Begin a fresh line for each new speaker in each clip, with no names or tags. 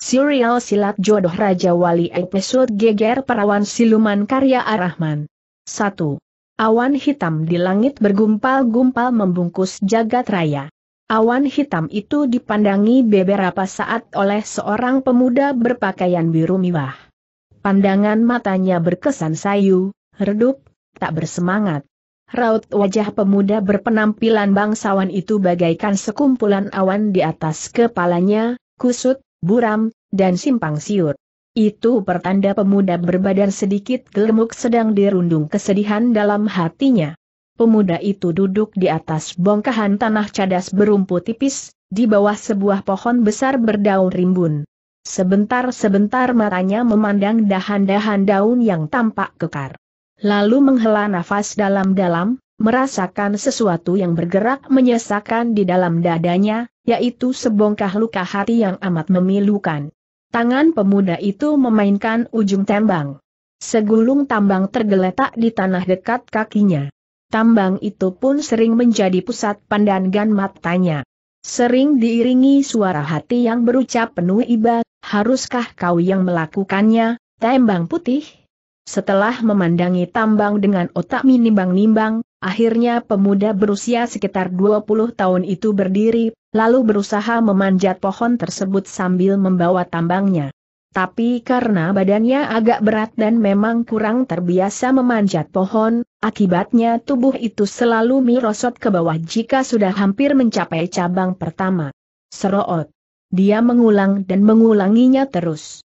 Serial Silat Jodoh Raja Wali Episode Geger Perawan Siluman Karya Arahman 1. Awan hitam di langit bergumpal-gumpal membungkus jagat raya. Awan hitam itu dipandangi beberapa saat oleh seorang pemuda berpakaian biru mewah. Pandangan matanya berkesan sayu, redup, tak bersemangat. Raut wajah pemuda berpenampilan bangsawan itu bagaikan sekumpulan awan di atas kepalanya, kusut, buram, dan simpang siur. Itu pertanda pemuda berbadan sedikit gemuk sedang dirundung kesedihan dalam hatinya. Pemuda itu duduk di atas bongkahan tanah cadas berumput tipis, di bawah sebuah pohon besar berdaun rimbun. Sebentar-sebentar matanya memandang dahan-dahan daun yang tampak kekar. Lalu menghela nafas dalam-dalam, merasakan sesuatu yang bergerak menyesakan di dalam dadanya, yaitu sebongkah luka hati yang amat memilukan. Tangan pemuda itu memainkan ujung tembang. Segulung tambang tergeletak di tanah dekat kakinya. Tambang itu pun sering menjadi pusat pandangan matanya. Sering diiringi suara hati yang berucap penuh iba, haruskah kau yang melakukannya, tembang putih? Setelah memandangi tambang dengan otak minimbang-nimbang, akhirnya pemuda berusia sekitar 20 tahun itu berdiri, lalu berusaha memanjat pohon tersebut sambil membawa tambangnya. Tapi karena badannya agak berat dan memang kurang terbiasa memanjat pohon, akibatnya tubuh itu selalu merosot ke bawah jika sudah hampir mencapai cabang pertama. Seroot. Dia mengulang dan mengulanginya terus.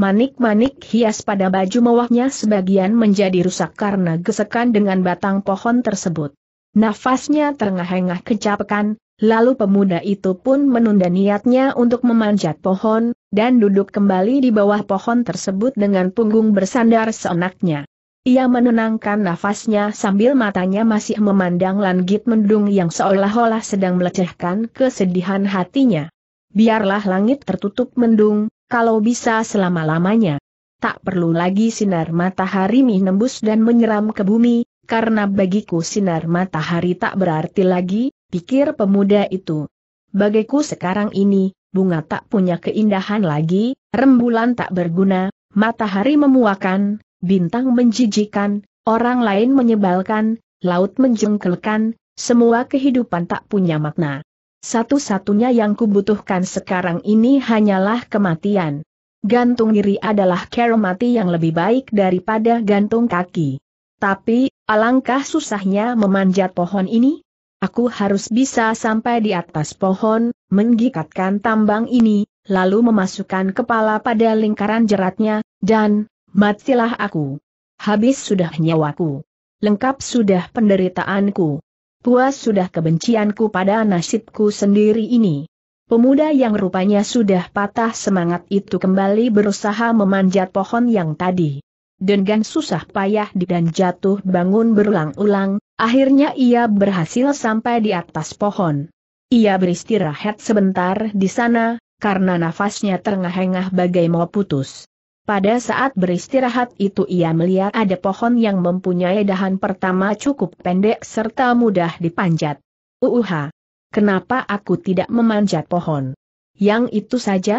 Manik-manik hias pada baju mewahnya sebagian menjadi rusak karena gesekan dengan batang pohon tersebut. Nafasnya terengah-engah kecapekan, lalu pemuda itu pun menunda niatnya untuk memanjat pohon, dan duduk kembali di bawah pohon tersebut dengan punggung bersandar seenaknya. Ia menenangkan nafasnya sambil matanya masih memandang langit mendung yang seolah-olah sedang melecehkan kesedihan hatinya. Biarlah langit tertutup mendung, kalau bisa selama-lamanya. Tak perlu lagi sinar matahari menembus dan menyeram ke bumi, karena bagiku sinar matahari tak berarti lagi, pikir pemuda itu. Bagiku sekarang ini, bunga tak punya keindahan lagi, rembulan tak berguna, matahari memuakan, bintang menjijikan, orang lain menyebalkan, laut menjengkelkan, semua kehidupan tak punya makna. Satu-satunya yang kubutuhkan sekarang ini hanyalah kematian. Gantung diri adalah cara mati yang lebih baik daripada gantung kaki. Tapi, alangkah susahnya memanjat pohon ini? Aku harus bisa sampai di atas pohon, menggikatkan tambang ini, lalu memasukkan kepala pada lingkaran jeratnya, dan, matilah aku. Habis sudah nyawaku. Lengkap sudah penderitaanku puas sudah kebencianku pada nasibku sendiri ini. Pemuda yang rupanya sudah patah semangat itu kembali berusaha memanjat pohon yang tadi. Dengan susah payah dan jatuh bangun berulang-ulang, akhirnya ia berhasil sampai di atas pohon. Ia beristirahat sebentar di sana, karena nafasnya terengah-engah bagai mau putus. Pada saat beristirahat itu ia melihat ada pohon yang mempunyai dahan pertama cukup pendek serta mudah dipanjat. Uuha! Kenapa aku tidak memanjat pohon? Yang itu saja?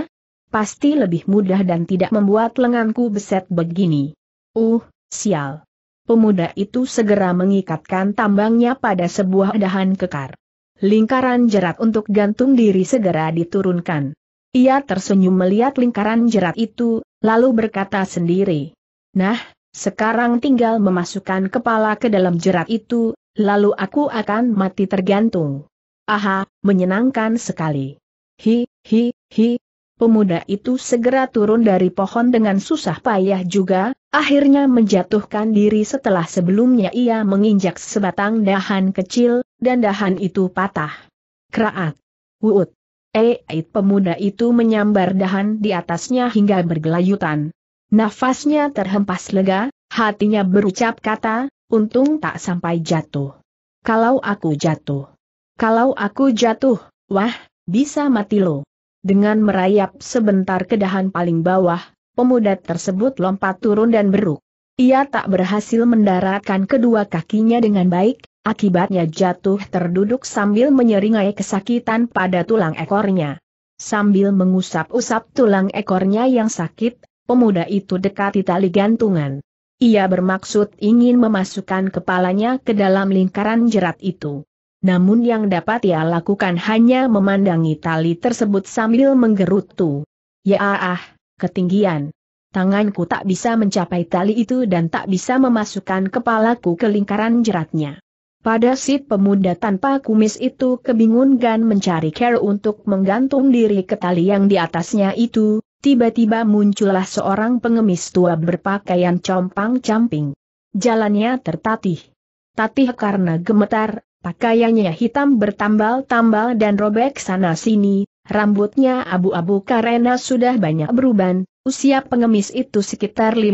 Pasti lebih mudah dan tidak membuat lenganku beset begini. Uh, sial. Pemuda itu segera mengikatkan tambangnya pada sebuah dahan kekar. Lingkaran jerat untuk gantung diri segera diturunkan. Ia tersenyum melihat lingkaran jerat itu, lalu berkata sendiri. Nah, sekarang tinggal memasukkan kepala ke dalam jerat itu, lalu aku akan mati tergantung. Aha, menyenangkan sekali. Hi, hi, hi. Pemuda itu segera turun dari pohon dengan susah payah juga, akhirnya menjatuhkan diri setelah sebelumnya ia menginjak sebatang dahan kecil, dan dahan itu patah. Kraat. Wuut. Eit eh, pemuda itu menyambar dahan di atasnya hingga bergelayutan. Nafasnya terhempas lega, hatinya berucap kata, untung tak sampai jatuh. Kalau aku jatuh. Kalau aku jatuh, wah, bisa mati lo. Dengan merayap sebentar ke dahan paling bawah, pemuda tersebut lompat turun dan beruk. Ia tak berhasil mendaratkan kedua kakinya dengan baik, Akibatnya jatuh terduduk sambil menyeringai kesakitan pada tulang ekornya. Sambil mengusap-usap tulang ekornya yang sakit, pemuda itu dekati tali gantungan. Ia bermaksud ingin memasukkan kepalanya ke dalam lingkaran jerat itu. Namun yang dapat ia lakukan hanya memandangi tali tersebut sambil menggerutu. Ya ah, ketinggian. Tanganku tak bisa mencapai tali itu dan tak bisa memasukkan kepalaku ke lingkaran jeratnya. Pada si pemuda tanpa kumis itu kebingungan mencari care untuk menggantung diri ke tali yang di atasnya itu, tiba-tiba muncullah seorang pengemis tua berpakaian compang-camping. Jalannya tertatih. Tatih karena gemetar, pakaiannya hitam bertambal-tambal dan robek sana-sini, rambutnya abu-abu karena sudah banyak beruban, usia pengemis itu sekitar 50.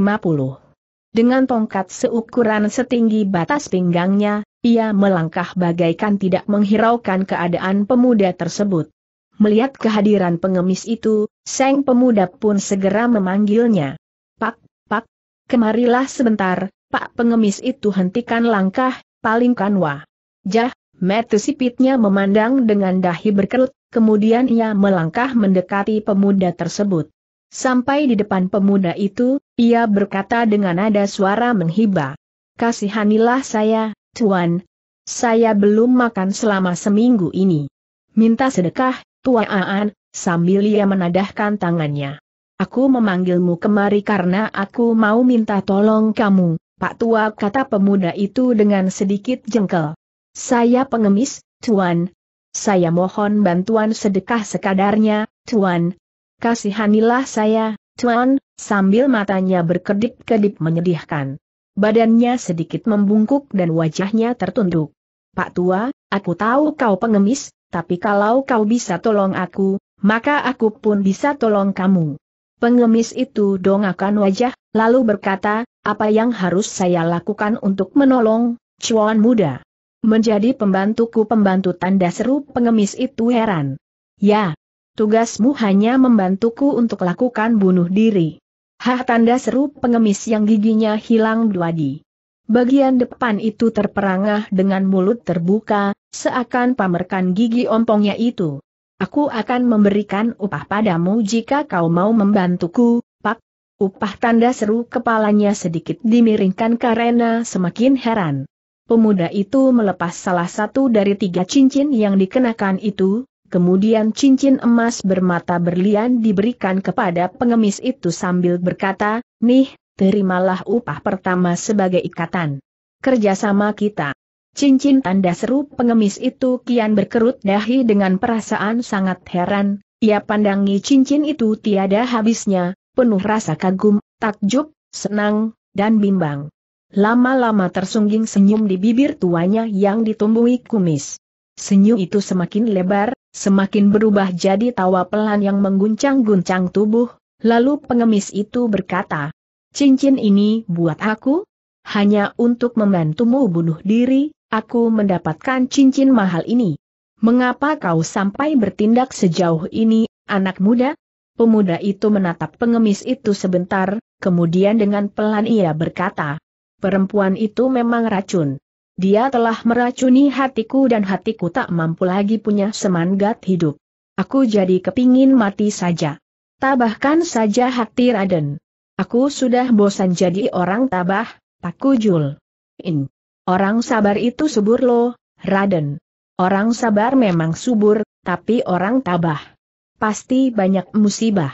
Dengan tongkat seukuran setinggi batas pinggangnya, ia melangkah bagaikan tidak menghiraukan keadaan pemuda tersebut. Melihat kehadiran pengemis itu, Seng pemuda pun segera memanggilnya. Pak, Pak, kemarilah sebentar, Pak pengemis itu hentikan langkah, palingkan wah. Jah, metu sipitnya memandang dengan dahi berkerut, kemudian ia melangkah mendekati pemuda tersebut. Sampai di depan pemuda itu, ia berkata dengan nada suara menghibah. Kasihanilah saya, Tuan, saya belum makan selama seminggu ini. Minta sedekah, Aan, sambil ia menadahkan tangannya. Aku memanggilmu kemari karena aku mau minta tolong kamu, Pak Tua kata pemuda itu dengan sedikit jengkel. Saya pengemis, Tuan. Saya mohon bantuan sedekah sekadarnya, Tuan. Kasihanilah saya, Tuan, sambil matanya berkedip-kedip menyedihkan badannya sedikit membungkuk dan wajahnya tertunduk. Pak Tua, aku tahu kau pengemis, tapi kalau kau bisa tolong aku, maka aku pun bisa tolong kamu. Pengemis itu dongakan wajah, lalu berkata, apa yang harus saya lakukan untuk menolong, cuan muda? Menjadi pembantuku pembantu tanda seru pengemis itu heran. Ya, tugasmu hanya membantuku untuk lakukan bunuh diri. Hah tanda seru pengemis yang giginya hilang dua di. Bagian depan itu terperangah dengan mulut terbuka, seakan pamerkan gigi ompongnya itu. Aku akan memberikan upah padamu jika kau mau membantuku, pak. Upah tanda seru kepalanya sedikit dimiringkan karena semakin heran. Pemuda itu melepas salah satu dari tiga cincin yang dikenakan itu, Kemudian cincin emas bermata berlian diberikan kepada pengemis itu sambil berkata, Nih, terimalah upah pertama sebagai ikatan. Kerjasama kita. Cincin tanda seru pengemis itu kian berkerut dahi dengan perasaan sangat heran, ia pandangi cincin itu tiada habisnya, penuh rasa kagum, takjub, senang, dan bimbang. Lama-lama tersungging senyum di bibir tuanya yang ditumbuhi kumis. Senyum itu semakin lebar, semakin berubah jadi tawa pelan yang mengguncang-guncang tubuh, lalu pengemis itu berkata, Cincin ini buat aku? Hanya untuk membantumu bunuh diri, aku mendapatkan cincin mahal ini. Mengapa kau sampai bertindak sejauh ini, anak muda? Pemuda itu menatap pengemis itu sebentar, kemudian dengan pelan ia berkata, Perempuan itu memang racun. Dia telah meracuni hatiku dan hatiku tak mampu lagi punya semangat hidup. Aku jadi kepingin mati saja. Tabahkan saja hati Raden. Aku sudah bosan jadi orang tabah, Tak kujul. In. Orang sabar itu subur loh, Raden. Orang sabar memang subur, tapi orang tabah. Pasti banyak musibah.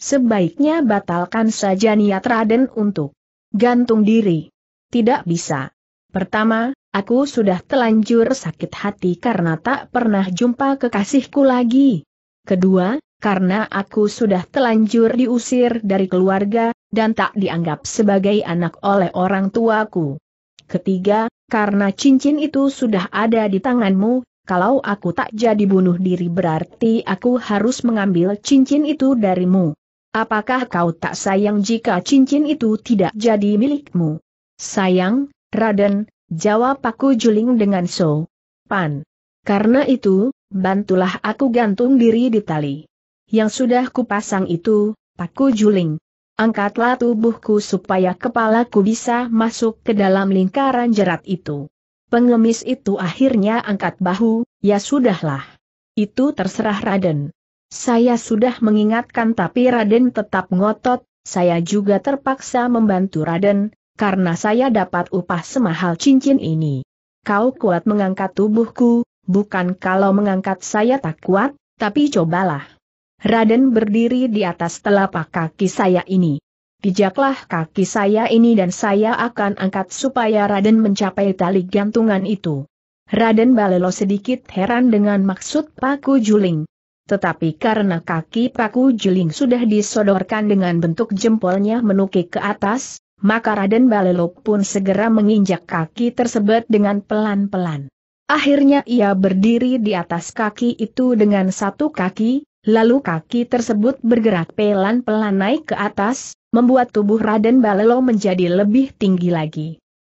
Sebaiknya batalkan saja niat Raden untuk gantung diri. Tidak bisa. Pertama, aku sudah telanjur sakit hati karena tak pernah jumpa kekasihku lagi. Kedua, karena aku sudah telanjur diusir dari keluarga, dan tak dianggap sebagai anak oleh orang tuaku. Ketiga, karena cincin itu sudah ada di tanganmu, kalau aku tak jadi bunuh diri berarti aku harus mengambil cincin itu darimu. Apakah kau tak sayang jika cincin itu tidak jadi milikmu? Sayang, Raden, jawab Paku juling dengan so. Pan. Karena itu, bantulah aku gantung diri di tali. Yang sudah kupasang itu, paku juling. Angkatlah tubuhku supaya kepalaku bisa masuk ke dalam lingkaran jerat itu. Pengemis itu akhirnya angkat bahu, ya sudahlah. Itu terserah Raden. Saya sudah mengingatkan tapi Raden tetap ngotot, saya juga terpaksa membantu Raden, karena saya dapat upah semahal cincin ini. Kau kuat mengangkat tubuhku, bukan kalau mengangkat saya tak kuat, tapi cobalah. Raden berdiri di atas telapak kaki saya ini. Pijaklah kaki saya ini dan saya akan angkat supaya Raden mencapai tali gantungan itu. Raden Balelo sedikit heran dengan maksud Paku Juling. Tetapi karena kaki Paku Juling sudah disodorkan dengan bentuk jempolnya menukik ke atas, maka Raden Balelo pun segera menginjak kaki tersebut dengan pelan-pelan. Akhirnya ia berdiri di atas kaki itu dengan satu kaki, lalu kaki tersebut bergerak pelan-pelan naik ke atas, membuat tubuh Raden Balelo menjadi lebih tinggi lagi.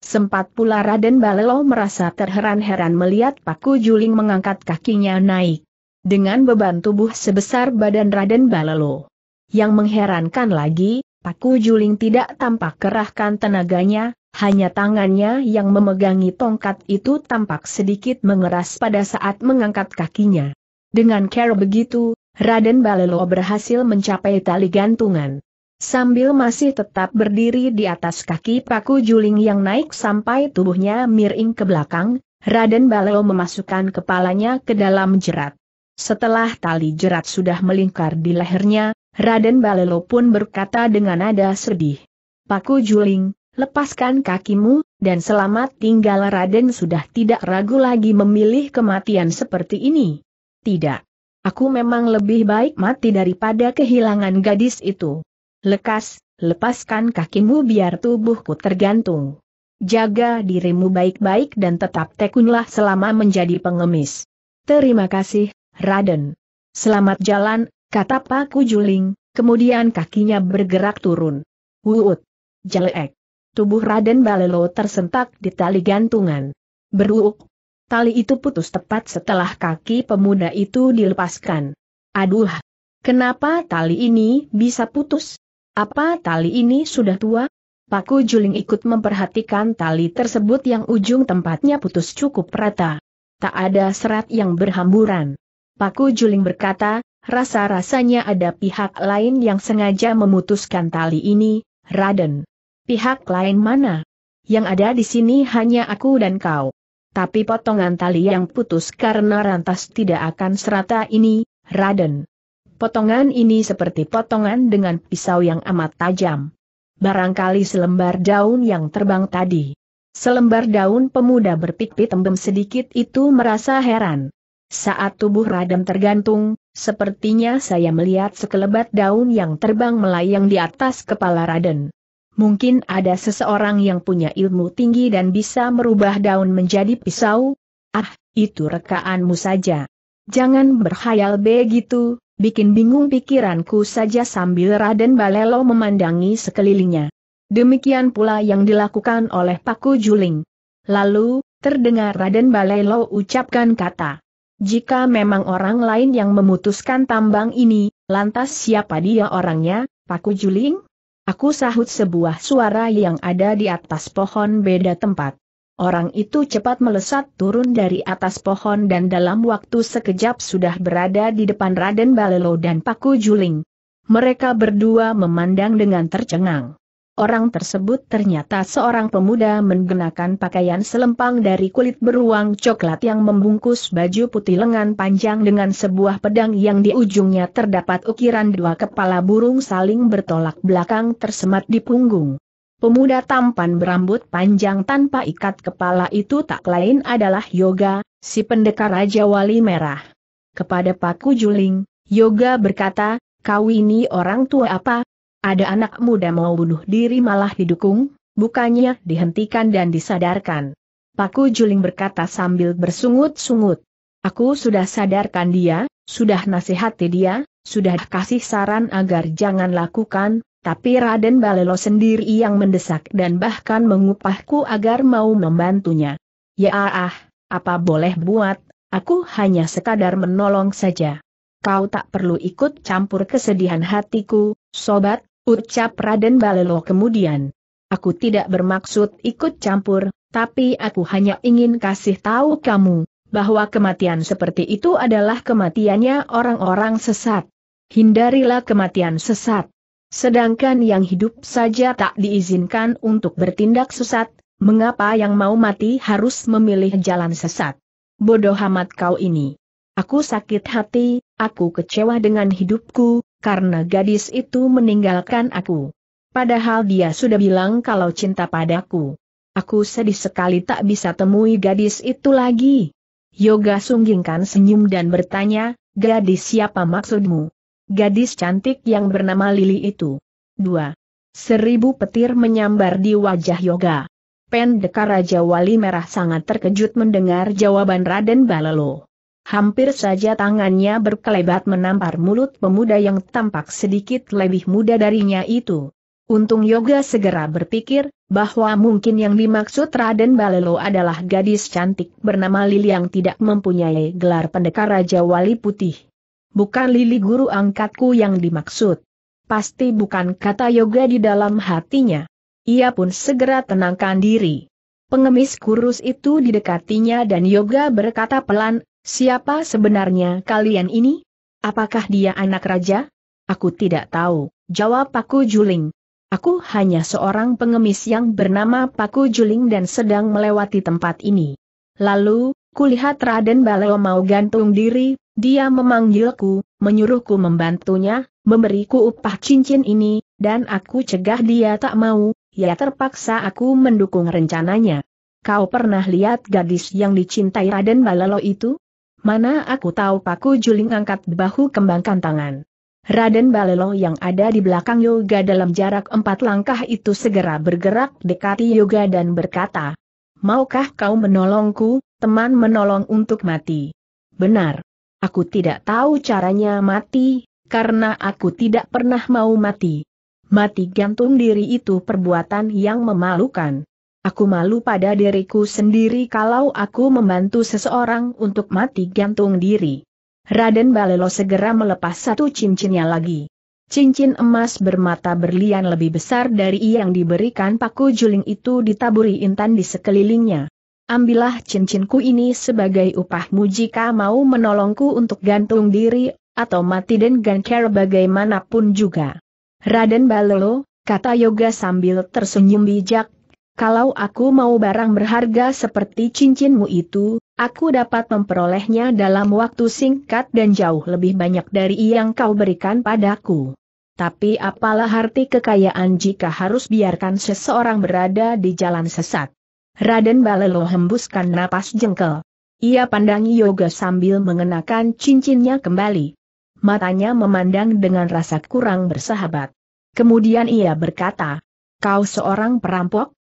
Sempat pula Raden Balelo merasa terheran-heran melihat Paku Juling mengangkat kakinya naik. Dengan beban tubuh sebesar badan Raden Balelo. Yang mengherankan lagi, Paku Juling tidak tampak kerahkan tenaganya, hanya tangannya yang memegangi tongkat itu tampak sedikit mengeras pada saat mengangkat kakinya. Dengan cara begitu, Raden Balelo berhasil mencapai tali gantungan. Sambil masih tetap berdiri di atas kaki paku juling yang naik sampai tubuhnya miring ke belakang, Raden Baleo memasukkan kepalanya ke dalam jerat. Setelah tali jerat sudah melingkar di lehernya, Raden Balelo pun berkata dengan nada sedih. Paku Juling, lepaskan kakimu, dan selamat tinggal Raden sudah tidak ragu lagi memilih kematian seperti ini. Tidak. Aku memang lebih baik mati daripada kehilangan gadis itu. Lekas, lepaskan kakimu biar tubuhku tergantung. Jaga dirimu baik-baik dan tetap tekunlah selama menjadi pengemis. Terima kasih, Raden. Selamat jalan, Kata Paku Juling, kemudian kakinya bergerak turun. Wuut. Jelek. Tubuh Raden Balelo tersentak di tali gantungan. Beruuk. Tali itu putus tepat setelah kaki pemuda itu dilepaskan. Aduh. Kenapa tali ini bisa putus? Apa tali ini sudah tua? Paku Juling ikut memperhatikan tali tersebut yang ujung tempatnya putus cukup rata. Tak ada serat yang berhamburan. Paku Juling berkata, Rasa-rasanya ada pihak lain yang sengaja memutuskan tali ini, Raden. Pihak lain mana? Yang ada di sini hanya aku dan kau. Tapi potongan tali yang putus karena rantas tidak akan serata ini, Raden. Potongan ini seperti potongan dengan pisau yang amat tajam. Barangkali selembar daun yang terbang tadi. Selembar daun pemuda berpipi tembem sedikit itu merasa heran. Saat tubuh Raden tergantung, Sepertinya saya melihat sekelebat daun yang terbang melayang di atas kepala Raden. Mungkin ada seseorang yang punya ilmu tinggi dan bisa merubah daun menjadi pisau? Ah, itu rekaanmu saja. Jangan berhayal begitu, bikin bingung pikiranku saja sambil Raden Balelo memandangi sekelilingnya. Demikian pula yang dilakukan oleh Paku Juling. Lalu, terdengar Raden Balelo ucapkan kata, jika memang orang lain yang memutuskan tambang ini, lantas siapa dia orangnya, Paku Juling? Aku sahut sebuah suara yang ada di atas pohon beda tempat. Orang itu cepat melesat turun dari atas pohon dan dalam waktu sekejap sudah berada di depan Raden Balelo dan Paku Juling. Mereka berdua memandang dengan tercengang. Orang tersebut ternyata seorang pemuda menggunakan pakaian selempang dari kulit beruang coklat yang membungkus baju putih lengan panjang dengan sebuah pedang yang di ujungnya terdapat ukiran dua kepala burung saling bertolak belakang tersemat di punggung. Pemuda tampan berambut panjang tanpa ikat kepala itu tak lain adalah Yoga, si pendekar Raja Wali Merah. Kepada Paku Juling, Yoga berkata, kau ini orang tua apa, ada anak muda mau bunuh diri malah didukung, bukannya dihentikan dan disadarkan. Paku Juling berkata sambil bersungut-sungut. Aku sudah sadarkan dia, sudah nasihati dia, sudah kasih saran agar jangan lakukan, tapi Raden Balelo sendiri yang mendesak dan bahkan mengupahku agar mau membantunya. Ya ah, apa boleh buat, aku hanya sekadar menolong saja. Kau tak perlu ikut campur kesedihan hatiku, sobat, Ucap Raden Balelo kemudian. Aku tidak bermaksud ikut campur, tapi aku hanya ingin kasih tahu kamu, bahwa kematian seperti itu adalah kematiannya orang-orang sesat. Hindarilah kematian sesat. Sedangkan yang hidup saja tak diizinkan untuk bertindak sesat, mengapa yang mau mati harus memilih jalan sesat? Bodoh amat kau ini. Aku sakit hati, aku kecewa dengan hidupku, karena gadis itu meninggalkan aku. Padahal dia sudah bilang kalau cinta padaku. Aku sedih sekali tak bisa temui gadis itu lagi. Yoga sunggingkan senyum dan bertanya, gadis siapa maksudmu? Gadis cantik yang bernama Lili itu. 2. Seribu petir menyambar di wajah Yoga. Pendekar Raja Wali Merah sangat terkejut mendengar jawaban Raden Balelo. Hampir saja tangannya berkelebat menampar mulut pemuda yang tampak sedikit lebih muda darinya itu. Untung Yoga segera berpikir, bahwa mungkin yang dimaksud Raden Balelo adalah gadis cantik bernama Lili yang tidak mempunyai gelar pendekar Raja Wali Putih. Bukan Lili guru angkatku yang dimaksud. Pasti bukan kata Yoga di dalam hatinya. Ia pun segera tenangkan diri. Pengemis kurus itu didekatinya dan Yoga berkata pelan, Siapa sebenarnya kalian ini? Apakah dia anak raja? Aku tidak tahu, jawab Paku Juling. Aku hanya seorang pengemis yang bernama Paku Juling dan sedang melewati tempat ini. Lalu, kulihat Raden Baleo mau gantung diri, dia memanggilku, menyuruhku membantunya, memberiku upah cincin ini, dan aku cegah dia tak mau, ya terpaksa aku mendukung rencananya. Kau pernah lihat gadis yang dicintai Raden Balelo itu? Mana aku tahu Paku Juling angkat bahu kembangkan tangan. Raden Balelo yang ada di belakang Yoga dalam jarak empat langkah itu segera bergerak dekati Yoga dan berkata, Maukah kau menolongku, teman menolong untuk mati? Benar. Aku tidak tahu caranya mati, karena aku tidak pernah mau mati. Mati gantung diri itu perbuatan yang memalukan. Aku malu pada diriku sendiri kalau aku membantu seseorang untuk mati gantung diri. Raden Balelo segera melepas satu cincinnya lagi. Cincin emas bermata berlian lebih besar dari yang diberikan Paku Juling itu ditaburi intan di sekelilingnya. Ambillah cincinku ini sebagai upahmu jika mau menolongku untuk gantung diri, atau mati dan gankar bagaimanapun juga. Raden Balelo, kata Yoga sambil tersenyum bijak, kalau aku mau barang berharga seperti cincinmu itu, aku dapat memperolehnya dalam waktu singkat dan jauh lebih banyak dari yang kau berikan padaku. Tapi apalah arti kekayaan jika harus biarkan seseorang berada di jalan sesat. Raden Balelo hembuskan napas jengkel. Ia pandangi Yoga sambil mengenakan cincinnya kembali. Matanya memandang dengan rasa kurang bersahabat. Kemudian ia berkata, Kau seorang perampok?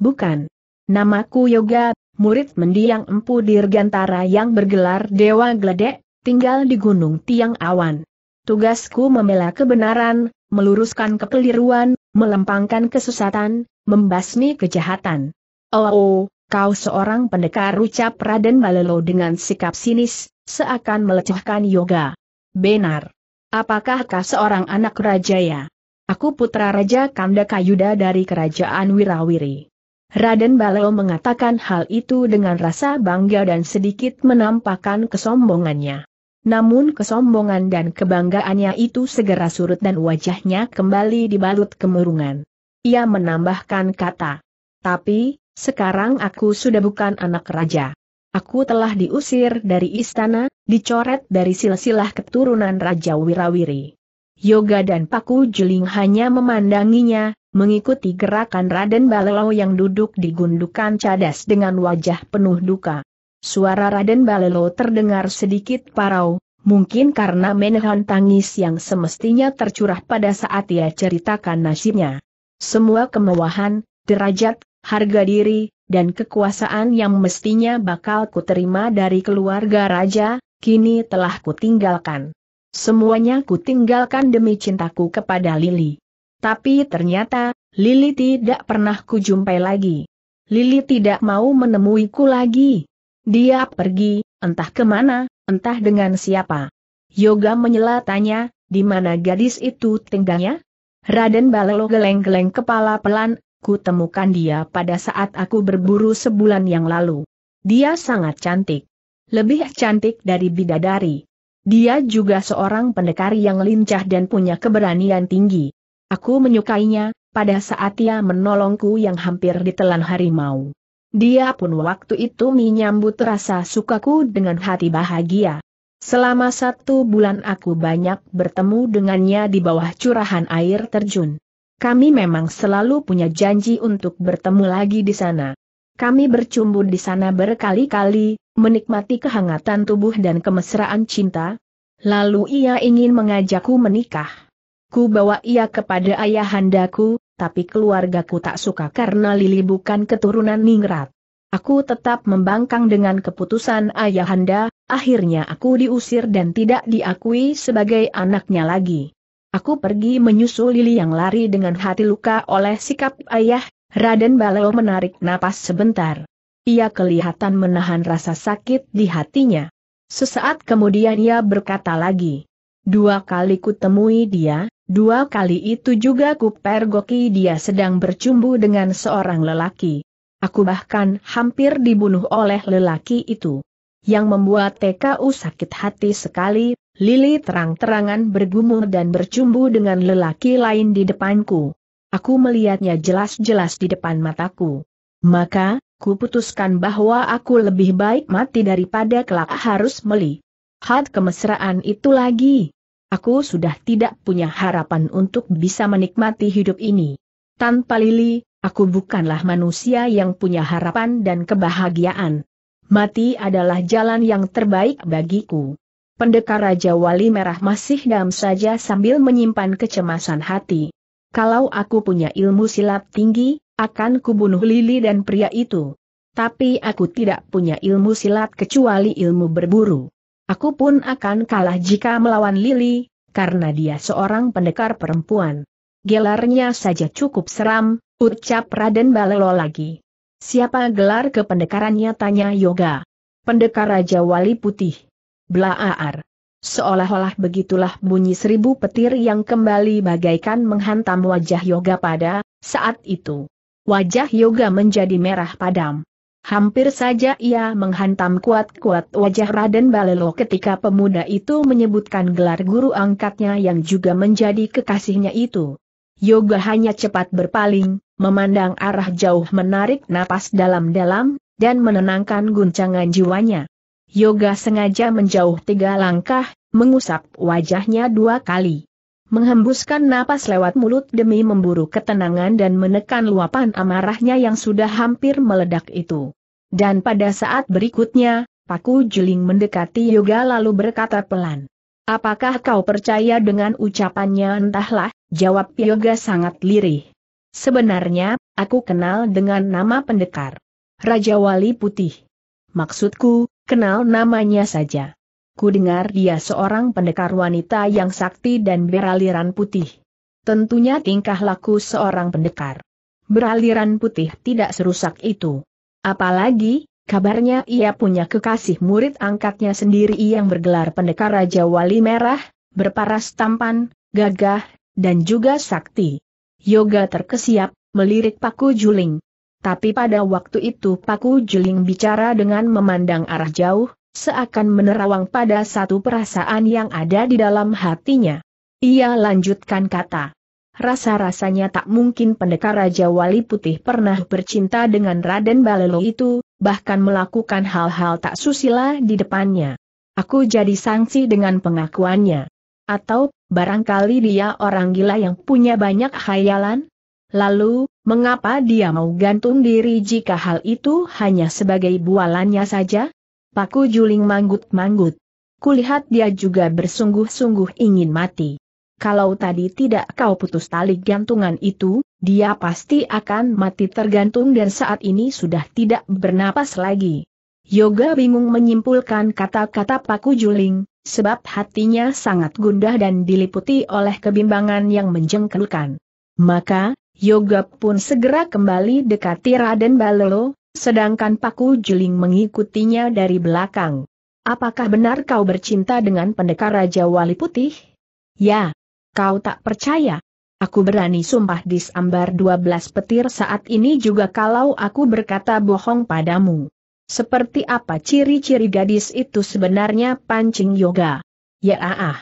Bukan. Namaku Yoga, murid mendiang Empu Dirgantara yang bergelar Dewa Gledek, tinggal di Gunung Tiang Awan. Tugasku membela kebenaran, meluruskan kekeliruan, melempangkan kesesatan, membasmi kejahatan. Oh, oh kau seorang pendekar ucap Raden Balelo dengan sikap sinis, seakan melecehkan Yoga. Benar. Apakah kau seorang anak raja ya? Aku putra Raja Kanda Yuda dari kerajaan Wirawiri. Raden Baleo mengatakan hal itu dengan rasa bangga dan sedikit menampakkan kesombongannya. Namun kesombongan dan kebanggaannya itu segera surut dan wajahnya kembali dibalut kemurungan. Ia menambahkan kata, Tapi, sekarang aku sudah bukan anak raja. Aku telah diusir dari istana, dicoret dari silsilah keturunan Raja Wirawiri. Yoga dan Paku Juling hanya memandanginya, mengikuti gerakan Raden Balelo yang duduk di gundukan cadas dengan wajah penuh duka. Suara Raden Balelo terdengar sedikit parau, mungkin karena menahan tangis yang semestinya tercurah pada saat ia ceritakan nasibnya. Semua kemewahan, derajat, harga diri, dan kekuasaan yang mestinya bakal kuterima dari keluarga raja, kini telah kutinggalkan. Semuanya kutinggalkan demi cintaku kepada Lili. Tapi ternyata, Lili tidak pernah kujumpai lagi. Lili tidak mau menemuiku lagi. Dia pergi, entah kemana, entah dengan siapa. Yoga menyela tanya, di mana gadis itu tinggalnya? Raden Balelo geleng-geleng kepala pelan, ku temukan dia pada saat aku berburu sebulan yang lalu. Dia sangat cantik. Lebih cantik dari bidadari. Dia juga seorang pendekar yang lincah dan punya keberanian tinggi. Aku menyukainya, pada saat ia menolongku yang hampir ditelan harimau. Dia pun waktu itu menyambut rasa sukaku dengan hati bahagia. Selama satu bulan aku banyak bertemu dengannya di bawah curahan air terjun. Kami memang selalu punya janji untuk bertemu lagi di sana. Kami bercumbu di sana berkali-kali, menikmati kehangatan tubuh dan kemesraan cinta. Lalu ia ingin mengajakku menikah. Ku bawa ia kepada ayahandaku, tapi keluargaku tak suka karena Lili bukan keturunan Ningrat. Aku tetap membangkang dengan keputusan ayahanda, akhirnya aku diusir dan tidak diakui sebagai anaknya lagi. Aku pergi menyusul Lili yang lari dengan hati luka oleh sikap ayah, Raden Baleo menarik napas sebentar. Ia kelihatan menahan rasa sakit di hatinya. Sesaat kemudian ia berkata lagi. Dua kali kutemui dia, Dua kali itu juga ku pergoki dia sedang bercumbu dengan seorang lelaki. Aku bahkan hampir dibunuh oleh lelaki itu. Yang membuat TKU sakit hati sekali, Lili terang-terangan bergumul dan bercumbu dengan lelaki lain di depanku. Aku melihatnya jelas-jelas di depan mataku. Maka, ku putuskan bahwa aku lebih baik mati daripada kelak harus melihat kemesraan itu lagi. Aku sudah tidak punya harapan untuk bisa menikmati hidup ini. Tanpa Lili, aku bukanlah manusia yang punya harapan dan kebahagiaan. Mati adalah jalan yang terbaik bagiku. Pendekar Raja Wali Merah masih dalam saja sambil menyimpan kecemasan hati. Kalau aku punya ilmu silat tinggi, akan kubunuh Lili dan pria itu. Tapi aku tidak punya ilmu silat kecuali ilmu berburu. Aku pun akan kalah jika melawan Lily, karena dia seorang pendekar perempuan. Gelarnya saja cukup seram, ucap Raden Balelo lagi. Siapa gelar kependekarannya tanya Yoga. Pendekar Raja Wali Putih. Blaar. Seolah-olah begitulah bunyi seribu petir yang kembali bagaikan menghantam wajah Yoga pada saat itu. Wajah Yoga menjadi merah padam. Hampir saja ia menghantam kuat-kuat wajah Raden Balelo ketika pemuda itu menyebutkan gelar guru angkatnya yang juga menjadi kekasihnya itu. Yoga hanya cepat berpaling, memandang arah jauh menarik napas dalam-dalam, dan menenangkan guncangan jiwanya. Yoga sengaja menjauh tiga langkah, mengusap wajahnya dua kali menghembuskan napas lewat mulut demi memburu ketenangan dan menekan luapan amarahnya yang sudah hampir meledak itu. Dan pada saat berikutnya, Paku Juling mendekati Yoga lalu berkata pelan. Apakah kau percaya dengan ucapannya entahlah, jawab Yoga sangat lirih. Sebenarnya, aku kenal dengan nama pendekar. Raja Wali Putih. Maksudku, kenal namanya saja. Ku dengar dia seorang pendekar wanita yang sakti dan beraliran putih. Tentunya tingkah laku seorang pendekar. Beraliran putih tidak serusak itu. Apalagi, kabarnya ia punya kekasih murid angkatnya sendiri yang bergelar pendekar Raja Wali Merah, berparas tampan, gagah, dan juga sakti. Yoga terkesiap, melirik Paku Juling. Tapi pada waktu itu Paku Juling bicara dengan memandang arah jauh, seakan menerawang pada satu perasaan yang ada di dalam hatinya. Ia lanjutkan kata. Rasa-rasanya tak mungkin pendekar Raja Wali Putih pernah bercinta dengan Raden Balelo itu, bahkan melakukan hal-hal tak susila di depannya. Aku jadi sanksi dengan pengakuannya. Atau, barangkali dia orang gila yang punya banyak khayalan? Lalu, mengapa dia mau gantung diri jika hal itu hanya sebagai bualannya saja? Paku Juling manggut-manggut. Kulihat dia juga bersungguh-sungguh ingin mati. Kalau tadi tidak kau putus tali gantungan itu, dia pasti akan mati tergantung dan saat ini sudah tidak bernapas lagi. Yoga bingung menyimpulkan kata-kata Paku Juling, sebab hatinya sangat gundah dan diliputi oleh kebimbangan yang menjengkelkan. Maka, Yoga pun segera kembali dekati Raden Balelo, Sedangkan Paku Juling mengikutinya dari belakang. Apakah benar kau bercinta dengan pendekar Raja Wali Putih? Ya. Kau tak percaya? Aku berani sumpah disambar 12 petir saat ini juga kalau aku berkata bohong padamu. Seperti apa ciri-ciri gadis itu sebenarnya pancing yoga? Ya ah. ah.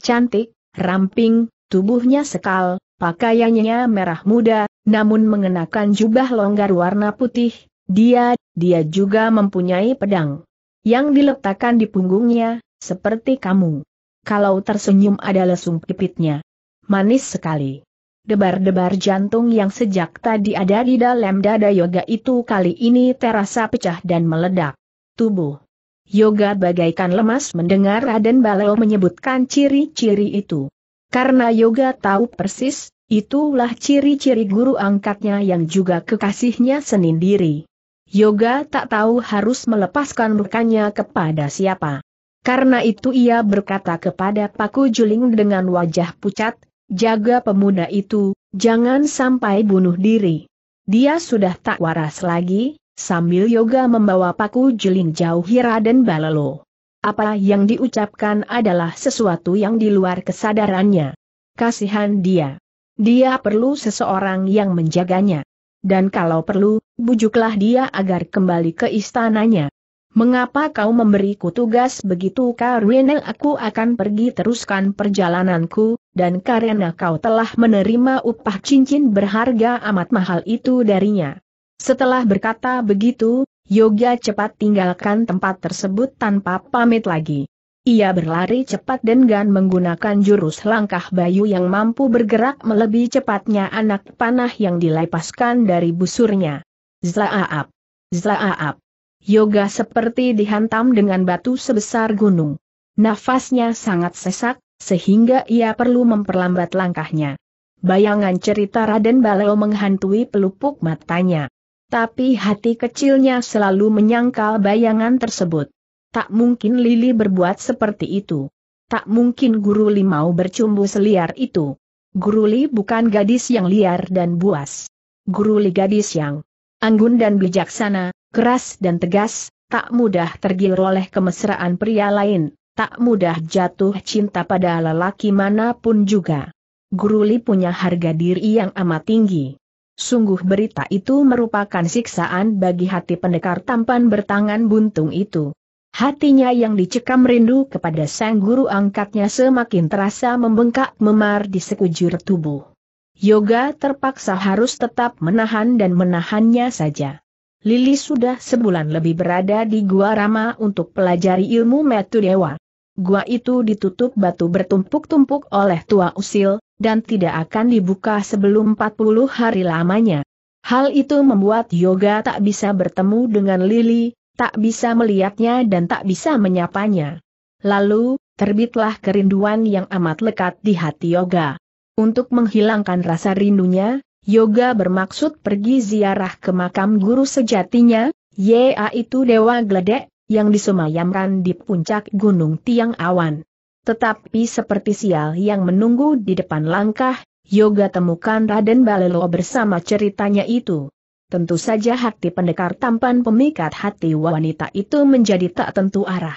Cantik, ramping, tubuhnya sekal, pakaiannya merah muda, namun mengenakan jubah longgar warna putih, dia, dia juga mempunyai pedang. Yang diletakkan di punggungnya, seperti kamu. Kalau tersenyum ada lesung pipitnya. Manis sekali. Debar-debar jantung yang sejak tadi ada di dalam dada yoga itu kali ini terasa pecah dan meledak. Tubuh. Yoga bagaikan lemas mendengar Raden Baleo menyebutkan ciri-ciri itu. Karena yoga tahu persis, itulah ciri-ciri guru angkatnya yang juga kekasihnya senindiri. Yoga tak tahu harus melepaskan rukanya kepada siapa. Karena itu ia berkata kepada Paku Juling dengan wajah pucat, jaga pemuda itu, jangan sampai bunuh diri. Dia sudah tak waras lagi, sambil Yoga membawa Paku Juling jauh Hira dan Balelo. Apa yang diucapkan adalah sesuatu yang di luar kesadarannya. Kasihan dia. Dia perlu seseorang yang menjaganya. Dan kalau perlu, bujuklah dia agar kembali ke istananya. Mengapa kau memberiku tugas begitu karena aku akan pergi teruskan perjalananku, dan karena kau telah menerima upah cincin berharga amat mahal itu darinya. Setelah berkata begitu, Yoga cepat tinggalkan tempat tersebut tanpa pamit lagi. Ia berlari cepat dan gan menggunakan jurus langkah bayu yang mampu bergerak melebihi cepatnya anak panah yang dilepaskan dari busurnya. Zlaaap, Zlaaap. Yoga seperti dihantam dengan batu sebesar gunung. Nafasnya sangat sesak, sehingga ia perlu memperlambat langkahnya. Bayangan cerita Raden Baleo menghantui pelupuk matanya. Tapi hati kecilnya selalu menyangkal bayangan tersebut. Tak mungkin Lili berbuat seperti itu. Tak mungkin Guru Li mau bercumbu seliar itu. Guru Li bukan gadis yang liar dan buas. Guru Li gadis yang anggun dan bijaksana, keras dan tegas, tak mudah tergiur oleh kemesraan pria lain, tak mudah jatuh cinta pada lelaki manapun juga. Guruli punya harga diri yang amat tinggi. Sungguh berita itu merupakan siksaan bagi hati pendekar tampan bertangan buntung itu. Hatinya yang dicekam rindu kepada sang guru angkatnya semakin terasa membengkak memar di sekujur tubuh. Yoga terpaksa harus tetap menahan dan menahannya saja. Lili sudah sebulan lebih berada di Gua Rama untuk pelajari ilmu metu dewa. Gua itu ditutup batu bertumpuk-tumpuk oleh tua usil, dan tidak akan dibuka sebelum 40 hari lamanya. Hal itu membuat Yoga tak bisa bertemu dengan Lili, tak bisa melihatnya dan tak bisa menyapanya. Lalu, terbitlah kerinduan yang amat lekat di hati Yoga. Untuk menghilangkan rasa rindunya, Yoga bermaksud pergi ziarah ke makam guru sejatinya, yaitu Dewa Gledek, yang disemayamkan di puncak Gunung Tiang Awan. Tetapi seperti sial yang menunggu di depan langkah, Yoga temukan Raden Balelo bersama ceritanya itu. Tentu saja hati pendekar tampan pemikat hati wanita itu menjadi tak tentu arah.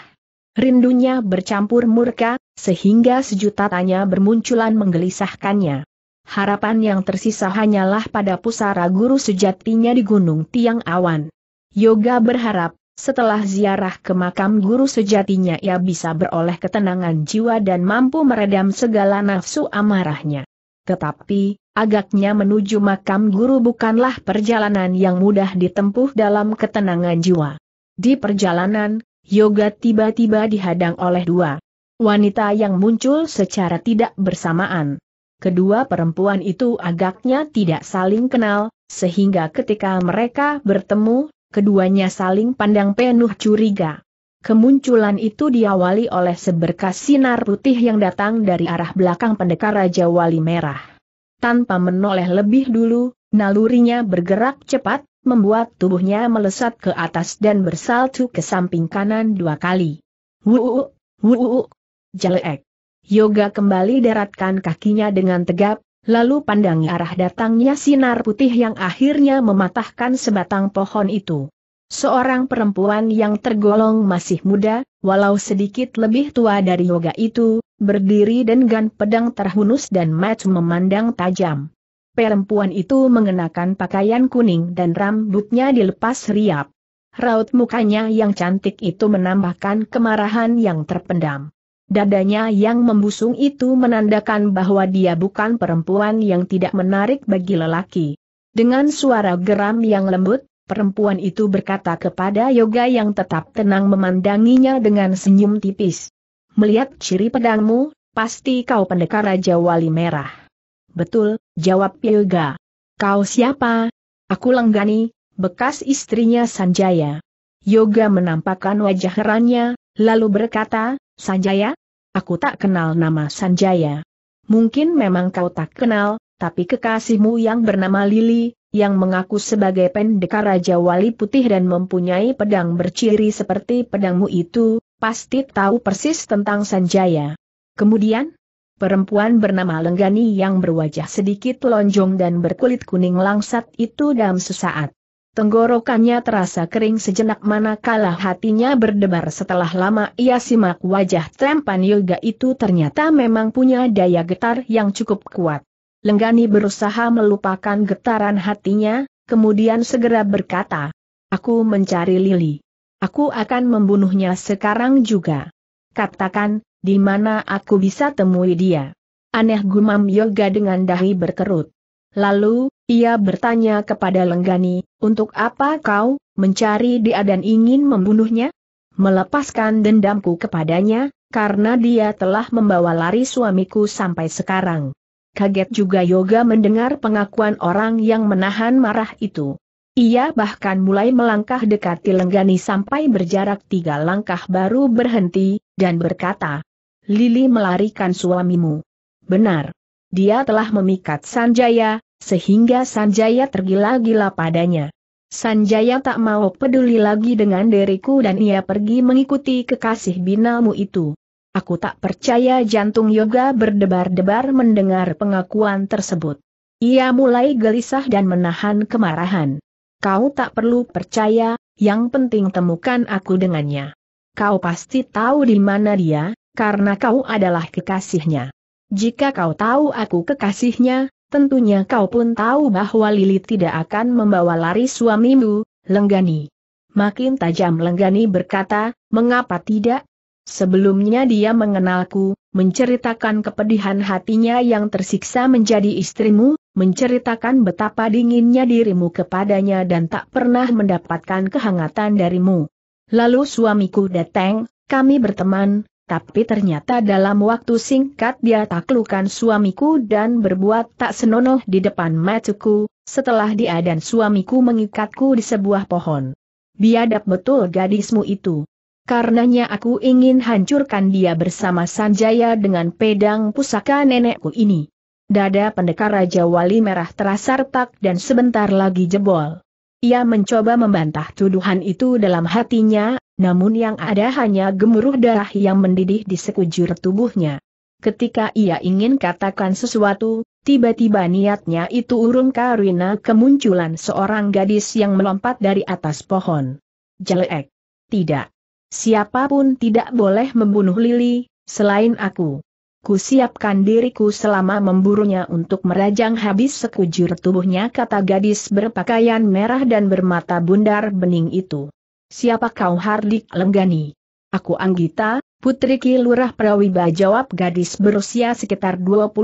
Rindunya bercampur murka, sehingga sejuta tanya bermunculan menggelisahkannya. Harapan yang tersisa hanyalah pada pusara guru sejatinya di Gunung Tiang Awan. Yoga berharap, setelah ziarah ke makam guru sejatinya ia bisa beroleh ketenangan jiwa dan mampu meredam segala nafsu amarahnya. Tetapi, agaknya menuju makam guru bukanlah perjalanan yang mudah ditempuh dalam ketenangan jiwa. Di perjalanan, Yoga tiba-tiba dihadang oleh dua wanita yang muncul secara tidak bersamaan. Kedua perempuan itu agaknya tidak saling kenal, sehingga ketika mereka bertemu, keduanya saling pandang penuh curiga. Kemunculan itu diawali oleh seberkas sinar putih yang datang dari arah belakang pendekar Raja Wali Merah. Tanpa menoleh lebih dulu, nalurinya bergerak cepat, membuat tubuhnya melesat ke atas dan bersalju ke samping kanan dua kali. Wuuu, wuuu, jelek. Yoga kembali daratkan kakinya dengan tegap, lalu pandangi arah datangnya sinar putih yang akhirnya mematahkan sebatang pohon itu. Seorang perempuan yang tergolong masih muda, walau sedikit lebih tua dari yoga itu, berdiri dengan pedang terhunus dan mat memandang tajam. Perempuan itu mengenakan pakaian kuning dan rambutnya dilepas riap. Raut mukanya yang cantik itu menambahkan kemarahan yang terpendam. Dadanya yang membusung itu menandakan bahwa dia bukan perempuan yang tidak menarik bagi lelaki. Dengan suara geram yang lembut, perempuan itu berkata kepada Yoga yang tetap tenang memandanginya dengan senyum tipis. Melihat ciri pedangmu, pasti kau pendekar Raja Wali Merah. Betul, jawab Yoga. Kau siapa? Aku Lenggani, bekas istrinya Sanjaya. Yoga menampakkan wajah herannya, Lalu berkata, Sanjaya? Aku tak kenal nama Sanjaya. Mungkin memang kau tak kenal, tapi kekasihmu yang bernama Lili, yang mengaku sebagai pendekar Raja Wali Putih dan mempunyai pedang berciri seperti pedangmu itu, pasti tahu persis tentang Sanjaya. Kemudian, perempuan bernama Lenggani yang berwajah sedikit lonjong dan berkulit kuning langsat itu dalam sesaat Tenggorokannya terasa kering sejenak manakala hatinya berdebar setelah lama ia simak wajah Trempan Yoga itu ternyata memang punya daya getar yang cukup kuat. Lenggani berusaha melupakan getaran hatinya, kemudian segera berkata, Aku mencari Lili. Aku akan membunuhnya sekarang juga. Katakan, di mana aku bisa temui dia. Aneh gumam Yoga dengan dahi berkerut. Lalu, ia bertanya kepada Lenggani, untuk apa kau mencari dia dan ingin membunuhnya? Melepaskan dendamku kepadanya, karena dia telah membawa lari suamiku sampai sekarang. Kaget juga Yoga mendengar pengakuan orang yang menahan marah itu. Ia bahkan mulai melangkah dekati Lenggani sampai berjarak tiga langkah baru berhenti, dan berkata, Lili melarikan suamimu. Benar. Dia telah memikat Sanjaya, sehingga Sanjaya tergila-gila padanya. Sanjaya tak mau peduli lagi dengan diriku dan ia pergi mengikuti kekasih binamu itu. Aku tak percaya jantung yoga berdebar-debar mendengar pengakuan tersebut. Ia mulai gelisah dan menahan kemarahan. Kau tak perlu percaya, yang penting temukan aku dengannya. Kau pasti tahu di mana dia, karena kau adalah kekasihnya. Jika kau tahu aku kekasihnya, Tentunya kau pun tahu bahwa Lili tidak akan membawa lari suamimu, Lenggani. Makin tajam Lenggani berkata, mengapa tidak? Sebelumnya dia mengenalku, menceritakan kepedihan hatinya yang tersiksa menjadi istrimu, menceritakan betapa dinginnya dirimu kepadanya dan tak pernah mendapatkan kehangatan darimu. Lalu suamiku datang, kami berteman, tapi ternyata dalam waktu singkat dia taklukan suamiku dan berbuat tak senonoh di depan matuku, setelah dia dan suamiku mengikatku di sebuah pohon. Biadab betul gadismu itu. Karenanya aku ingin hancurkan dia bersama Sanjaya dengan pedang pusaka nenekku ini. Dada pendekar Raja Wali Merah terasa retak dan sebentar lagi jebol. Ia mencoba membantah tuduhan itu dalam hatinya, namun yang ada hanya gemuruh darah yang mendidih di sekujur tubuhnya. Ketika ia ingin katakan sesuatu, tiba-tiba niatnya itu urung karena kemunculan seorang gadis yang melompat dari atas pohon. Jelek. Tidak. Siapapun tidak boleh membunuh Lili, selain aku. Ku siapkan diriku selama memburunya untuk merajang habis sekujur tubuhnya kata gadis berpakaian merah dan bermata bundar bening itu. Siapa kau Hardik Lenggani? Aku Anggita, putri Ki Lurah Prawiba jawab gadis berusia sekitar 22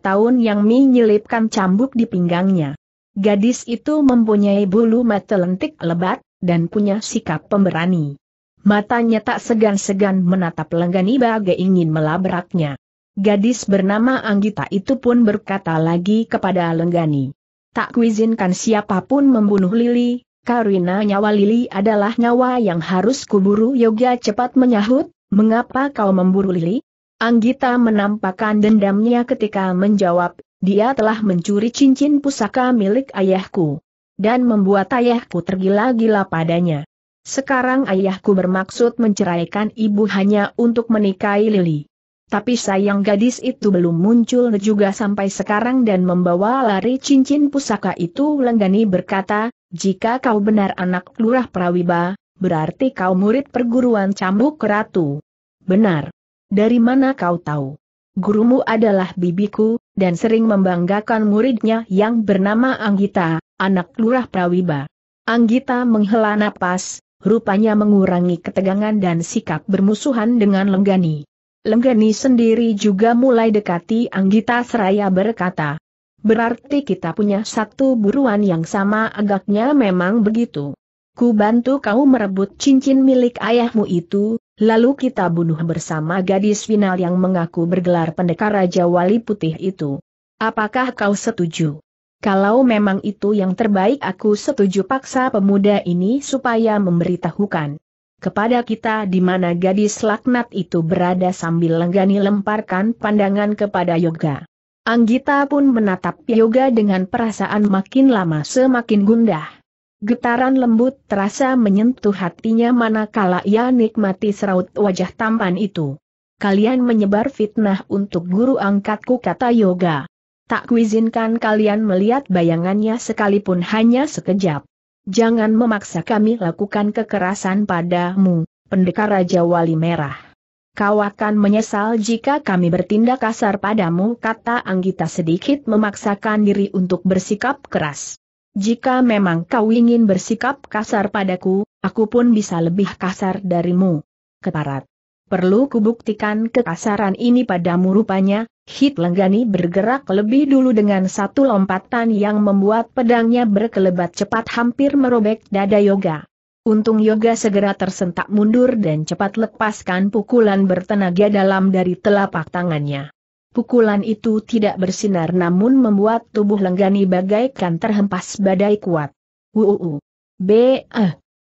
tahun yang menyelipkan cambuk di pinggangnya. Gadis itu mempunyai bulu mata lentik lebat, dan punya sikap pemberani. Matanya tak segan-segan menatap Lenggani bagai ingin melabraknya. Gadis bernama Anggita itu pun berkata lagi kepada Lenggani. Tak kuizinkan siapapun membunuh Lili, karena nyawa Lili adalah nyawa yang harus kuburu Yoga cepat menyahut, mengapa kau memburu Lili? Anggita menampakkan dendamnya ketika menjawab, dia telah mencuri cincin pusaka milik ayahku. Dan membuat ayahku tergila-gila padanya. Sekarang ayahku bermaksud menceraikan ibu hanya untuk menikahi Lili. Tapi sayang gadis itu belum muncul juga sampai sekarang dan membawa lari cincin pusaka itu Lenggani berkata, jika kau benar anak lurah Prawiba, berarti kau murid perguruan cambuk ratu. Benar. Dari mana kau tahu? Gurumu adalah bibiku, dan sering membanggakan muridnya yang bernama Anggita, anak lurah Prawiba. Anggita menghela napas, rupanya mengurangi ketegangan dan sikap bermusuhan dengan Lenggani. Lenggeni sendiri juga mulai dekati Anggita Seraya berkata. Berarti kita punya satu buruan yang sama agaknya memang begitu. Ku bantu kau merebut cincin milik ayahmu itu, lalu kita bunuh bersama gadis final yang mengaku bergelar pendekar Raja Wali Putih itu. Apakah kau setuju? Kalau memang itu yang terbaik aku setuju paksa pemuda ini supaya memberitahukan kepada kita di mana gadis laknat itu berada sambil lenggani lemparkan pandangan kepada Yoga. Anggita pun menatap Yoga dengan perasaan makin lama semakin gundah. Getaran lembut terasa menyentuh hatinya manakala ia nikmati seraut wajah tampan itu. Kalian menyebar fitnah untuk guru angkatku kata Yoga. Tak kuizinkan kalian melihat bayangannya sekalipun hanya sekejap. Jangan memaksa kami lakukan kekerasan padamu, pendekar Raja Wali Merah. Kau akan menyesal jika kami bertindak kasar padamu kata Anggita sedikit memaksakan diri untuk bersikap keras. Jika memang kau ingin bersikap kasar padaku, aku pun bisa lebih kasar darimu. Keparat. Perlu kubuktikan kekasaran ini padamu rupanya, Hit Lenggani bergerak lebih dulu dengan satu lompatan yang membuat pedangnya berkelebat cepat hampir merobek dada Yoga. Untung Yoga segera tersentak mundur dan cepat lepaskan pukulan bertenaga dalam dari telapak tangannya. Pukulan itu tidak bersinar namun membuat tubuh Lenggani bagaikan terhempas badai kuat. Wuuu. Be, eh,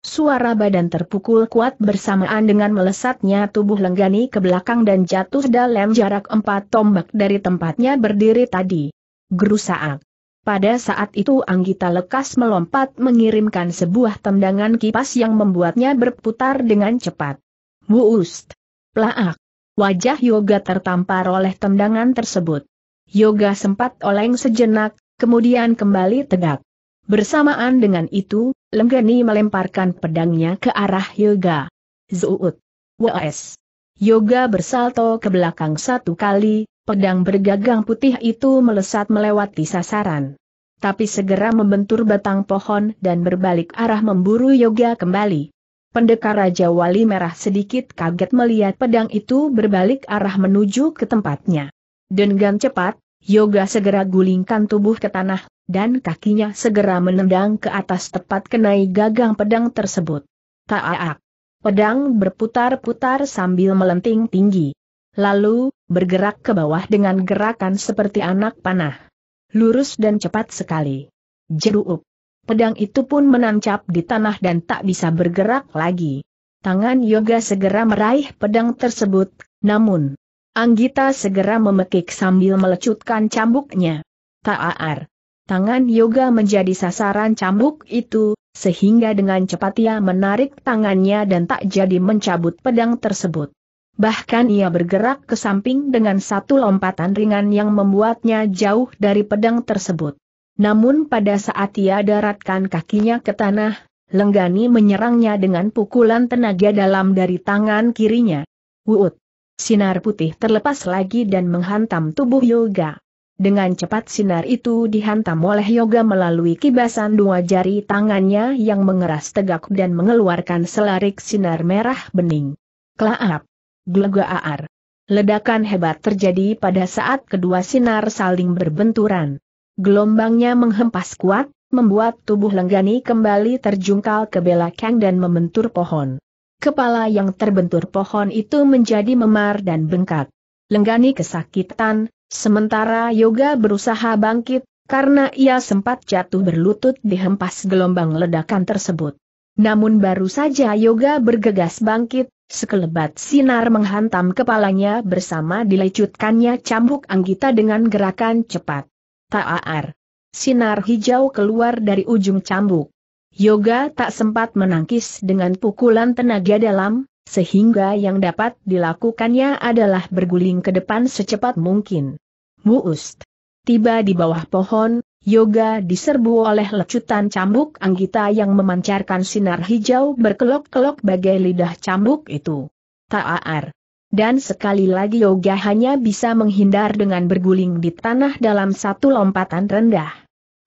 Suara badan terpukul kuat bersamaan dengan melesatnya tubuh Lenggani ke belakang dan jatuh dalam jarak empat tombak dari tempatnya berdiri tadi. Gerusaak. Pada saat itu Anggita lekas melompat mengirimkan sebuah tendangan kipas yang membuatnya berputar dengan cepat. Wust! Plaak. Wajah Yoga tertampar oleh tendangan tersebut. Yoga sempat oleng sejenak, kemudian kembali tegak. Bersamaan dengan itu, Lenggeni melemparkan pedangnya ke arah Yoga. Zuut. Was. Yoga bersalto ke belakang satu kali, pedang bergagang putih itu melesat melewati sasaran. Tapi segera membentur batang pohon dan berbalik arah memburu Yoga kembali. Pendekar Raja Wali Merah sedikit kaget melihat pedang itu berbalik arah menuju ke tempatnya. Dengan cepat, Yoga segera gulingkan tubuh ke tanah, dan kakinya segera menendang ke atas tepat kenai gagang pedang tersebut. Taak! Pedang berputar-putar sambil melenting tinggi. Lalu, bergerak ke bawah dengan gerakan seperti anak panah. Lurus dan cepat sekali. Jeruup. Pedang itu pun menancap di tanah dan tak bisa bergerak lagi. Tangan Yoga segera meraih pedang tersebut, namun Anggita segera memekik sambil melecutkan cambuknya. Taar tangan Yoga menjadi sasaran cambuk itu, sehingga dengan cepat ia menarik tangannya dan tak jadi mencabut pedang tersebut. Bahkan ia bergerak ke samping dengan satu lompatan ringan yang membuatnya jauh dari pedang tersebut. Namun pada saat ia daratkan kakinya ke tanah, Lenggani menyerangnya dengan pukulan tenaga dalam dari tangan kirinya. Wuut! Sinar putih terlepas lagi dan menghantam tubuh Yoga. Dengan cepat sinar itu dihantam oleh Yoga melalui kibasan dua jari tangannya yang mengeras tegak dan mengeluarkan selarik sinar merah bening. Klaap! Glegaar! Ledakan hebat terjadi pada saat kedua sinar saling berbenturan. Gelombangnya menghempas kuat, membuat tubuh Lenggani kembali terjungkal ke belakang dan membentur pohon. Kepala yang terbentur pohon itu menjadi memar dan bengkak. Lenggani kesakitan, Sementara Yoga berusaha bangkit, karena ia sempat jatuh berlutut dihempas gelombang ledakan tersebut. Namun baru saja Yoga bergegas bangkit, sekelebat sinar menghantam kepalanya bersama dilecutkannya cambuk anggita dengan gerakan cepat. Ta'ar. Sinar hijau keluar dari ujung cambuk. Yoga tak sempat menangkis dengan pukulan tenaga dalam, sehingga yang dapat dilakukannya adalah berguling ke depan secepat mungkin. Muust. Tiba di bawah pohon, Yoga diserbu oleh lecutan cambuk anggita yang memancarkan sinar hijau berkelok-kelok bagai lidah cambuk itu. Ta'ar. Dan sekali lagi Yoga hanya bisa menghindar dengan berguling di tanah dalam satu lompatan rendah.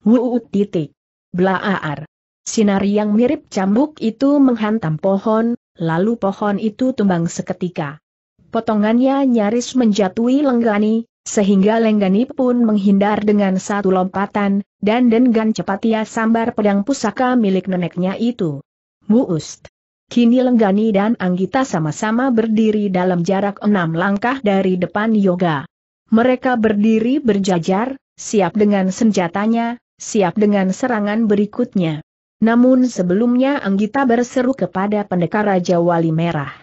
Wuut titik. Blaar. Sinar yang mirip cambuk itu menghantam pohon, lalu pohon itu tumbang seketika. Potongannya nyaris menjatuhi Lenggani, sehingga Lenggani pun menghindar dengan satu lompatan, dan dengan cepat ia sambar pedang pusaka milik neneknya itu. Muust. Kini Lenggani dan Anggita sama-sama berdiri dalam jarak enam langkah dari depan Yoga. Mereka berdiri berjajar, siap dengan senjatanya, siap dengan serangan berikutnya. Namun sebelumnya Anggita berseru kepada pendekar Raja Wali Merah.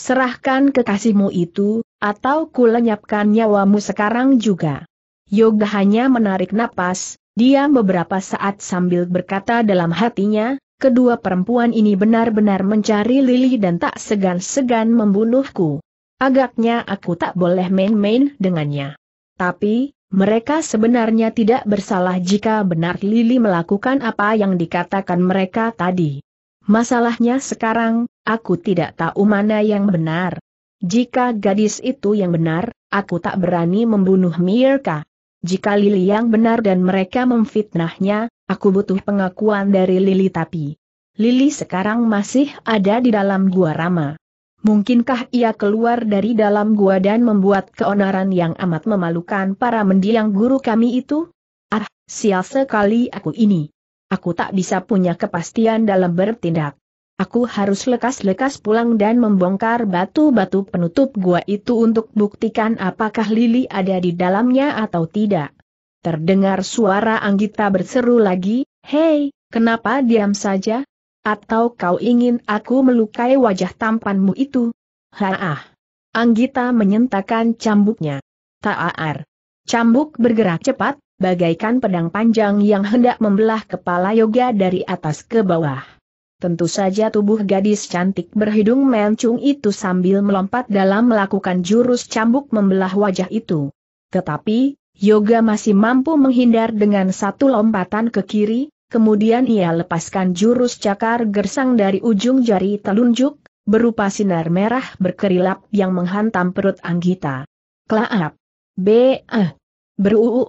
Serahkan kekasihmu itu, atau ku lenyapkan nyawamu sekarang juga. Yoga hanya menarik napas, dia beberapa saat sambil berkata dalam hatinya, kedua perempuan ini benar-benar mencari Lili dan tak segan-segan membunuhku. Agaknya aku tak boleh main-main dengannya. Tapi, mereka sebenarnya tidak bersalah jika benar Lili melakukan apa yang dikatakan mereka tadi. Masalahnya sekarang, aku tidak tahu mana yang benar. Jika gadis itu yang benar, aku tak berani membunuh Mirka. Jika Lili yang benar dan mereka memfitnahnya, aku butuh pengakuan dari Lili tapi... Lili sekarang masih ada di dalam gua Rama mungkinkah ia keluar dari dalam gua dan membuat keonaran yang amat memalukan para mendiang guru kami itu? Ah, sial sekali aku ini. Aku tak bisa punya kepastian dalam bertindak. Aku harus lekas-lekas pulang dan membongkar batu-batu penutup gua itu untuk buktikan apakah Lili ada di dalamnya atau tidak. Terdengar suara Anggita berseru lagi, Hei, kenapa diam saja? Atau kau ingin aku melukai wajah tampanmu itu? Haah. Anggita menyentakkan cambuknya. Taar. Cambuk bergerak cepat, bagaikan pedang panjang yang hendak membelah kepala yoga dari atas ke bawah. Tentu saja tubuh gadis cantik berhidung mencung itu sambil melompat dalam melakukan jurus cambuk membelah wajah itu. Tetapi, Yoga masih mampu menghindar dengan satu lompatan ke kiri, kemudian ia lepaskan jurus cakar gersang dari ujung jari telunjuk, berupa sinar merah berkerilap yang menghantam perut Anggita. Klaap! B. -eh. Beruu!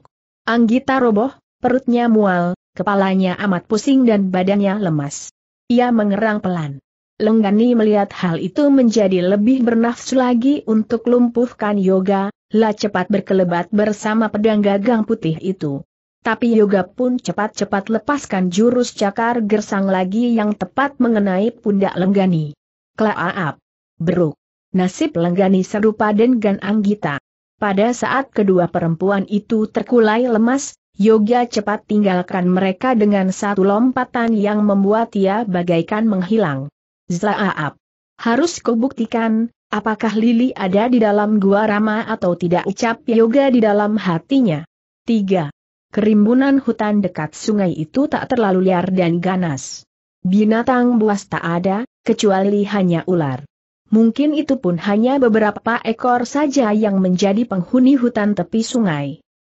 Anggita roboh, perutnya mual, kepalanya amat pusing dan badannya lemas. Ia mengerang pelan. Lenggani melihat hal itu menjadi lebih bernafsu lagi untuk lumpuhkan yoga, lah cepat berkelebat bersama pedang gagang putih itu. Tapi Yoga pun cepat-cepat lepaskan jurus cakar gersang lagi yang tepat mengenai pundak Lenggani. Klaaap! Beruk! Nasib Lenggani serupa dengan Anggita. Pada saat kedua perempuan itu terkulai lemas, Yoga cepat tinggalkan mereka dengan satu lompatan yang membuat ia bagaikan menghilang. Zlaaap! Harus buktikan, apakah Lili ada di dalam gua Rama atau tidak ucap Yoga di dalam hatinya. 3 kerimbunan hutan dekat sungai itu tak terlalu liar dan ganas. Binatang buas tak ada, kecuali hanya ular. Mungkin itu pun hanya beberapa ekor saja yang menjadi penghuni hutan tepi sungai.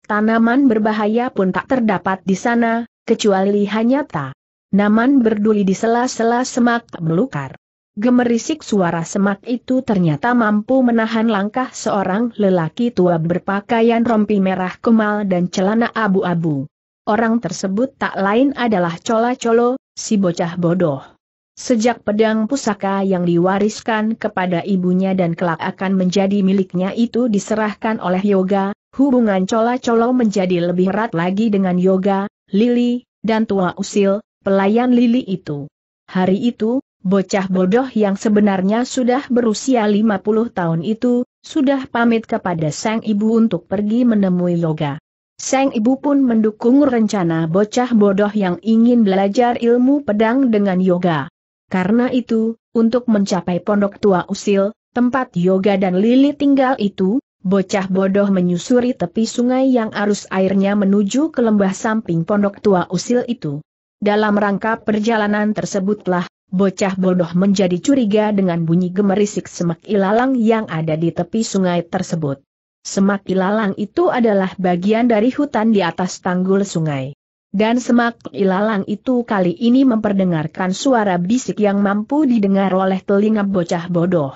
Tanaman berbahaya pun tak terdapat di sana, kecuali hanya tak. Naman berduli di sela-sela semak melukar. Gemerisik suara semak itu ternyata mampu menahan langkah seorang lelaki tua berpakaian rompi merah kemal dan celana abu-abu. Orang tersebut tak lain adalah Cola Colo, si bocah bodoh. Sejak pedang pusaka yang diwariskan kepada ibunya dan kelak akan menjadi miliknya itu diserahkan oleh Yoga, hubungan Cola Colo menjadi lebih erat lagi dengan Yoga, Lili, dan Tua Usil, pelayan Lili itu. Hari itu, Bocah bodoh yang sebenarnya sudah berusia 50 tahun itu, sudah pamit kepada sang ibu untuk pergi menemui Yoga. Sang ibu pun mendukung rencana bocah bodoh yang ingin belajar ilmu pedang dengan Yoga. Karena itu, untuk mencapai pondok tua usil, tempat Yoga dan Lili tinggal itu, bocah bodoh menyusuri tepi sungai yang arus airnya menuju ke lembah samping pondok tua usil itu. Dalam rangka perjalanan tersebutlah, Bocah bodoh menjadi curiga dengan bunyi gemerisik semak ilalang yang ada di tepi sungai tersebut. Semak ilalang itu adalah bagian dari hutan di atas tanggul sungai. Dan semak ilalang itu kali ini memperdengarkan suara bisik yang mampu didengar oleh telinga bocah bodoh.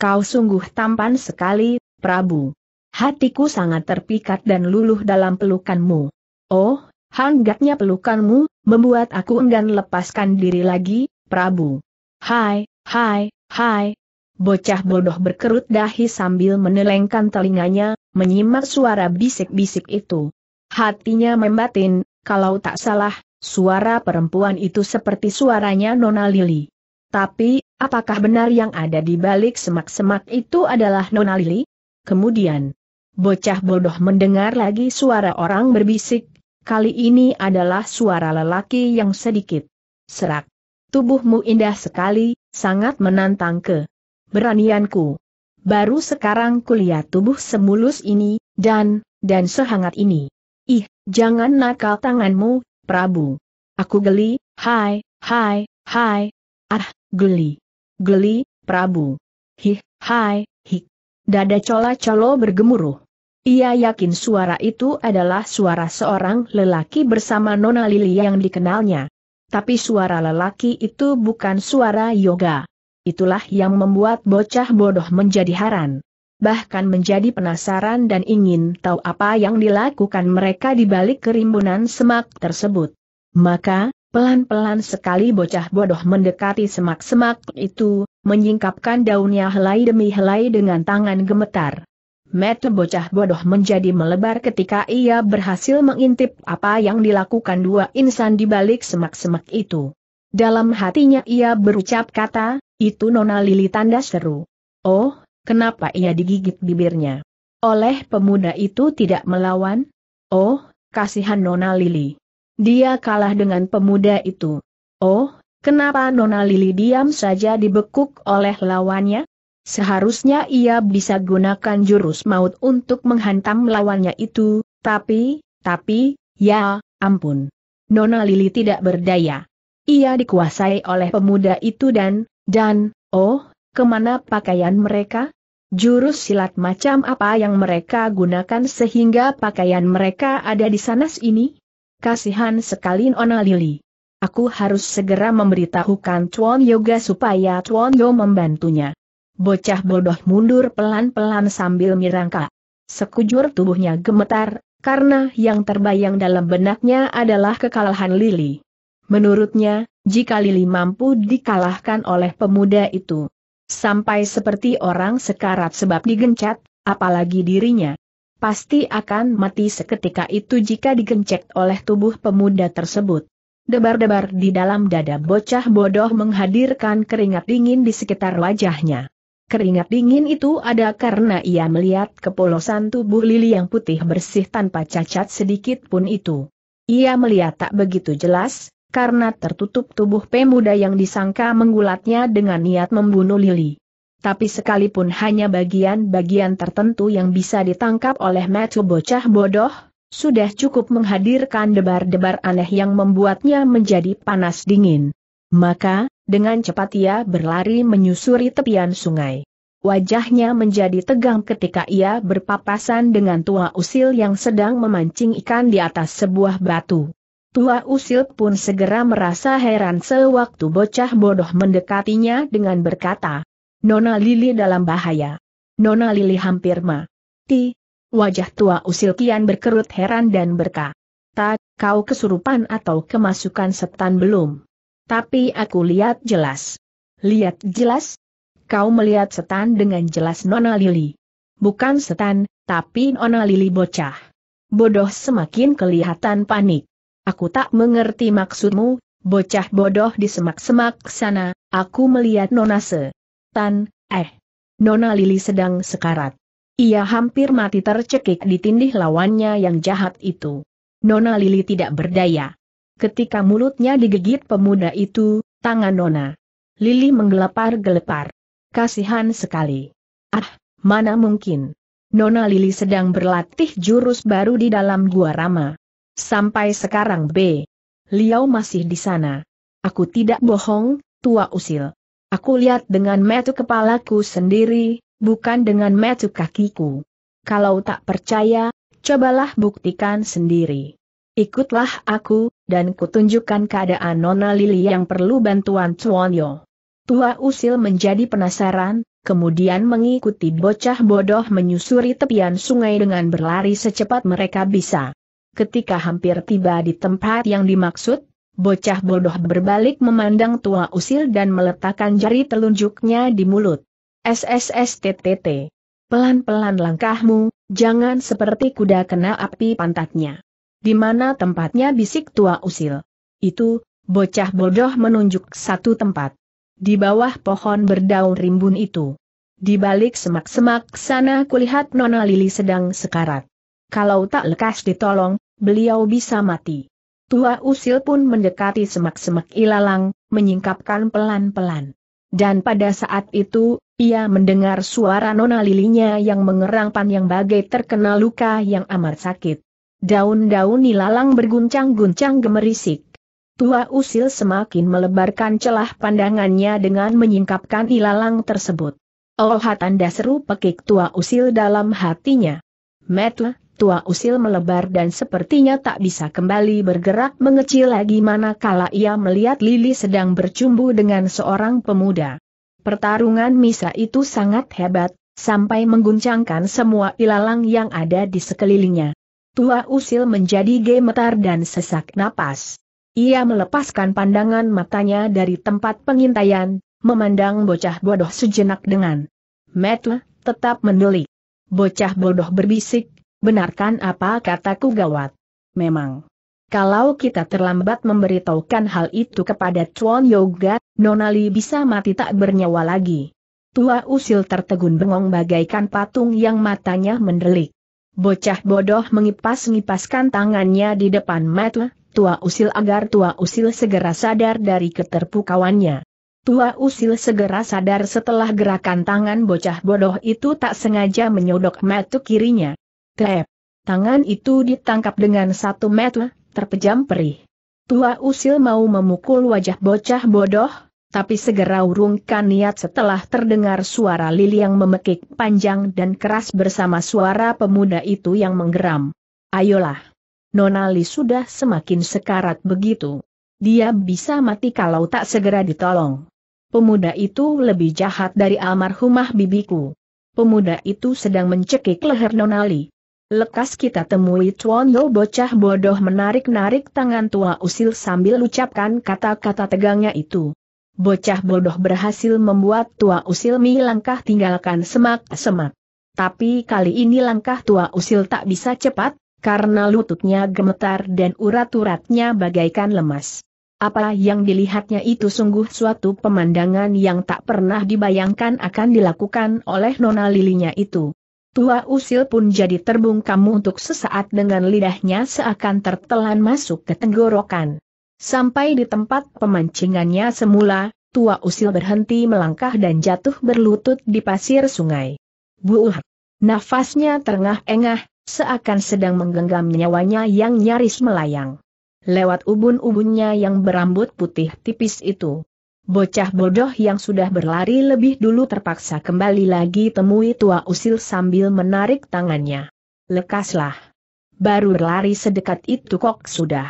Kau sungguh tampan sekali, Prabu. Hatiku sangat terpikat dan luluh dalam pelukanmu. Oh, hanggatnya pelukanmu, membuat aku enggan lepaskan diri lagi, Prabu. Hai, hai, hai. Bocah bodoh berkerut dahi sambil menelengkan telinganya, menyimak suara bisik-bisik itu. Hatinya membatin, kalau tak salah, suara perempuan itu seperti suaranya Nona Lili. Tapi, apakah benar yang ada di balik semak-semak itu adalah Nona Lili? Kemudian, bocah bodoh mendengar lagi suara orang berbisik, kali ini adalah suara lelaki yang sedikit serak tubuhmu indah sekali, sangat menantang ke beranianku. Baru sekarang kulihat tubuh semulus ini, dan, dan sehangat ini. Ih, jangan nakal tanganmu, Prabu. Aku geli, hai, hai, hai. Ah, geli. Geli, Prabu. Hih, hai, hik. Dada cola-colo bergemuruh. Ia yakin suara itu adalah suara seorang lelaki bersama Nona Lili yang dikenalnya. Tapi suara lelaki itu bukan suara yoga. Itulah yang membuat bocah bodoh menjadi haran. Bahkan menjadi penasaran dan ingin tahu apa yang dilakukan mereka di balik kerimbunan semak tersebut. Maka, pelan-pelan sekali bocah bodoh mendekati semak-semak itu, menyingkapkan daunnya helai demi helai dengan tangan gemetar. Mata bocah bodoh menjadi melebar ketika ia berhasil mengintip apa yang dilakukan dua insan di balik semak-semak itu. Dalam hatinya ia berucap kata, itu Nona Lili tanda seru. Oh, kenapa ia digigit bibirnya? Oleh pemuda itu tidak melawan? Oh, kasihan Nona Lili. Dia kalah dengan pemuda itu. Oh, kenapa Nona Lili diam saja dibekuk oleh lawannya? seharusnya ia bisa gunakan jurus maut untuk menghantam lawannya itu, tapi, tapi, ya, ampun. Nona Lili tidak berdaya. Ia dikuasai oleh pemuda itu dan, dan, oh, kemana pakaian mereka? Jurus silat macam apa yang mereka gunakan sehingga pakaian mereka ada di sana sini? Kasihan sekali Nona Lili. Aku harus segera memberitahukan Tuan Yoga supaya Tuan Yo membantunya. Bocah bodoh mundur pelan-pelan sambil mirangka. Sekujur tubuhnya gemetar, karena yang terbayang dalam benaknya adalah kekalahan Lili. Menurutnya, jika Lili mampu dikalahkan oleh pemuda itu, sampai seperti orang sekarat sebab digencet, apalagi dirinya, pasti akan mati seketika itu jika digencet oleh tubuh pemuda tersebut. Debar-debar di dalam dada bocah bodoh menghadirkan keringat dingin di sekitar wajahnya. Keringat dingin itu ada karena ia melihat kepolosan tubuh Lili yang putih bersih tanpa cacat sedikit pun itu. Ia melihat tak begitu jelas, karena tertutup tubuh pemuda yang disangka menggulatnya dengan niat membunuh Lili. Tapi sekalipun hanya bagian-bagian tertentu yang bisa ditangkap oleh Matthew bocah bodoh, sudah cukup menghadirkan debar-debar aneh yang membuatnya menjadi panas dingin. Maka, dengan cepat ia berlari menyusuri tepian sungai. Wajahnya menjadi tegang ketika ia berpapasan dengan tua usil yang sedang memancing ikan di atas sebuah batu. Tua usil pun segera merasa heran sewaktu bocah bodoh mendekatinya dengan berkata, Nona Lili dalam bahaya. Nona Lili hampir mati." Wajah tua usil kian berkerut heran dan berkata, kau kesurupan atau kemasukan setan belum? Tapi aku lihat jelas. Lihat jelas? Kau melihat setan dengan jelas Nona Lili. Bukan setan, tapi Nona Lili bocah. Bodoh semakin kelihatan panik. Aku tak mengerti maksudmu, bocah bodoh di semak-semak sana, aku melihat Nona se. Tan, eh. Nona Lili sedang sekarat. Ia hampir mati tercekik ditindih lawannya yang jahat itu. Nona Lili tidak berdaya. Ketika mulutnya digigit pemuda itu, tangan Nona. Lili menggelepar-gelepar. Kasihan sekali. Ah, mana mungkin. Nona Lili sedang berlatih jurus baru di dalam gua Rama. Sampai sekarang B. liau masih di sana. Aku tidak bohong, tua usil. Aku lihat dengan metu kepalaku sendiri, bukan dengan metu kakiku. Kalau tak percaya, cobalah buktikan sendiri. Ikutlah aku, dan kutunjukkan keadaan Nona Lili yang perlu bantuan Yo. Tua usil menjadi penasaran, kemudian mengikuti bocah bodoh menyusuri tepian sungai dengan berlari secepat mereka bisa. Ketika hampir tiba di tempat yang dimaksud, bocah bodoh berbalik memandang tua usil dan meletakkan jari telunjuknya di mulut. SSSTTT. Pelan-pelan langkahmu, jangan seperti kuda kena api pantatnya. Di mana tempatnya bisik tua usil? Itu, bocah bodoh menunjuk satu tempat. Di bawah pohon berdaun rimbun itu. Di balik semak-semak sana kulihat Nona Lili sedang sekarat. Kalau tak lekas ditolong, beliau bisa mati. Tua usil pun mendekati semak-semak ilalang, menyingkapkan pelan-pelan. Dan pada saat itu, ia mendengar suara Nona Lilinya yang mengerang panjang bagai terkena luka yang amat sakit. Daun-daun ilalang berguncang-guncang gemerisik. Tua usil semakin melebarkan celah pandangannya dengan menyingkapkan ilalang tersebut. Oh tanda seru pekik tua usil dalam hatinya. Metle, tua usil melebar dan sepertinya tak bisa kembali bergerak mengecil lagi manakala ia melihat Lili sedang bercumbu dengan seorang pemuda. Pertarungan misa itu sangat hebat, sampai mengguncangkan semua ilalang yang ada di sekelilingnya. Tua usil menjadi gemetar dan sesak napas. Ia melepaskan pandangan matanya dari tempat pengintaian, memandang bocah bodoh sejenak dengan metu, tetap mendelik. Bocah bodoh berbisik, benarkan apa kataku gawat. Memang. Kalau kita terlambat memberitahukan hal itu kepada Chuan Yoga, Nonali bisa mati tak bernyawa lagi. Tua usil tertegun bengong bagaikan patung yang matanya mendelik. Bocah bodoh mengipas-ngipaskan tangannya di depan mata, tua usil agar tua usil segera sadar dari keterpukawannya. Tua usil segera sadar setelah gerakan tangan bocah bodoh itu tak sengaja menyodok metu kirinya. Trep. Tangan itu ditangkap dengan satu metu, terpejam perih. Tua usil mau memukul wajah bocah bodoh, tapi segera urungkan niat setelah terdengar suara lili yang memekik panjang dan keras bersama suara pemuda itu yang menggeram. Ayolah. Nonali sudah semakin sekarat begitu. Dia bisa mati kalau tak segera ditolong. Pemuda itu lebih jahat dari almarhumah bibiku. Pemuda itu sedang mencekik leher Nonali. Lekas kita temui Chuan Yo bocah bodoh menarik-narik tangan tua usil sambil ucapkan kata-kata tegangnya itu bocah bodoh berhasil membuat tua usil mi langkah tinggalkan semak-semak. Tapi kali ini langkah tua usil tak bisa cepat, karena lututnya gemetar dan urat-uratnya bagaikan lemas. Apa yang dilihatnya itu sungguh suatu pemandangan yang tak pernah dibayangkan akan dilakukan oleh nona lilinya itu. Tua usil pun jadi terbungkam untuk sesaat dengan lidahnya seakan tertelan masuk ke tenggorokan. Sampai di tempat pemancingannya semula, tua usil berhenti melangkah dan jatuh berlutut di pasir sungai. Buuh! Nafasnya terengah-engah, seakan sedang menggenggam nyawanya yang nyaris melayang. Lewat ubun-ubunnya yang berambut putih tipis itu. Bocah bodoh yang sudah berlari lebih dulu terpaksa kembali lagi temui tua usil sambil menarik tangannya. Lekaslah. Baru lari sedekat itu kok sudah.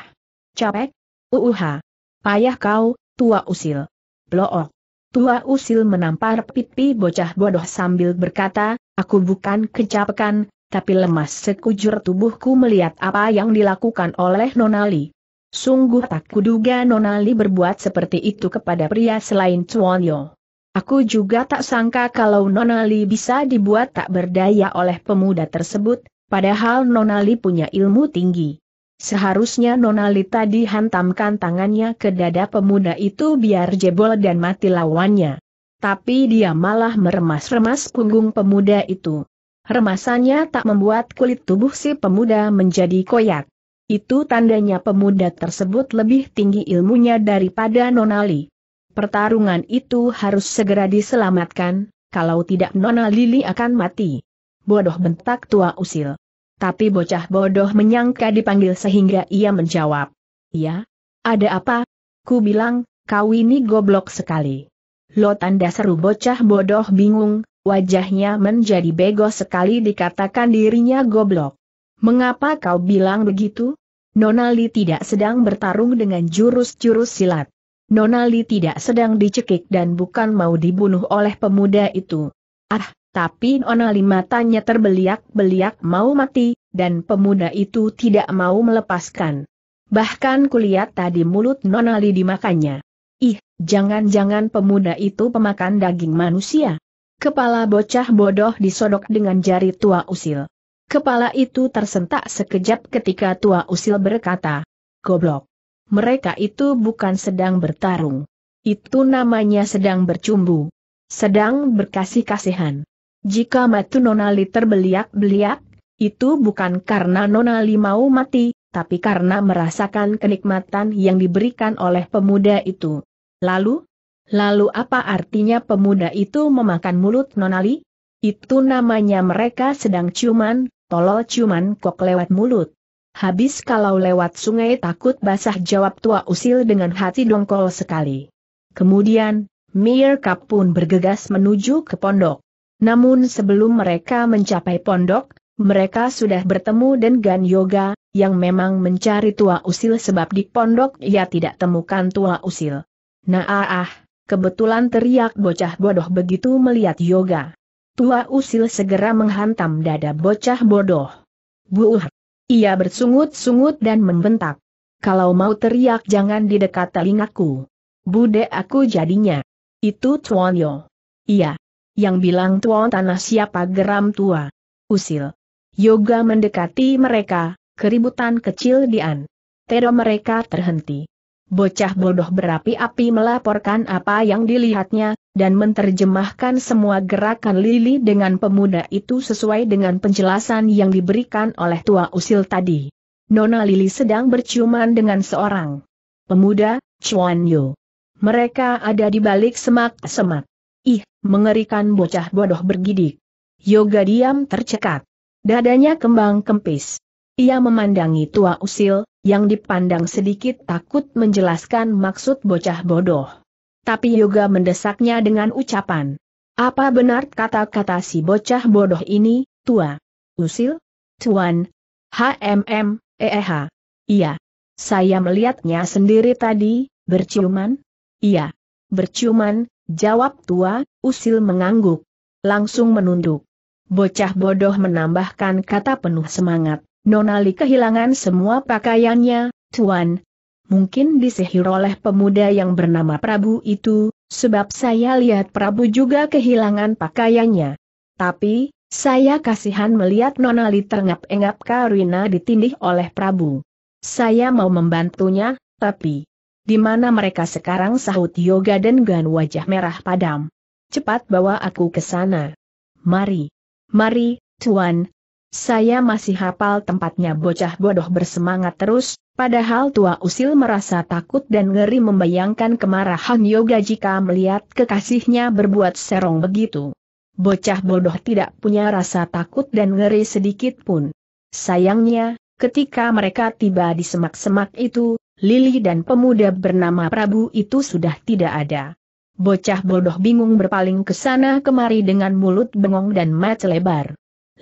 Capek, Uuha. Payah kau, tua usil. Blook. Tua usil menampar pipi bocah bodoh sambil berkata, aku bukan kecapkan, tapi lemas sekujur tubuhku melihat apa yang dilakukan oleh Nonali. Sungguh tak kuduga Nonali berbuat seperti itu kepada pria selain Chuanyo. Aku juga tak sangka kalau Nonali bisa dibuat tak berdaya oleh pemuda tersebut, padahal Nonali punya ilmu tinggi. Seharusnya Nonali tadi hantamkan tangannya ke dada pemuda itu biar jebol dan mati lawannya. Tapi dia malah meremas-remas punggung pemuda itu. Remasannya tak membuat kulit tubuh si pemuda menjadi koyak. Itu tandanya pemuda tersebut lebih tinggi ilmunya daripada Nonali. Pertarungan itu harus segera diselamatkan, kalau tidak Nona akan mati. Bodoh bentak tua usil. Tapi bocah bodoh menyangka dipanggil sehingga ia menjawab. Ya? Ada apa? Ku bilang, kau ini goblok sekali. Lo tanda seru bocah bodoh bingung, wajahnya menjadi bego sekali dikatakan dirinya goblok. Mengapa kau bilang begitu? Nonali tidak sedang bertarung dengan jurus-jurus silat. Nonali tidak sedang dicekik dan bukan mau dibunuh oleh pemuda itu. Ah, tapi Nona Lima tanya terbeliak-beliak mau mati, dan pemuda itu tidak mau melepaskan. Bahkan kulihat tadi mulut Nona Li dimakannya. Ih, jangan-jangan pemuda itu pemakan daging manusia. Kepala bocah bodoh disodok dengan jari tua usil. Kepala itu tersentak sekejap ketika tua usil berkata, Goblok. Mereka itu bukan sedang bertarung. Itu namanya sedang bercumbu. Sedang berkasih-kasihan. Jika matu Nonali terbeliak-beliak, itu bukan karena Nonali mau mati, tapi karena merasakan kenikmatan yang diberikan oleh pemuda itu. Lalu? Lalu apa artinya pemuda itu memakan mulut Nonali? Itu namanya mereka sedang ciuman, tolol ciuman kok lewat mulut. Habis kalau lewat sungai takut basah jawab tua usil dengan hati dongkol sekali. Kemudian, Mirka pun bergegas menuju ke pondok. Namun sebelum mereka mencapai pondok, mereka sudah bertemu dengan Yoga, yang memang mencari tua usil sebab di pondok ia tidak temukan tua usil. Nah ah, ah kebetulan teriak bocah bodoh begitu melihat Yoga. Tua usil segera menghantam dada bocah bodoh. Buuh! Ia bersungut-sungut dan membentak. Kalau mau teriak jangan di dekat telingaku. Bude aku jadinya. Itu Tuan Yo. Iya yang bilang tuan tanah siapa geram tua. Usil. Yoga mendekati mereka, keributan kecil dian. Tero mereka terhenti. Bocah bodoh berapi-api melaporkan apa yang dilihatnya, dan menterjemahkan semua gerakan Lili dengan pemuda itu sesuai dengan penjelasan yang diberikan oleh tua usil tadi. Nona Lili sedang berciuman dengan seorang pemuda, Chuan Yu. Mereka ada di balik semak-semak. Ih, mengerikan bocah bodoh bergidik. Yoga diam tercekat. Dadanya kembang kempis. Ia memandangi tua usil, yang dipandang sedikit takut menjelaskan maksud bocah bodoh. Tapi Yoga mendesaknya dengan ucapan. Apa benar kata-kata si bocah bodoh ini, tua? Usil? Tuan? HMM, EEH. Iya. Saya melihatnya sendiri tadi, berciuman? Iya. Berciuman, Jawab tua, usil mengangguk. Langsung menunduk. Bocah bodoh menambahkan kata penuh semangat. Nonali kehilangan semua pakaiannya, Tuan. Mungkin disihir oleh pemuda yang bernama Prabu itu, sebab saya lihat Prabu juga kehilangan pakaiannya. Tapi, saya kasihan melihat Nonali terengap-engap Karina ditindih oleh Prabu. Saya mau membantunya, tapi... Di mana mereka sekarang sahut Yoga dan Gan wajah merah padam. Cepat bawa aku ke sana. Mari. Mari, Tuan. Saya masih hafal tempatnya bocah bodoh bersemangat terus, padahal tua usil merasa takut dan ngeri membayangkan kemarahan Yoga jika melihat kekasihnya berbuat serong begitu. Bocah bodoh tidak punya rasa takut dan ngeri sedikit pun. Sayangnya, Ketika mereka tiba di semak-semak itu, Lili dan pemuda bernama Prabu itu sudah tidak ada. Bocah bodoh bingung berpaling ke sana kemari dengan mulut bengong dan mata lebar.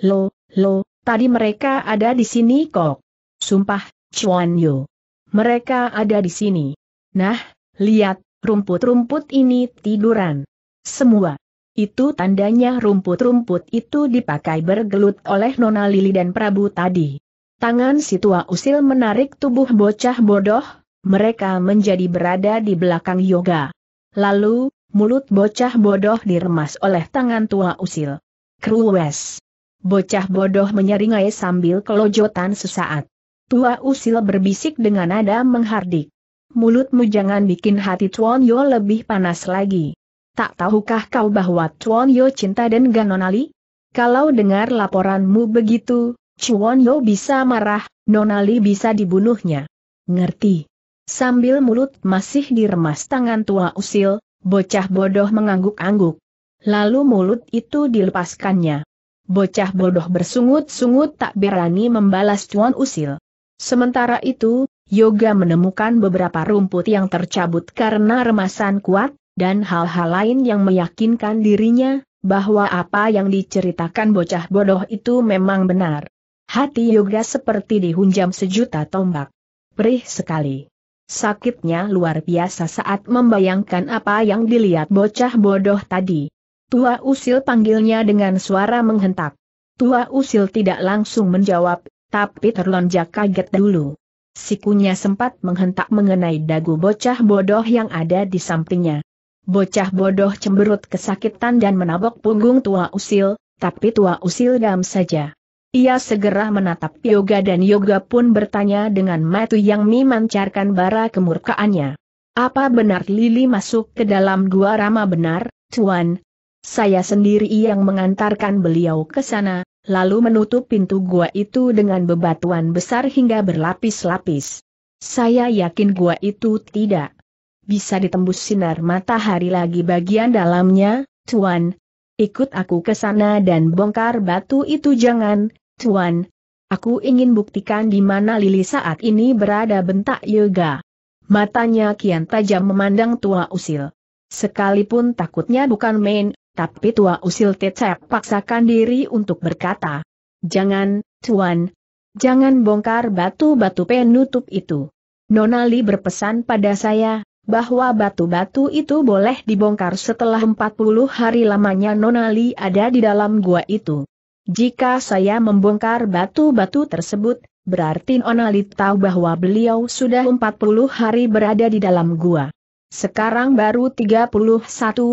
Lo, lo, tadi mereka ada di sini kok. Sumpah, Chuan Yu. Mereka ada di sini. Nah, lihat, rumput-rumput ini tiduran. Semua. Itu tandanya rumput-rumput itu dipakai bergelut oleh Nona Lili dan Prabu tadi. Tangan si tua usil menarik tubuh bocah bodoh, mereka menjadi berada di belakang yoga. Lalu, mulut bocah bodoh diremas oleh tangan tua usil. Kruwes. Bocah bodoh menyeringai sambil kelojotan sesaat. Tua usil berbisik dengan nada menghardik. Mulutmu jangan bikin hati Chuan Yo lebih panas lagi. Tak tahukah kau bahwa Chuan Yo cinta dan Ganonali? Kalau dengar laporanmu begitu, yo bisa marah, Nonali bisa dibunuhnya. Ngerti. Sambil mulut masih diremas tangan tua usil, bocah bodoh mengangguk-angguk. Lalu mulut itu dilepaskannya. Bocah bodoh bersungut-sungut tak berani membalas cuan usil. Sementara itu, Yoga menemukan beberapa rumput yang tercabut karena remasan kuat, dan hal-hal lain yang meyakinkan dirinya, bahwa apa yang diceritakan bocah bodoh itu memang benar. Hati Yoga seperti dihunjam sejuta tombak. Perih sekali. Sakitnya luar biasa saat membayangkan apa yang dilihat bocah bodoh tadi. Tua usil panggilnya dengan suara menghentak. Tua usil tidak langsung menjawab, tapi terlonjak kaget dulu. Sikunya sempat menghentak mengenai dagu bocah bodoh yang ada di sampingnya. Bocah bodoh cemberut kesakitan dan menabok punggung tua usil, tapi tua usil gam saja. Ia segera menatap Yoga dan Yoga pun bertanya dengan mata yang memancarkan bara kemurkaannya. Apa benar Lili masuk ke dalam gua Rama benar, Tuan? Saya sendiri yang mengantarkan beliau ke sana, lalu menutup pintu gua itu dengan bebatuan besar hingga berlapis-lapis. Saya yakin gua itu tidak bisa ditembus sinar matahari lagi bagian dalamnya, Tuan, Ikut aku ke sana dan bongkar batu itu jangan, Tuan. Aku ingin buktikan di mana Lili saat ini berada bentak Yoga. Matanya kian tajam memandang tua usil. Sekalipun takutnya bukan main, tapi tua usil tetap paksakan diri untuk berkata. Jangan, Tuan. Jangan bongkar batu-batu penutup itu. Nonali berpesan pada saya, bahwa batu-batu itu boleh dibongkar setelah 40 hari lamanya Nonali ada di dalam gua itu. Jika saya membongkar batu-batu tersebut, berarti Nonali tahu bahwa beliau sudah 40 hari berada di dalam gua. Sekarang baru 31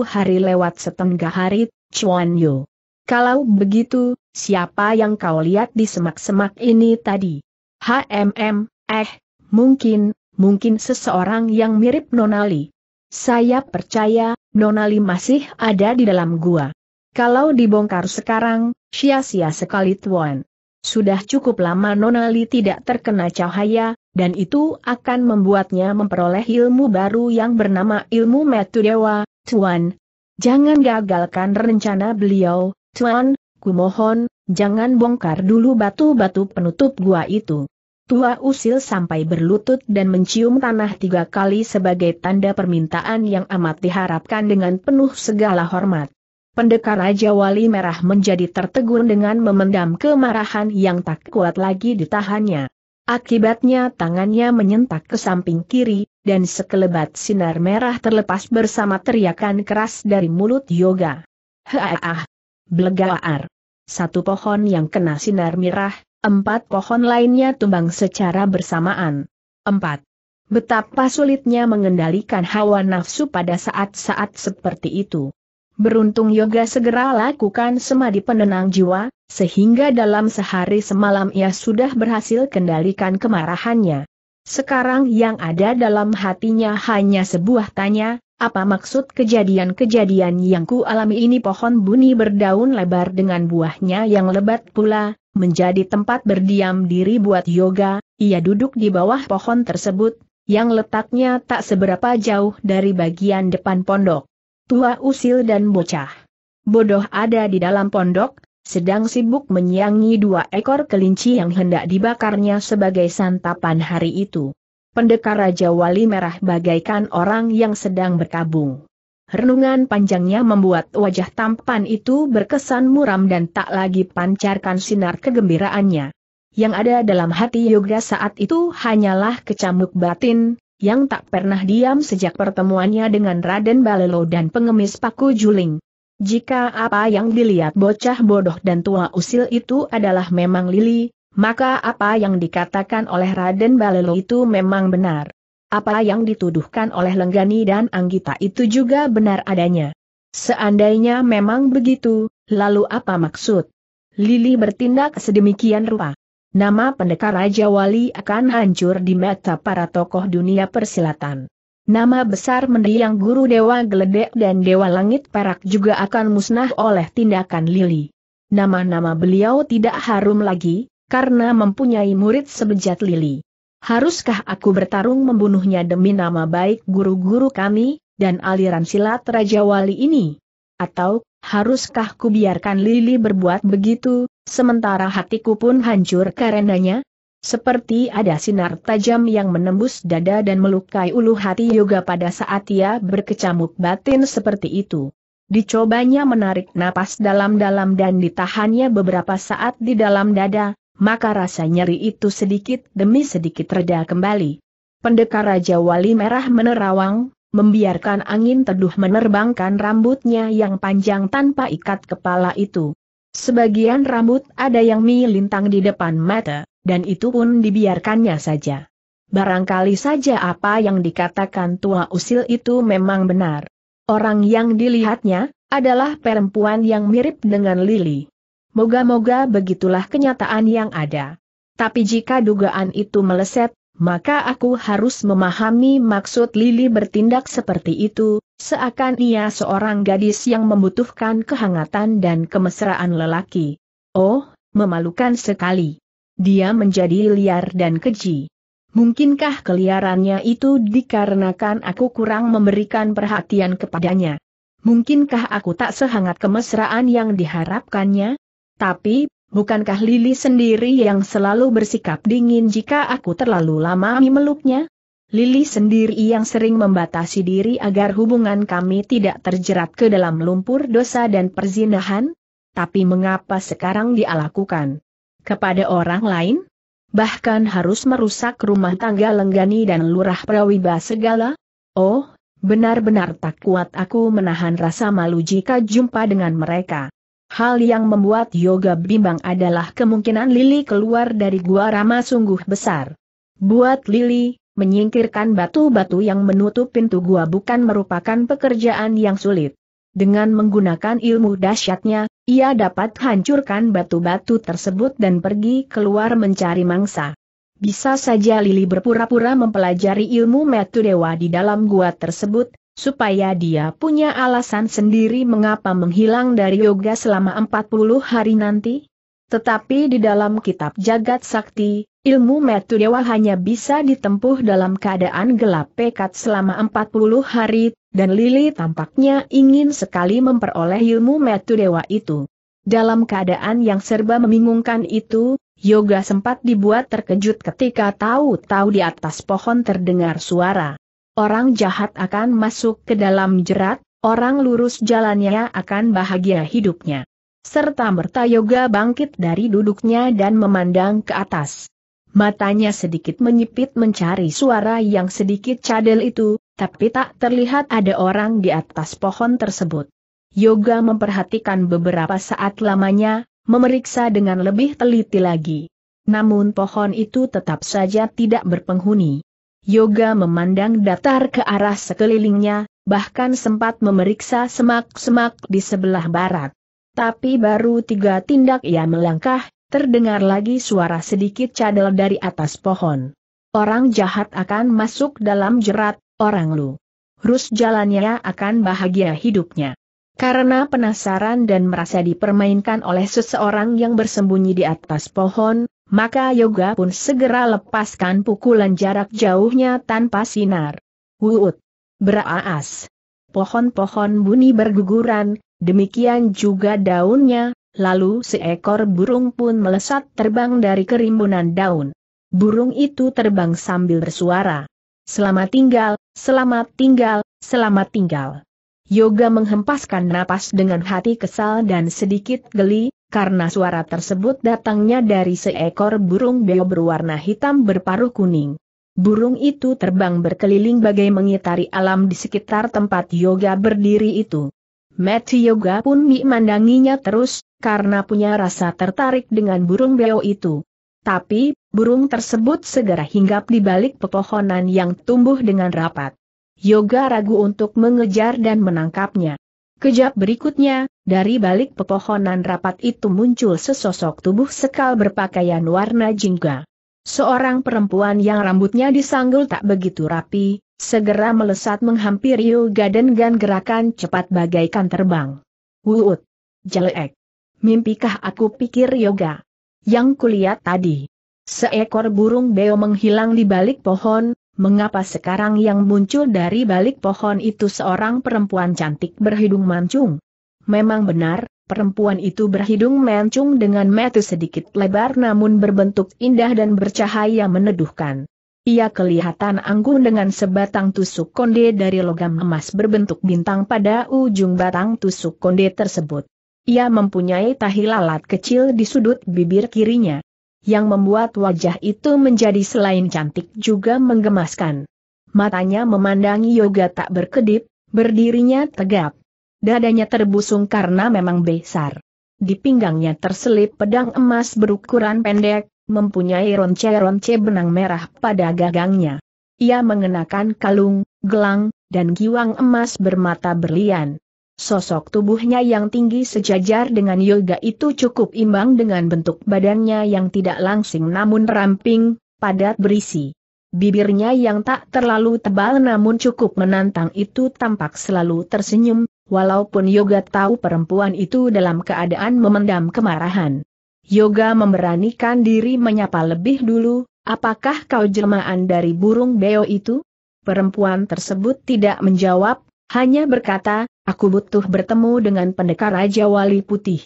hari lewat setengah hari, Chuan Yu. Kalau begitu, siapa yang kau lihat di semak-semak ini tadi? HMM, eh, mungkin, mungkin seseorang yang mirip Nonali. Saya percaya, Nonali masih ada di dalam gua. Kalau dibongkar sekarang, sia-sia sekali tuan. Sudah cukup lama Nonali tidak terkena cahaya, dan itu akan membuatnya memperoleh ilmu baru yang bernama ilmu Metudewa, tuan. Jangan gagalkan rencana beliau, tuan, kumohon, jangan bongkar dulu batu-batu penutup gua itu. Tua usil sampai berlutut dan mencium tanah tiga kali sebagai tanda permintaan yang amat diharapkan dengan penuh segala hormat. Pendekar Raja Wali Merah menjadi tertegun dengan memendam kemarahan yang tak kuat lagi ditahannya. Akibatnya tangannya menyentak ke samping kiri, dan sekelebat sinar merah terlepas bersama teriakan keras dari mulut Yoga. ah, Blegaar! Satu pohon yang kena sinar merah, Empat pohon lainnya tumbang secara bersamaan. Empat. Betapa sulitnya mengendalikan hawa nafsu pada saat-saat seperti itu. Beruntung yoga segera lakukan semadi penenang jiwa, sehingga dalam sehari semalam ia sudah berhasil kendalikan kemarahannya. Sekarang yang ada dalam hatinya hanya sebuah tanya, apa maksud kejadian-kejadian yang ku alami ini pohon buni berdaun lebar dengan buahnya yang lebat pula, menjadi tempat berdiam diri buat yoga, ia duduk di bawah pohon tersebut, yang letaknya tak seberapa jauh dari bagian depan pondok. Tua usil dan bocah. Bodoh ada di dalam pondok, sedang sibuk menyiangi dua ekor kelinci yang hendak dibakarnya sebagai santapan hari itu. Pendekar Raja Wali Merah bagaikan orang yang sedang berkabung. Renungan panjangnya membuat wajah tampan itu berkesan muram dan tak lagi pancarkan sinar kegembiraannya. Yang ada dalam hati Yoga saat itu hanyalah kecamuk batin, yang tak pernah diam sejak pertemuannya dengan Raden Balelo dan pengemis Paku Juling. Jika apa yang dilihat bocah bodoh dan tua usil itu adalah memang Lili, maka apa yang dikatakan oleh Raden Balelo itu memang benar apa yang dituduhkan oleh Lenggani dan Anggita itu juga benar adanya. Seandainya memang begitu, lalu apa maksud? Lili bertindak sedemikian rupa. Nama pendekar Raja Wali akan hancur di mata para tokoh dunia persilatan. Nama besar mendiang guru Dewa Geledek dan Dewa Langit Perak juga akan musnah oleh tindakan Lili. Nama-nama beliau tidak harum lagi, karena mempunyai murid sebejat Lili. Haruskah aku bertarung membunuhnya demi nama baik guru-guru kami, dan aliran silat Raja Wali ini? Atau, haruskah ku biarkan Lili berbuat begitu, sementara hatiku pun hancur karenanya? Seperti ada sinar tajam yang menembus dada dan melukai ulu hati Yoga pada saat ia berkecamuk batin seperti itu. Dicobanya menarik napas dalam-dalam dan ditahannya beberapa saat di dalam dada, maka rasa nyeri itu sedikit demi sedikit reda kembali. Pendekar Raja Wali Merah menerawang, membiarkan angin teduh menerbangkan rambutnya yang panjang tanpa ikat kepala itu. Sebagian rambut ada yang melintang di depan mata, dan itu pun dibiarkannya saja. Barangkali saja apa yang dikatakan tua usil itu memang benar. Orang yang dilihatnya, adalah perempuan yang mirip dengan Lily. Moga-moga begitulah kenyataan yang ada. Tapi jika dugaan itu meleset, maka aku harus memahami maksud Lili bertindak seperti itu, seakan ia seorang gadis yang membutuhkan kehangatan dan kemesraan lelaki. Oh, memalukan sekali. Dia menjadi liar dan keji. Mungkinkah keliarannya itu dikarenakan aku kurang memberikan perhatian kepadanya? Mungkinkah aku tak sehangat kemesraan yang diharapkannya? Tapi, bukankah Lili sendiri yang selalu bersikap dingin jika aku terlalu lama memeluknya? Lili sendiri yang sering membatasi diri agar hubungan kami tidak terjerat ke dalam lumpur dosa dan perzinahan? Tapi mengapa sekarang dia lakukan? Kepada orang lain? Bahkan harus merusak rumah tangga Lenggani dan Lurah Prawiba segala? Oh, benar-benar tak kuat aku menahan rasa malu jika jumpa dengan mereka. Hal yang membuat Yoga bimbang adalah kemungkinan Lili keluar dari gua Rama sungguh besar. Buat Lili, menyingkirkan batu-batu yang menutup pintu gua bukan merupakan pekerjaan yang sulit. Dengan menggunakan ilmu dahsyatnya, ia dapat hancurkan batu-batu tersebut dan pergi keluar mencari mangsa. Bisa saja Lili berpura-pura mempelajari ilmu metode dewa di dalam gua tersebut, supaya dia punya alasan sendiri mengapa menghilang dari yoga selama 40 hari nanti? Tetapi di dalam kitab jagat sakti, ilmu metu dewa hanya bisa ditempuh dalam keadaan gelap pekat selama 40 hari, dan Lili tampaknya ingin sekali memperoleh ilmu metu dewa itu. Dalam keadaan yang serba membingungkan itu, Yoga sempat dibuat terkejut ketika tahu-tahu di atas pohon terdengar suara. Orang jahat akan masuk ke dalam jerat, orang lurus jalannya akan bahagia hidupnya. Serta merta yoga bangkit dari duduknya dan memandang ke atas. Matanya sedikit menyipit mencari suara yang sedikit cadel itu, tapi tak terlihat ada orang di atas pohon tersebut. Yoga memperhatikan beberapa saat lamanya, memeriksa dengan lebih teliti lagi. Namun pohon itu tetap saja tidak berpenghuni. Yoga memandang datar ke arah sekelilingnya, bahkan sempat memeriksa semak-semak di sebelah barat. Tapi baru tiga tindak ia melangkah, terdengar lagi suara sedikit cadel dari atas pohon. Orang jahat akan masuk dalam jerat, orang lu. Rus jalannya akan bahagia hidupnya. Karena penasaran dan merasa dipermainkan oleh seseorang yang bersembunyi di atas pohon, maka Yoga pun segera lepaskan pukulan jarak jauhnya tanpa sinar. Wuut! Beraas! Pohon-pohon bunyi berguguran, demikian juga daunnya, lalu seekor burung pun melesat terbang dari kerimbunan daun. Burung itu terbang sambil bersuara. Selamat tinggal, selamat tinggal, selamat tinggal. Yoga menghempaskan napas dengan hati kesal dan sedikit geli, karena suara tersebut datangnya dari seekor burung beo berwarna hitam berparuh kuning. Burung itu terbang berkeliling bagai mengitari alam di sekitar tempat yoga berdiri itu. Matthew Yoga pun memandanginya terus, karena punya rasa tertarik dengan burung beo itu. Tapi, burung tersebut segera hinggap di balik pepohonan yang tumbuh dengan rapat. Yoga ragu untuk mengejar dan menangkapnya. Kejap berikutnya, dari balik pepohonan rapat itu muncul sesosok tubuh sekal berpakaian warna jingga. Seorang perempuan yang rambutnya disanggul tak begitu rapi, segera melesat menghampiri Yoga dengan gerakan cepat bagaikan terbang. Wuut! Jelek! Mimpikah aku pikir Yoga? Yang kulihat tadi. Seekor burung beo menghilang di balik pohon, mengapa sekarang yang muncul dari balik pohon itu seorang perempuan cantik berhidung mancung? Memang benar, perempuan itu berhidung mancung dengan metu sedikit lebar namun berbentuk indah dan bercahaya meneduhkan. Ia kelihatan anggun dengan sebatang tusuk konde dari logam emas berbentuk bintang pada ujung batang tusuk konde tersebut. Ia mempunyai tahi lalat kecil di sudut bibir kirinya yang membuat wajah itu menjadi selain cantik juga menggemaskan. Matanya memandangi Yoga tak berkedip, berdirinya tegap. Dadanya terbusung karena memang besar. Di pinggangnya terselip pedang emas berukuran pendek, mempunyai ronce-ronce benang merah pada gagangnya. Ia mengenakan kalung, gelang, dan giwang emas bermata berlian. Sosok tubuhnya yang tinggi sejajar dengan Yoga itu cukup imbang dengan bentuk badannya yang tidak langsing namun ramping, padat berisi. Bibirnya yang tak terlalu tebal namun cukup menantang itu tampak selalu tersenyum, walaupun Yoga tahu perempuan itu dalam keadaan memendam kemarahan. Yoga memberanikan diri menyapa lebih dulu, apakah kau jelmaan dari burung beo itu? Perempuan tersebut tidak menjawab, hanya berkata, Aku butuh bertemu dengan pendekar Raja Wali Putih.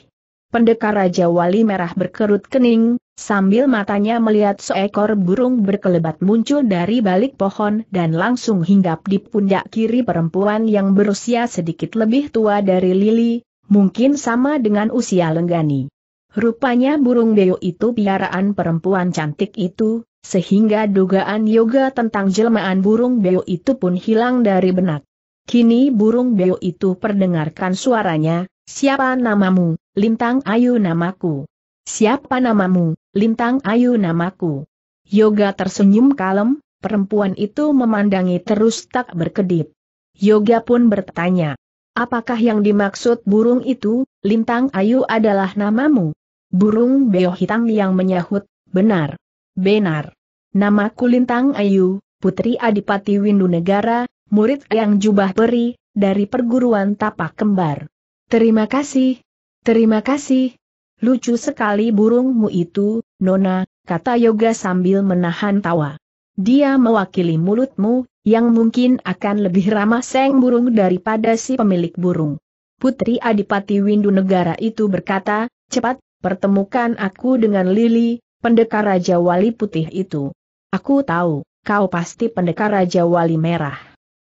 Pendekar Raja Wali Merah berkerut kening, sambil matanya melihat seekor burung berkelebat muncul dari balik pohon dan langsung hinggap di pundak kiri perempuan yang berusia sedikit lebih tua dari Lili, mungkin sama dengan usia Lenggani. Rupanya burung beo itu piaraan perempuan cantik itu, sehingga dugaan yoga tentang jelmaan burung beo itu pun hilang dari benak. Kini burung beo itu perdengarkan suaranya, siapa namamu, lintang ayu namaku. Siapa namamu, lintang ayu namaku. Yoga tersenyum kalem, perempuan itu memandangi terus tak berkedip. Yoga pun bertanya, apakah yang dimaksud burung itu, lintang ayu adalah namamu? Burung beo hitam yang menyahut, benar. Benar. Namaku Lintang Ayu, Putri Adipati Windu Negara, murid yang jubah peri, dari perguruan tapak kembar. Terima kasih, terima kasih. Lucu sekali burungmu itu, Nona, kata Yoga sambil menahan tawa. Dia mewakili mulutmu, yang mungkin akan lebih ramah seng burung daripada si pemilik burung. Putri Adipati Windu Negara itu berkata, cepat, pertemukan aku dengan Lili, pendekar Raja Wali Putih itu. Aku tahu, kau pasti pendekar Raja Wali Merah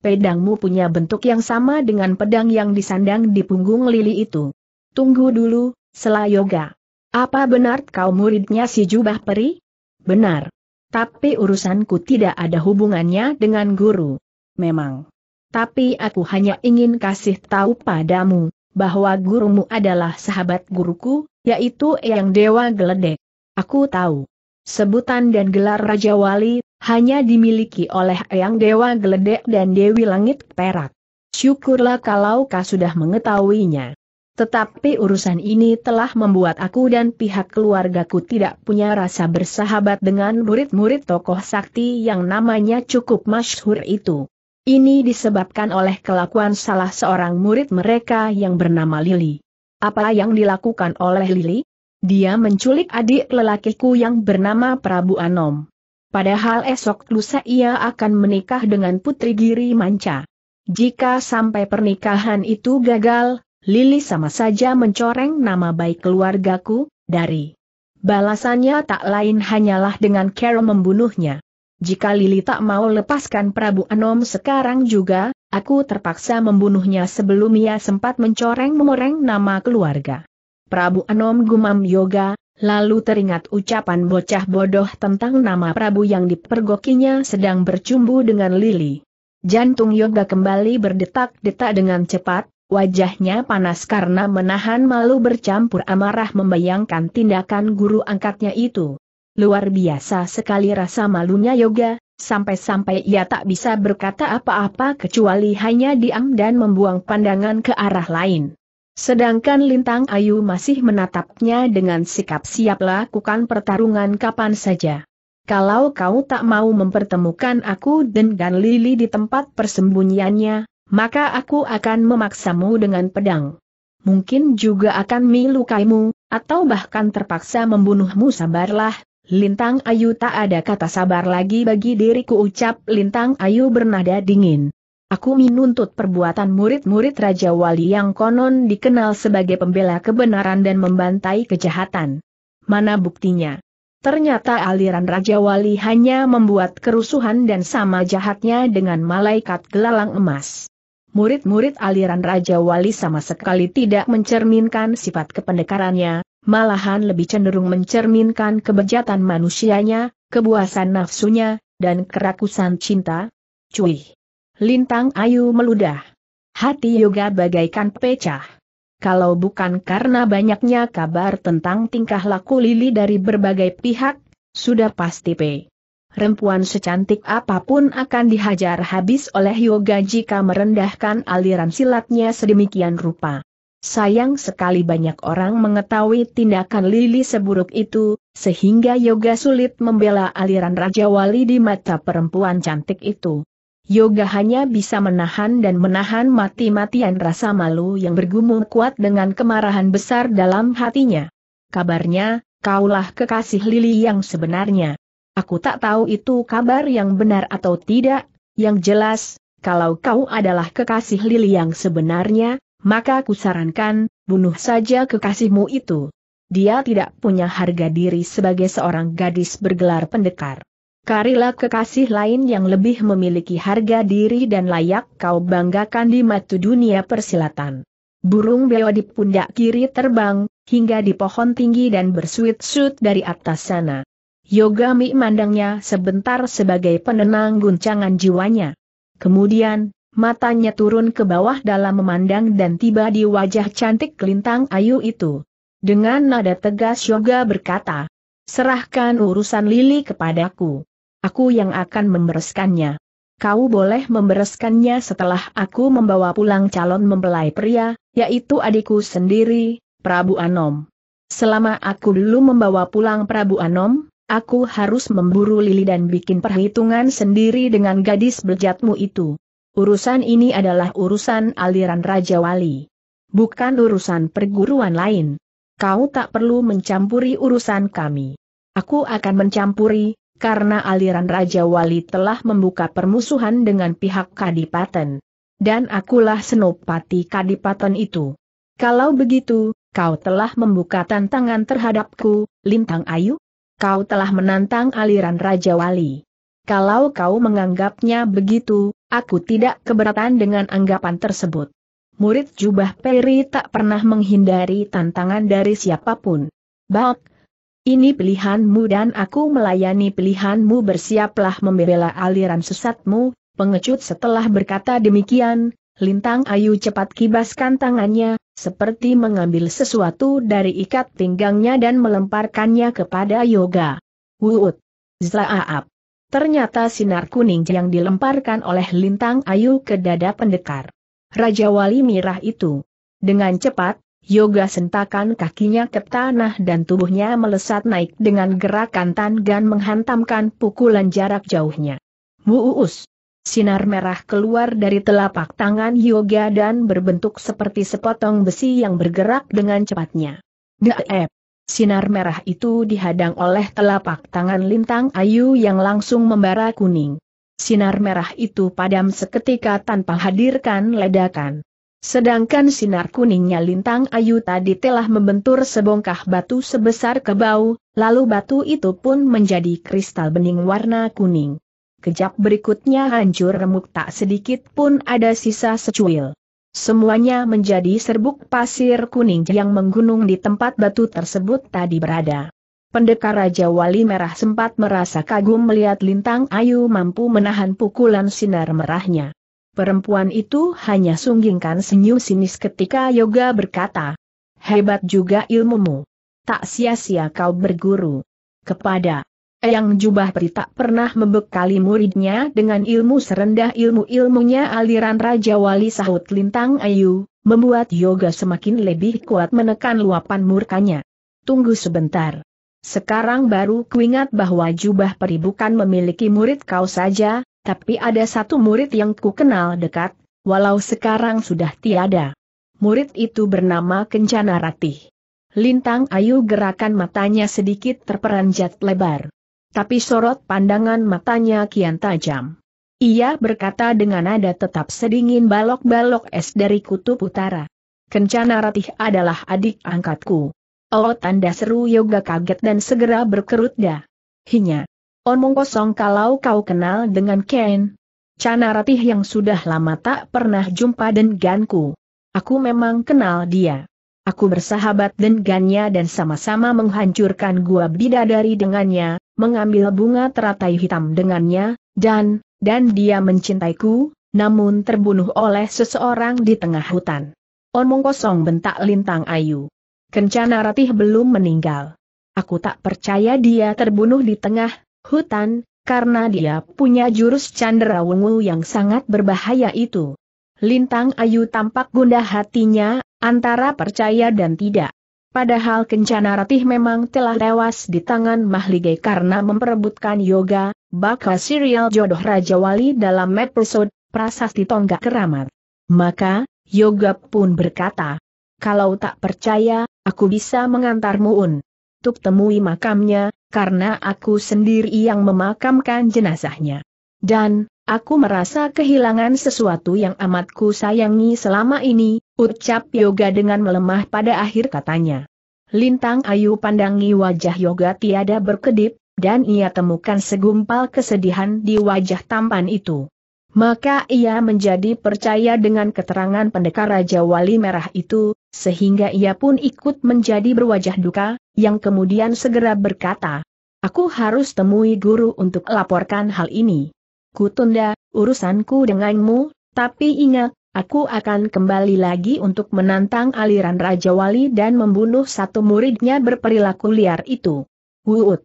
pedangmu punya bentuk yang sama dengan pedang yang disandang di punggung lili itu. Tunggu dulu, Selayoga. Apa benar kau muridnya si Jubah Peri? Benar. Tapi urusanku tidak ada hubungannya dengan guru. Memang. Tapi aku hanya ingin kasih tahu padamu, bahwa gurumu adalah sahabat guruku, yaitu Eyang Dewa Geledek. Aku tahu. Sebutan dan gelar Raja Wali hanya dimiliki oleh Eyang Dewa Geledek dan Dewi Langit Perak. Syukurlah kalau kau sudah mengetahuinya. Tetapi urusan ini telah membuat aku dan pihak keluargaku tidak punya rasa bersahabat dengan murid-murid tokoh sakti yang namanya cukup masyhur itu. Ini disebabkan oleh kelakuan salah seorang murid mereka yang bernama Lili. Apa yang dilakukan oleh Lili? Dia menculik adik lelakiku yang bernama Prabu Anom. Padahal esok lusa ia akan menikah dengan putri Giri Manca. Jika sampai pernikahan itu gagal, Lili sama saja mencoreng nama baik keluargaku, dari balasannya tak lain hanyalah dengan Carol membunuhnya. Jika Lili tak mau lepaskan Prabu Anom sekarang juga, aku terpaksa membunuhnya sebelum ia sempat mencoreng-memoreng nama keluarga. Prabu Anom Gumam Yoga, Lalu teringat ucapan bocah bodoh tentang nama Prabu yang dipergokinya sedang bercumbu dengan Lili. Jantung Yoga kembali berdetak-detak dengan cepat, wajahnya panas karena menahan malu bercampur amarah membayangkan tindakan guru angkatnya itu. Luar biasa sekali rasa malunya Yoga, sampai-sampai ia tak bisa berkata apa-apa kecuali hanya diam dan membuang pandangan ke arah lain. Sedangkan Lintang Ayu masih menatapnya dengan sikap siap lakukan pertarungan kapan saja. Kalau kau tak mau mempertemukan aku dengan Lili di tempat persembunyiannya, maka aku akan memaksamu dengan pedang. Mungkin juga akan melukaimu, atau bahkan terpaksa membunuhmu sabarlah, Lintang Ayu tak ada kata sabar lagi bagi diriku ucap Lintang Ayu bernada dingin. Aku menuntut perbuatan murid-murid Raja Wali yang konon dikenal sebagai pembela kebenaran dan membantai kejahatan. Mana buktinya? Ternyata aliran Raja Wali hanya membuat kerusuhan dan sama jahatnya dengan malaikat gelalang emas. Murid-murid aliran Raja Wali sama sekali tidak mencerminkan sifat kependekarannya, malahan lebih cenderung mencerminkan kebejatan manusianya, kebuasan nafsunya, dan kerakusan cinta. Cuih! lintang ayu meludah. Hati Yoga bagaikan pecah. Kalau bukan karena banyaknya kabar tentang tingkah laku Lili dari berbagai pihak, sudah pasti P. Rempuan secantik apapun akan dihajar habis oleh Yoga jika merendahkan aliran silatnya sedemikian rupa. Sayang sekali banyak orang mengetahui tindakan Lili seburuk itu, sehingga Yoga sulit membela aliran Raja Wali di mata perempuan cantik itu. Yoga hanya bisa menahan dan menahan mati-matian rasa malu yang bergumul kuat dengan kemarahan besar dalam hatinya. Kabarnya, kaulah kekasih Lili yang sebenarnya. Aku tak tahu itu kabar yang benar atau tidak, yang jelas, kalau kau adalah kekasih Lili yang sebenarnya, maka kusarankan, bunuh saja kekasihmu itu. Dia tidak punya harga diri sebagai seorang gadis bergelar pendekar. Karilah kekasih lain yang lebih memiliki harga diri dan layak kau banggakan di mata dunia persilatan. Burung beo di pundak kiri terbang, hingga di pohon tinggi dan bersuit-suit dari atas sana. Yogami mandangnya sebentar sebagai penenang guncangan jiwanya. Kemudian, matanya turun ke bawah dalam memandang dan tiba di wajah cantik kelintang ayu itu. Dengan nada tegas Yoga berkata, serahkan urusan Lili kepadaku. Aku yang akan membereskannya. Kau boleh membereskannya setelah aku membawa pulang calon mempelai pria, yaitu adikku sendiri, Prabu Anom. Selama aku dulu membawa pulang Prabu Anom, aku harus memburu Lili dan bikin perhitungan sendiri dengan gadis bejatmu itu. Urusan ini adalah urusan aliran Raja Wali. Bukan urusan perguruan lain. Kau tak perlu mencampuri urusan kami. Aku akan mencampuri, karena aliran Raja Wali telah membuka permusuhan dengan pihak Kadipaten. Dan akulah senopati Kadipaten itu. Kalau begitu, kau telah membuka tantangan terhadapku, Lintang Ayu? Kau telah menantang aliran Raja Wali. Kalau kau menganggapnya begitu, aku tidak keberatan dengan anggapan tersebut. Murid Jubah Peri tak pernah menghindari tantangan dari siapapun. Baik, ini pilihanmu dan aku melayani pilihanmu bersiaplah membela aliran sesatmu, pengecut setelah berkata demikian, Lintang Ayu cepat kibaskan tangannya, seperti mengambil sesuatu dari ikat pinggangnya dan melemparkannya kepada Yoga. Wuut! Zlaaap! Ternyata sinar kuning yang dilemparkan oleh Lintang Ayu ke dada pendekar. Raja Wali Mirah itu. Dengan cepat, Yoga sentakan kakinya ke tanah dan tubuhnya melesat naik dengan gerakan tangan menghantamkan pukulan jarak jauhnya. Muus! Sinar merah keluar dari telapak tangan Yoga dan berbentuk seperti sepotong besi yang bergerak dengan cepatnya. Daep! Sinar merah itu dihadang oleh telapak tangan lintang ayu yang langsung membara kuning. Sinar merah itu padam seketika tanpa hadirkan ledakan. Sedangkan sinar kuningnya lintang ayu tadi telah membentur sebongkah batu sebesar kebau, lalu batu itu pun menjadi kristal bening warna kuning. Kejap berikutnya hancur remuk tak sedikit pun ada sisa secuil. Semuanya menjadi serbuk pasir kuning yang menggunung di tempat batu tersebut tadi berada. Pendekar Raja Wali Merah sempat merasa kagum melihat lintang ayu mampu menahan pukulan sinar merahnya. Perempuan itu hanya sunggingkan senyum sinis ketika Yoga berkata, Hebat juga ilmumu. Tak sia-sia kau berguru. Kepada Eyang Jubah Peri tak pernah membekali muridnya dengan ilmu serendah ilmu-ilmunya aliran Raja Wali Sahut Lintang Ayu, membuat Yoga semakin lebih kuat menekan luapan murkanya. Tunggu sebentar. Sekarang baru kuingat bahwa Jubah Peri bukan memiliki murid kau saja, tapi ada satu murid yang ku kenal dekat, walau sekarang sudah tiada. Murid itu bernama Kencana Ratih. Lintang Ayu gerakan matanya sedikit terperanjat lebar. Tapi sorot pandangan matanya kian tajam. Ia berkata dengan nada tetap sedingin balok-balok es dari kutub utara. Kencana Ratih adalah adik angkatku. Oh tanda seru yoga kaget dan segera berkerut dah. Hinya. Omong kosong kalau kau kenal dengan Ken. Cana Ratih yang sudah lama tak pernah jumpa denganku. Aku memang kenal dia. Aku bersahabat dengannya dan sama-sama menghancurkan gua bidadari dengannya, mengambil bunga teratai hitam dengannya, dan, dan dia mencintaiku, namun terbunuh oleh seseorang di tengah hutan. Omong kosong bentak lintang ayu. Kencana Ratih belum meninggal. Aku tak percaya dia terbunuh di tengah hutan, karena dia punya jurus Wungu yang sangat berbahaya itu. Lintang Ayu tampak gundah hatinya, antara percaya dan tidak. Padahal Kencana Ratih memang telah tewas di tangan Mahligai karena memperebutkan yoga, bakal serial jodoh Raja Wali dalam episode Prasasti Tonggak Keramat. Maka, yoga pun berkata, kalau tak percaya, aku bisa mengantarmu un untuk temui makamnya, karena aku sendiri yang memakamkan jenazahnya. Dan, aku merasa kehilangan sesuatu yang amat ku sayangi selama ini, ucap Yoga dengan melemah pada akhir katanya. Lintang Ayu pandangi wajah Yoga tiada berkedip, dan ia temukan segumpal kesedihan di wajah tampan itu. Maka ia menjadi percaya dengan keterangan pendekar Raja Wali Merah itu, sehingga ia pun ikut menjadi berwajah duka, yang kemudian segera berkata, Aku harus temui guru untuk laporkan hal ini. Kutunda, urusanku denganmu, tapi ingat, aku akan kembali lagi untuk menantang aliran Raja Wali dan membunuh satu muridnya berperilaku liar itu. Wuut.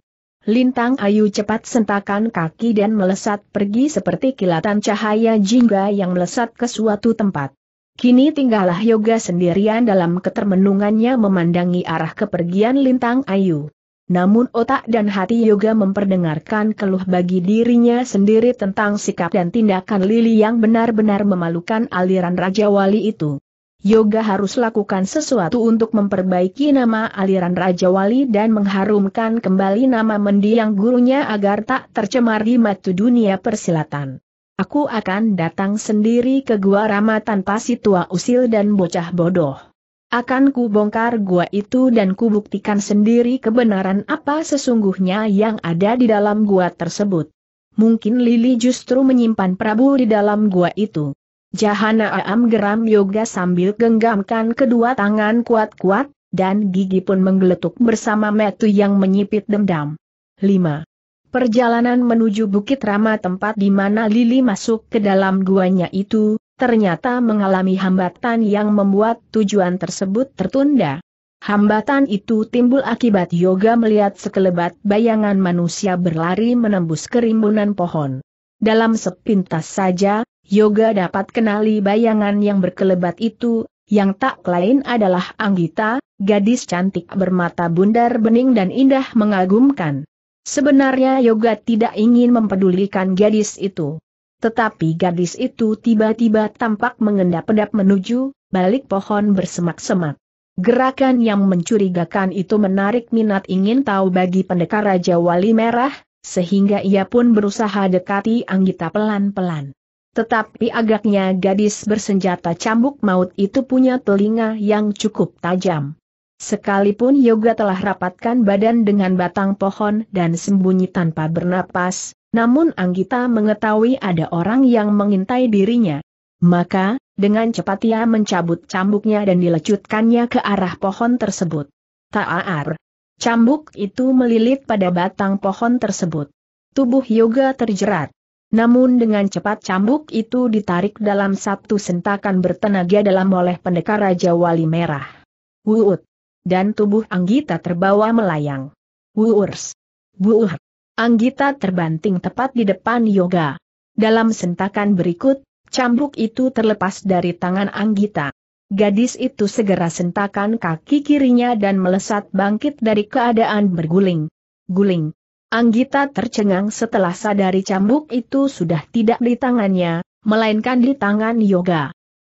Lintang Ayu cepat sentakan kaki dan melesat pergi seperti kilatan cahaya jingga yang melesat ke suatu tempat. Kini tinggallah Yoga sendirian dalam ketermenungannya memandangi arah kepergian Lintang Ayu. Namun otak dan hati Yoga memperdengarkan keluh bagi dirinya sendiri tentang sikap dan tindakan Lili yang benar-benar memalukan aliran Raja Wali itu. Yoga harus lakukan sesuatu untuk memperbaiki nama aliran Raja Wali dan mengharumkan kembali nama mendiang gurunya agar tak tercemar di mata dunia persilatan. Aku akan datang sendiri ke gua Rama tanpa si tua usil dan bocah bodoh. Akan ku bongkar gua itu dan kubuktikan sendiri kebenaran apa sesungguhnya yang ada di dalam gua tersebut. Mungkin Lili justru menyimpan Prabu di dalam gua itu. Jahana Aam geram yoga sambil genggamkan kedua tangan kuat-kuat, dan gigi pun menggeletuk bersama metu yang menyipit dendam. 5. Perjalanan menuju Bukit Rama tempat di mana Lili masuk ke dalam guanya itu, ternyata mengalami hambatan yang membuat tujuan tersebut tertunda. Hambatan itu timbul akibat Yoga melihat sekelebat bayangan manusia berlari menembus kerimbunan pohon. Dalam sepintas saja, Yoga dapat kenali bayangan yang berkelebat itu, yang tak lain adalah Anggita, gadis cantik bermata bundar bening dan indah mengagumkan. Sebenarnya Yoga tidak ingin mempedulikan gadis itu. Tetapi gadis itu tiba-tiba tampak mengendap-endap menuju, balik pohon bersemak-semak. Gerakan yang mencurigakan itu menarik minat ingin tahu bagi pendekar Raja Wali Merah, sehingga ia pun berusaha dekati Anggita pelan-pelan. Tetapi agaknya gadis bersenjata cambuk maut itu punya telinga yang cukup tajam. Sekalipun Yoga telah rapatkan badan dengan batang pohon dan sembunyi tanpa bernapas, namun Anggita mengetahui ada orang yang mengintai dirinya. Maka, dengan cepat ia mencabut cambuknya dan dilecutkannya ke arah pohon tersebut. Ta'ar. Cambuk itu melilit pada batang pohon tersebut. Tubuh Yoga terjerat. Namun dengan cepat cambuk itu ditarik dalam satu sentakan bertenaga dalam oleh pendekar Raja Wali Merah. Wuut dan tubuh Anggita terbawa melayang. Wuurs! Buuh! Anggita terbanting tepat di depan Yoga. Dalam sentakan berikut, cambuk itu terlepas dari tangan Anggita. Gadis itu segera sentakan kaki kirinya dan melesat bangkit dari keadaan berguling. Guling. Anggita tercengang setelah sadari cambuk itu sudah tidak di tangannya, melainkan di tangan Yoga.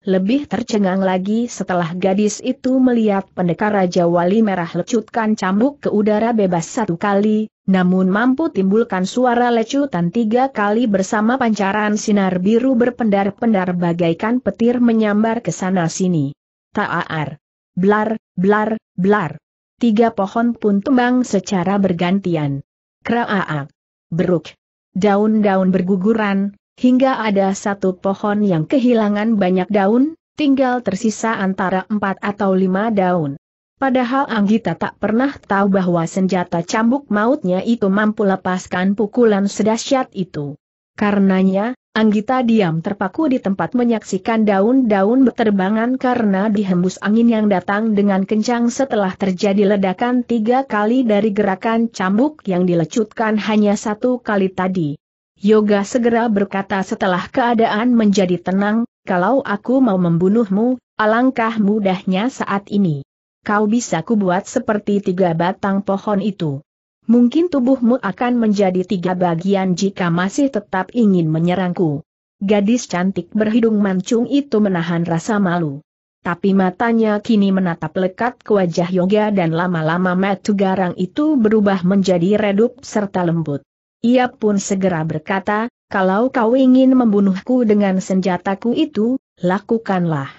Lebih tercengang lagi setelah gadis itu melihat pendekar Raja Wali Merah lecutkan cambuk ke udara bebas satu kali, namun mampu timbulkan suara lecutan tiga kali bersama pancaran sinar biru berpendar-pendar bagaikan petir menyambar ke sana-sini. Ta'ar. Blar, blar, blar. Tiga pohon pun tumbang secara bergantian. Kra'a'a. Beruk. Daun-daun berguguran, hingga ada satu pohon yang kehilangan banyak daun, tinggal tersisa antara empat atau lima daun. Padahal Anggita tak pernah tahu bahwa senjata cambuk mautnya itu mampu lepaskan pukulan sedahsyat itu. Karenanya, Anggita diam terpaku di tempat menyaksikan daun-daun berterbangan karena dihembus angin yang datang dengan kencang setelah terjadi ledakan tiga kali dari gerakan cambuk yang dilecutkan hanya satu kali tadi. Yoga segera berkata setelah keadaan menjadi tenang, kalau aku mau membunuhmu, alangkah mudahnya saat ini. Kau bisa kubuat seperti tiga batang pohon itu. Mungkin tubuhmu akan menjadi tiga bagian jika masih tetap ingin menyerangku. Gadis cantik berhidung mancung itu menahan rasa malu. Tapi matanya kini menatap lekat ke wajah Yoga dan lama-lama matu garang itu berubah menjadi redup serta lembut. Ia pun segera berkata, kalau kau ingin membunuhku dengan senjataku itu, lakukanlah.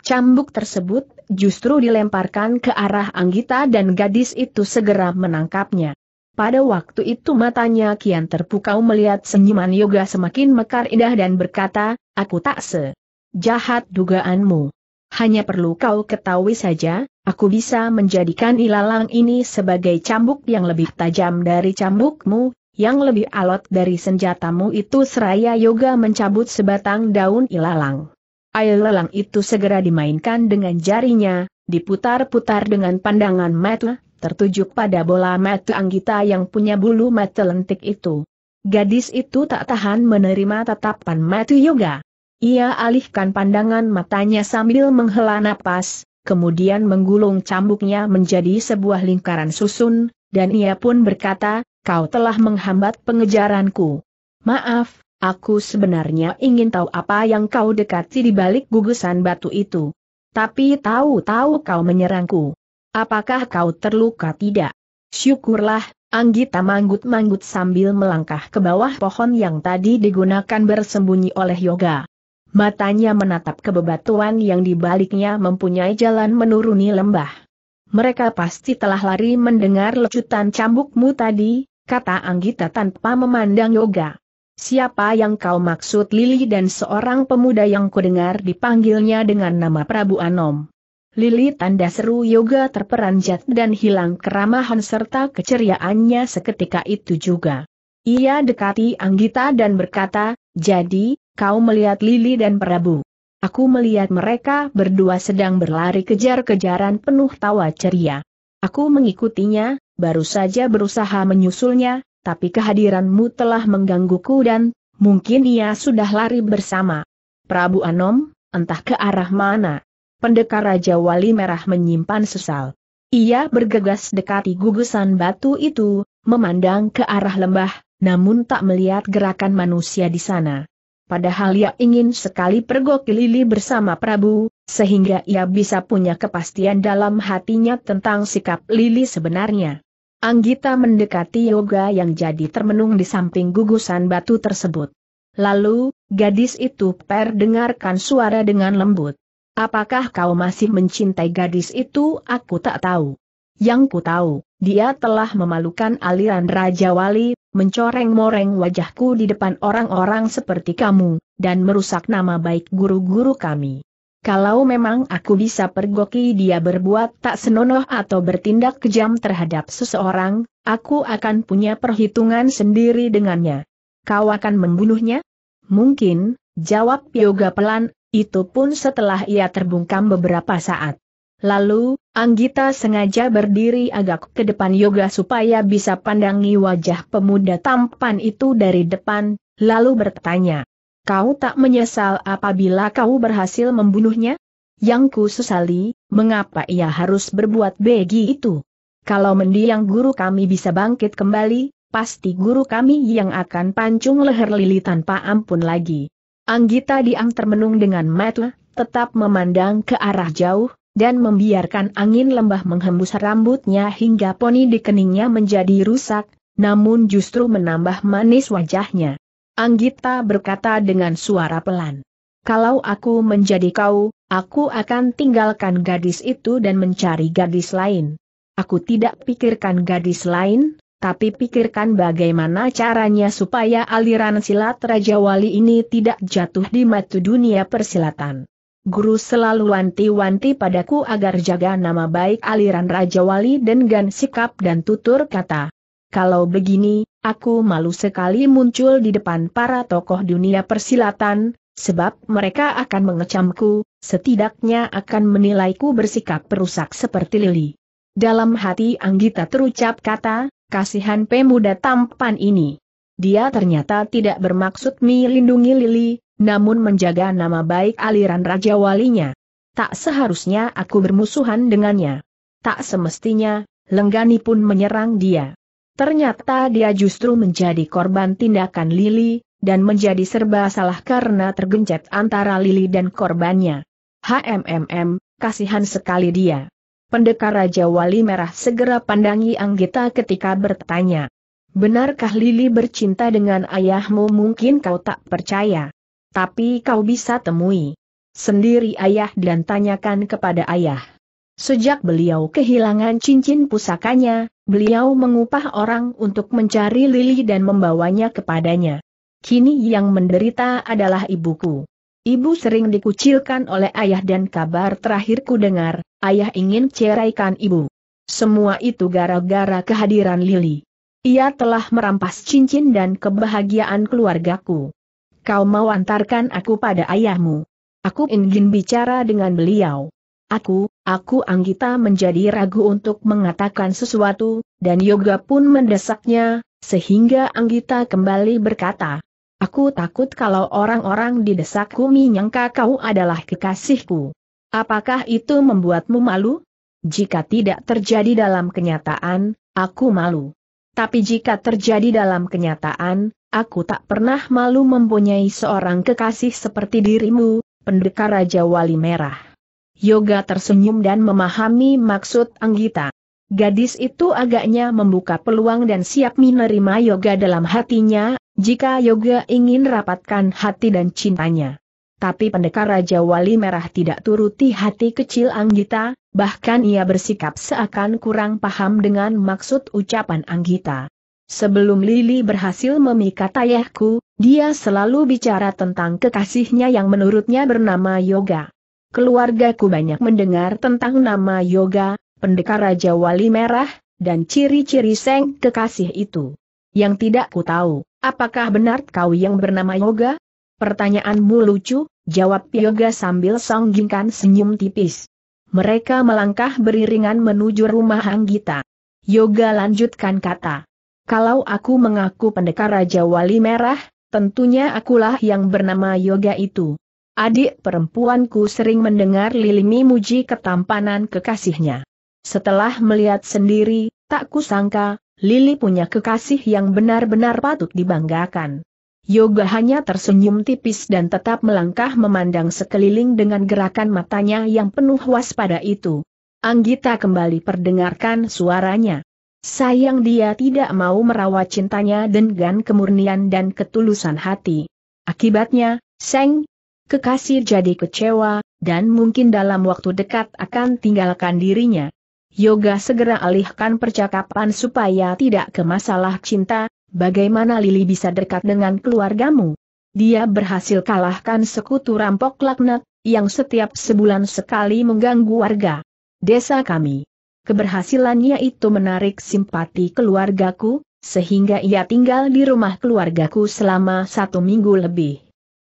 Cambuk tersebut justru dilemparkan ke arah Anggita dan gadis itu segera menangkapnya. Pada waktu itu matanya kian terpukau melihat senyuman Yoga semakin mekar indah dan berkata, aku tak se. Jahat dugaanmu. Hanya perlu kau ketahui saja, aku bisa menjadikan ilalang ini sebagai cambuk yang lebih tajam dari cambukmu, yang lebih alot dari senjatamu itu seraya yoga mencabut sebatang daun ilalang. Air lelang itu segera dimainkan dengan jarinya, diputar-putar dengan pandangan mata, tertuju pada bola mata Anggita yang punya bulu mata lentik itu. Gadis itu tak tahan menerima tatapan mata yoga. Ia alihkan pandangan matanya sambil menghela napas, kemudian menggulung cambuknya menjadi sebuah lingkaran susun, dan ia pun berkata, kau telah menghambat pengejaranku. Maaf, aku sebenarnya ingin tahu apa yang kau dekati di balik gugusan batu itu. Tapi tahu-tahu kau menyerangku. Apakah kau terluka tidak? Syukurlah, Anggita manggut-manggut sambil melangkah ke bawah pohon yang tadi digunakan bersembunyi oleh Yoga. Matanya menatap ke bebatuan yang dibaliknya mempunyai jalan menuruni lembah. Mereka pasti telah lari mendengar lecutan cambukmu tadi, kata Anggita tanpa memandang Yoga. Siapa yang kau maksud Lili dan seorang pemuda yang kudengar dipanggilnya dengan nama Prabu Anom. Lili tanda seru Yoga terperanjat dan hilang keramahan serta keceriaannya seketika itu juga. Ia dekati Anggita dan berkata, jadi, kau melihat Lili dan Prabu. Aku melihat mereka berdua sedang berlari kejar-kejaran penuh tawa ceria. Aku mengikutinya, baru saja berusaha menyusulnya, tapi kehadiranmu telah menggangguku dan mungkin ia sudah lari bersama. Prabu Anom, entah ke arah mana. Pendekar Raja Wali Merah menyimpan sesal. Ia bergegas dekati gugusan batu itu, memandang ke arah lembah, namun tak melihat gerakan manusia di sana. Padahal ia ingin sekali pergoki Lili bersama Prabu, sehingga ia bisa punya kepastian dalam hatinya tentang sikap Lili sebenarnya. Anggita mendekati Yoga yang jadi termenung di samping gugusan batu tersebut. Lalu, gadis itu perdengarkan suara dengan lembut. Apakah kau masih mencintai gadis itu? Aku tak tahu. Yang ku tahu, dia telah memalukan aliran Raja Wali, mencoreng-moreng wajahku di depan orang-orang seperti kamu, dan merusak nama baik guru-guru kami. Kalau memang aku bisa pergoki dia berbuat tak senonoh atau bertindak kejam terhadap seseorang, aku akan punya perhitungan sendiri dengannya. Kau akan membunuhnya? Mungkin, jawab Yoga pelan, itu pun setelah ia terbungkam beberapa saat. Lalu, Anggita sengaja berdiri agak ke depan Yoga supaya bisa pandangi wajah pemuda tampan itu dari depan, lalu bertanya. Kau tak menyesal apabila kau berhasil membunuhnya? Yang ku sesali, mengapa ia harus berbuat begi itu? Kalau mendiang guru kami bisa bangkit kembali, pasti guru kami yang akan pancung leher Lili tanpa ampun lagi. Anggita Diang termenung dengan mata, tetap memandang ke arah jauh, dan membiarkan angin lembah menghembus rambutnya hingga poni di keningnya menjadi rusak, namun justru menambah manis wajahnya. Anggita berkata dengan suara pelan. Kalau aku menjadi kau, aku akan tinggalkan gadis itu dan mencari gadis lain. Aku tidak pikirkan gadis lain, tapi pikirkan bagaimana caranya supaya aliran silat Raja Wali ini tidak jatuh di mata dunia persilatan. Guru selalu wanti-wanti padaku agar jaga nama baik aliran Raja Wali dan gan sikap dan tutur kata. Kalau begini, aku malu sekali muncul di depan para tokoh dunia persilatan, sebab mereka akan mengecamku, setidaknya akan menilaiku bersikap perusak seperti lili. Dalam hati Anggita terucap kata, kasihan pemuda tampan ini. Dia ternyata tidak bermaksud melindungi Lili, namun menjaga nama baik aliran Raja Walinya. Tak seharusnya aku bermusuhan dengannya. Tak semestinya, Lenggani pun menyerang dia. Ternyata dia justru menjadi korban tindakan Lili, dan menjadi serba salah karena tergencet antara Lili dan korbannya. HMMM, kasihan sekali dia. Pendekar Raja Wali Merah segera pandangi Anggita ketika bertanya. Benarkah Lili bercinta dengan ayahmu mungkin kau tak percaya? Tapi kau bisa temui sendiri ayah dan tanyakan kepada ayah. Sejak beliau kehilangan cincin pusakanya, Beliau mengupah orang untuk mencari Lili dan membawanya kepadanya. Kini yang menderita adalah ibuku. Ibu sering dikucilkan oleh ayah dan kabar terakhirku dengar, ayah ingin ceraikan ibu. Semua itu gara-gara kehadiran Lili. Ia telah merampas cincin dan kebahagiaan keluargaku. Kau mau antarkan aku pada ayahmu. Aku ingin bicara dengan beliau. Aku, aku Anggita menjadi ragu untuk mengatakan sesuatu, dan Yoga pun mendesaknya, sehingga Anggita kembali berkata, Aku takut kalau orang-orang di desaku menyangka kau adalah kekasihku. Apakah itu membuatmu malu? Jika tidak terjadi dalam kenyataan, aku malu. Tapi jika terjadi dalam kenyataan, aku tak pernah malu mempunyai seorang kekasih seperti dirimu, pendekar Raja Wali Merah. Yoga tersenyum dan memahami maksud Anggita. Gadis itu agaknya membuka peluang dan siap menerima Yoga dalam hatinya, jika Yoga ingin rapatkan hati dan cintanya. Tapi pendekar Raja Wali Merah tidak turuti hati kecil Anggita, bahkan ia bersikap seakan kurang paham dengan maksud ucapan Anggita. Sebelum Lili berhasil memikat ayahku, dia selalu bicara tentang kekasihnya yang menurutnya bernama Yoga. Keluargaku banyak mendengar tentang nama Yoga, pendekar Raja Wali Merah, dan ciri-ciri seng kekasih itu. Yang tidak ku tahu, apakah benar kau yang bernama Yoga? Pertanyaanmu lucu, jawab Yoga sambil songgingkan senyum tipis. Mereka melangkah beriringan menuju rumah Anggita. Yoga lanjutkan kata. Kalau aku mengaku pendekar Raja Wali Merah, tentunya akulah yang bernama Yoga itu. Adik perempuanku sering mendengar Lilimi muji ketampanan kekasihnya. Setelah melihat sendiri, tak kusangka, Lili punya kekasih yang benar-benar patut dibanggakan. Yoga hanya tersenyum tipis dan tetap melangkah memandang sekeliling dengan gerakan matanya yang penuh waspada itu. Anggita kembali perdengarkan suaranya. Sayang dia tidak mau merawat cintanya dengan kemurnian dan ketulusan hati. Akibatnya, Seng, kekasih jadi kecewa, dan mungkin dalam waktu dekat akan tinggalkan dirinya. Yoga segera alihkan percakapan supaya tidak ke masalah cinta, bagaimana Lili bisa dekat dengan keluargamu. Dia berhasil kalahkan sekutu rampok laknat, yang setiap sebulan sekali mengganggu warga desa kami. Keberhasilannya itu menarik simpati keluargaku, sehingga ia tinggal di rumah keluargaku selama satu minggu lebih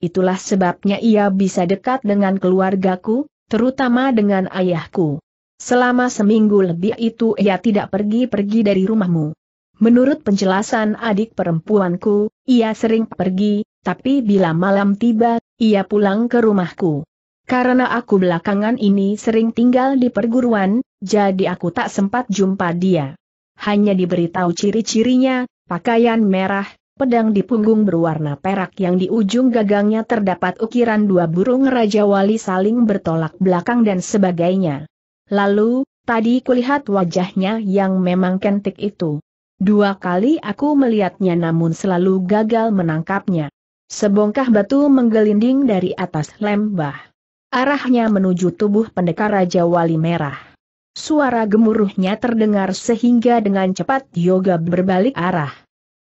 itulah sebabnya ia bisa dekat dengan keluargaku, terutama dengan ayahku. Selama seminggu lebih itu ia tidak pergi-pergi dari rumahmu. Menurut penjelasan adik perempuanku, ia sering pergi, tapi bila malam tiba, ia pulang ke rumahku. Karena aku belakangan ini sering tinggal di perguruan, jadi aku tak sempat jumpa dia. Hanya diberitahu ciri-cirinya, pakaian merah, pedang di punggung berwarna perak yang di ujung gagangnya terdapat ukiran dua burung Raja Wali saling bertolak belakang dan sebagainya. Lalu, tadi kulihat wajahnya yang memang kentik itu. Dua kali aku melihatnya namun selalu gagal menangkapnya. Sebongkah batu menggelinding dari atas lembah. Arahnya menuju tubuh pendekar Raja Wali Merah. Suara gemuruhnya terdengar sehingga dengan cepat Yoga berbalik arah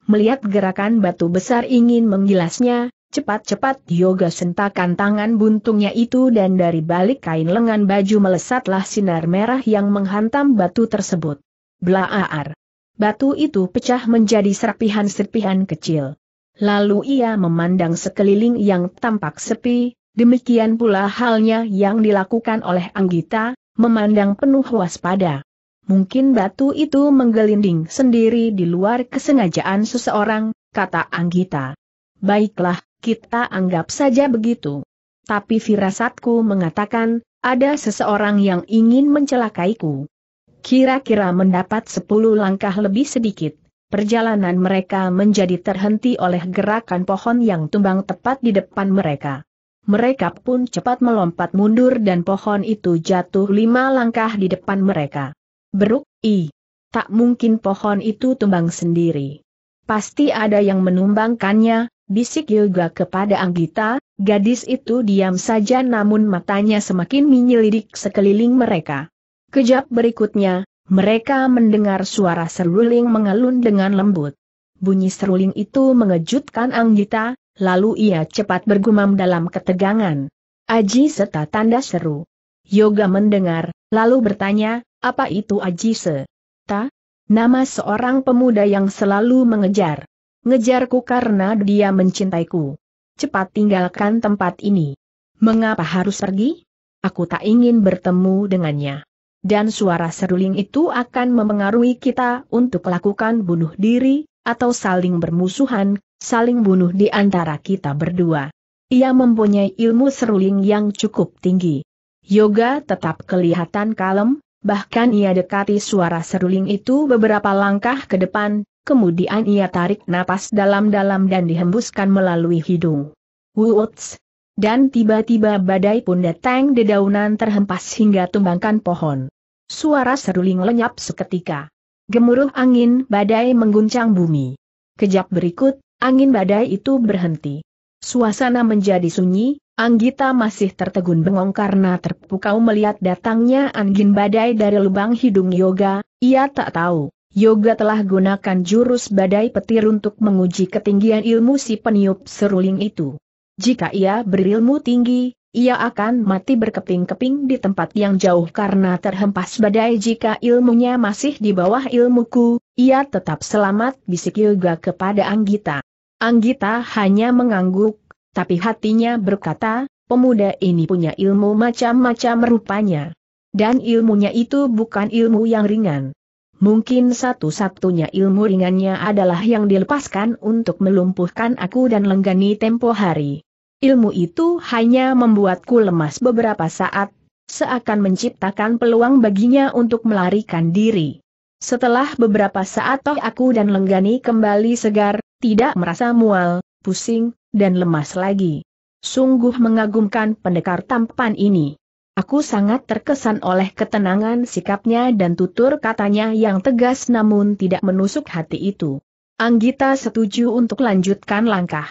melihat gerakan batu besar ingin menggilasnya, cepat-cepat Yoga sentakan tangan buntungnya itu dan dari balik kain lengan baju melesatlah sinar merah yang menghantam batu tersebut. Blaar! Batu itu pecah menjadi serpihan-serpihan kecil. Lalu ia memandang sekeliling yang tampak sepi, demikian pula halnya yang dilakukan oleh Anggita, memandang penuh waspada. Mungkin batu itu menggelinding sendiri di luar kesengajaan seseorang, kata Anggita. Baiklah, kita anggap saja begitu. Tapi firasatku mengatakan, ada seseorang yang ingin mencelakaiku. Kira-kira mendapat sepuluh langkah lebih sedikit, perjalanan mereka menjadi terhenti oleh gerakan pohon yang tumbang tepat di depan mereka. Mereka pun cepat melompat mundur dan pohon itu jatuh lima langkah di depan mereka. Beruk, i. Tak mungkin pohon itu tumbang sendiri. Pasti ada yang menumbangkannya, bisik Yoga kepada Anggita, gadis itu diam saja namun matanya semakin menyelidik sekeliling mereka. Kejap berikutnya, mereka mendengar suara seruling mengelun dengan lembut. Bunyi seruling itu mengejutkan Anggita, lalu ia cepat bergumam dalam ketegangan. Aji serta tanda seru. Yoga mendengar, lalu bertanya, apa itu Ajise? Ta? Nama seorang pemuda yang selalu mengejar. Ngejarku karena dia mencintaiku. Cepat tinggalkan tempat ini. Mengapa harus pergi? Aku tak ingin bertemu dengannya. Dan suara seruling itu akan memengaruhi kita untuk lakukan bunuh diri, atau saling bermusuhan, saling bunuh di antara kita berdua. Ia mempunyai ilmu seruling yang cukup tinggi. Yoga tetap kelihatan kalem, bahkan ia dekati suara seruling itu beberapa langkah ke depan, kemudian ia tarik napas dalam-dalam dan dihembuskan melalui hidung. Wuots! Dan tiba-tiba badai pun datang dedaunan terhempas hingga tumbangkan pohon. Suara seruling lenyap seketika. Gemuruh angin badai mengguncang bumi. Kejap berikut, angin badai itu berhenti. Suasana menjadi sunyi, Anggita masih tertegun bengong karena terpukau melihat datangnya angin badai dari lubang hidung Yoga, ia tak tahu. Yoga telah gunakan jurus badai petir untuk menguji ketinggian ilmu si peniup seruling itu. Jika ia berilmu tinggi, ia akan mati berkeping-keping di tempat yang jauh karena terhempas badai jika ilmunya masih di bawah ilmuku, ia tetap selamat bisik Yoga kepada Anggita. Anggita hanya mengangguk tapi hatinya berkata, pemuda ini punya ilmu macam-macam rupanya. Dan ilmunya itu bukan ilmu yang ringan. Mungkin satu-satunya ilmu ringannya adalah yang dilepaskan untuk melumpuhkan aku dan lenggani tempo hari. Ilmu itu hanya membuatku lemas beberapa saat, seakan menciptakan peluang baginya untuk melarikan diri. Setelah beberapa saat toh aku dan lenggani kembali segar, tidak merasa mual, pusing, dan lemas lagi. Sungguh mengagumkan pendekar tampan ini. Aku sangat terkesan oleh ketenangan sikapnya dan tutur katanya yang tegas namun tidak menusuk hati itu. Anggita setuju untuk lanjutkan langkah.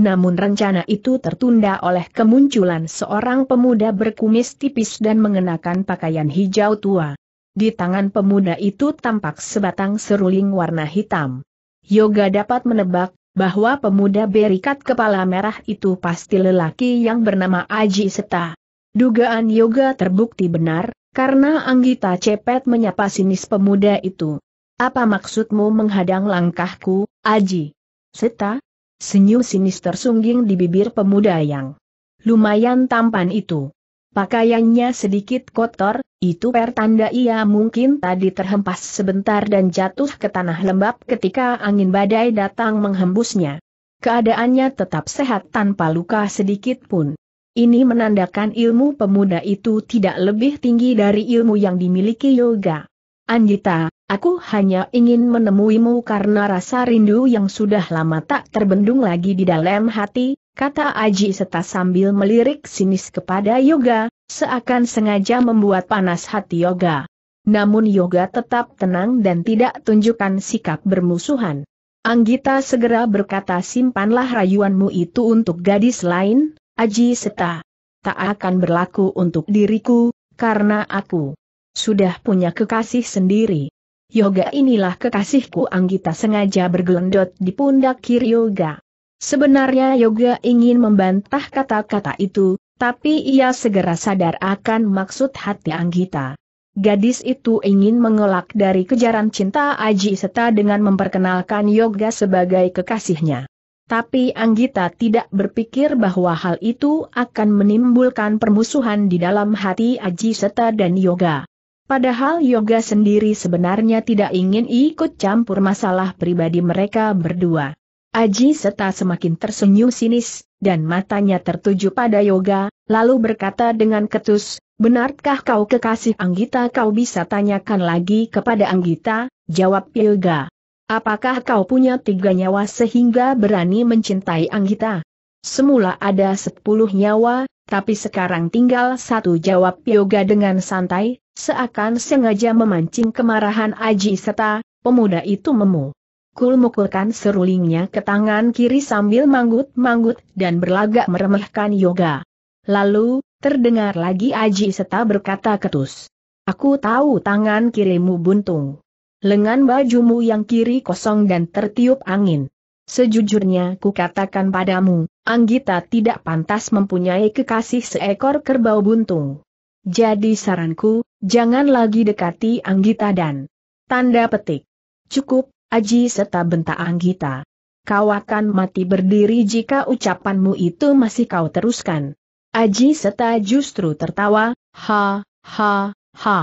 Namun rencana itu tertunda oleh kemunculan seorang pemuda berkumis tipis dan mengenakan pakaian hijau tua. Di tangan pemuda itu tampak sebatang seruling warna hitam. Yoga dapat menebak bahwa pemuda berikat kepala merah itu pasti lelaki yang bernama Aji Seta. Dugaan Yoga terbukti benar, karena Anggita Cepet menyapa sinis pemuda itu. Apa maksudmu menghadang langkahku, Aji? Seta? Senyum sinis tersungging di bibir pemuda yang lumayan tampan itu. Pakaiannya sedikit kotor, itu pertanda ia mungkin tadi terhempas sebentar dan jatuh ke tanah lembab ketika angin badai datang menghembusnya. Keadaannya tetap sehat tanpa luka sedikit pun. Ini menandakan ilmu pemuda itu tidak lebih tinggi dari ilmu yang dimiliki yoga. Anjita, aku hanya ingin menemuimu karena rasa rindu yang sudah lama tak terbendung lagi di dalam hati, kata Aji Seta sambil melirik sinis kepada Yoga, seakan sengaja membuat panas hati Yoga. Namun Yoga tetap tenang dan tidak tunjukkan sikap bermusuhan. Anggita segera berkata simpanlah rayuanmu itu untuk gadis lain, Aji Seta. Tak akan berlaku untuk diriku, karena aku sudah punya kekasih sendiri. Yoga inilah kekasihku Anggita sengaja bergelendot di pundak kiri Yoga. Sebenarnya Yoga ingin membantah kata-kata itu, tapi ia segera sadar akan maksud hati Anggita. Gadis itu ingin mengelak dari kejaran cinta Aji Seta dengan memperkenalkan Yoga sebagai kekasihnya. Tapi Anggita tidak berpikir bahwa hal itu akan menimbulkan permusuhan di dalam hati Aji Seta dan Yoga. Padahal Yoga sendiri sebenarnya tidak ingin ikut campur masalah pribadi mereka berdua. Aji Seta semakin tersenyum sinis, dan matanya tertuju pada Yoga, lalu berkata dengan ketus, Benarkah kau kekasih Anggita kau bisa tanyakan lagi kepada Anggita, jawab Yoga. Apakah kau punya tiga nyawa sehingga berani mencintai Anggita? Semula ada sepuluh nyawa, tapi sekarang tinggal satu jawab Yoga dengan santai, seakan sengaja memancing kemarahan Aji Seta, pemuda itu memu mukul-mukulkan serulingnya ke tangan kiri sambil manggut-manggut dan berlagak meremehkan yoga. Lalu, terdengar lagi Aji Seta berkata ketus. Aku tahu tangan kirimu buntung. Lengan bajumu yang kiri kosong dan tertiup angin. Sejujurnya ku katakan padamu, Anggita tidak pantas mempunyai kekasih seekor kerbau buntung. Jadi saranku, jangan lagi dekati Anggita dan tanda petik. Cukup, Aji serta bentak Anggita. Kau akan mati berdiri jika ucapanmu itu masih kau teruskan. Aji serta justru tertawa, ha, ha, ha.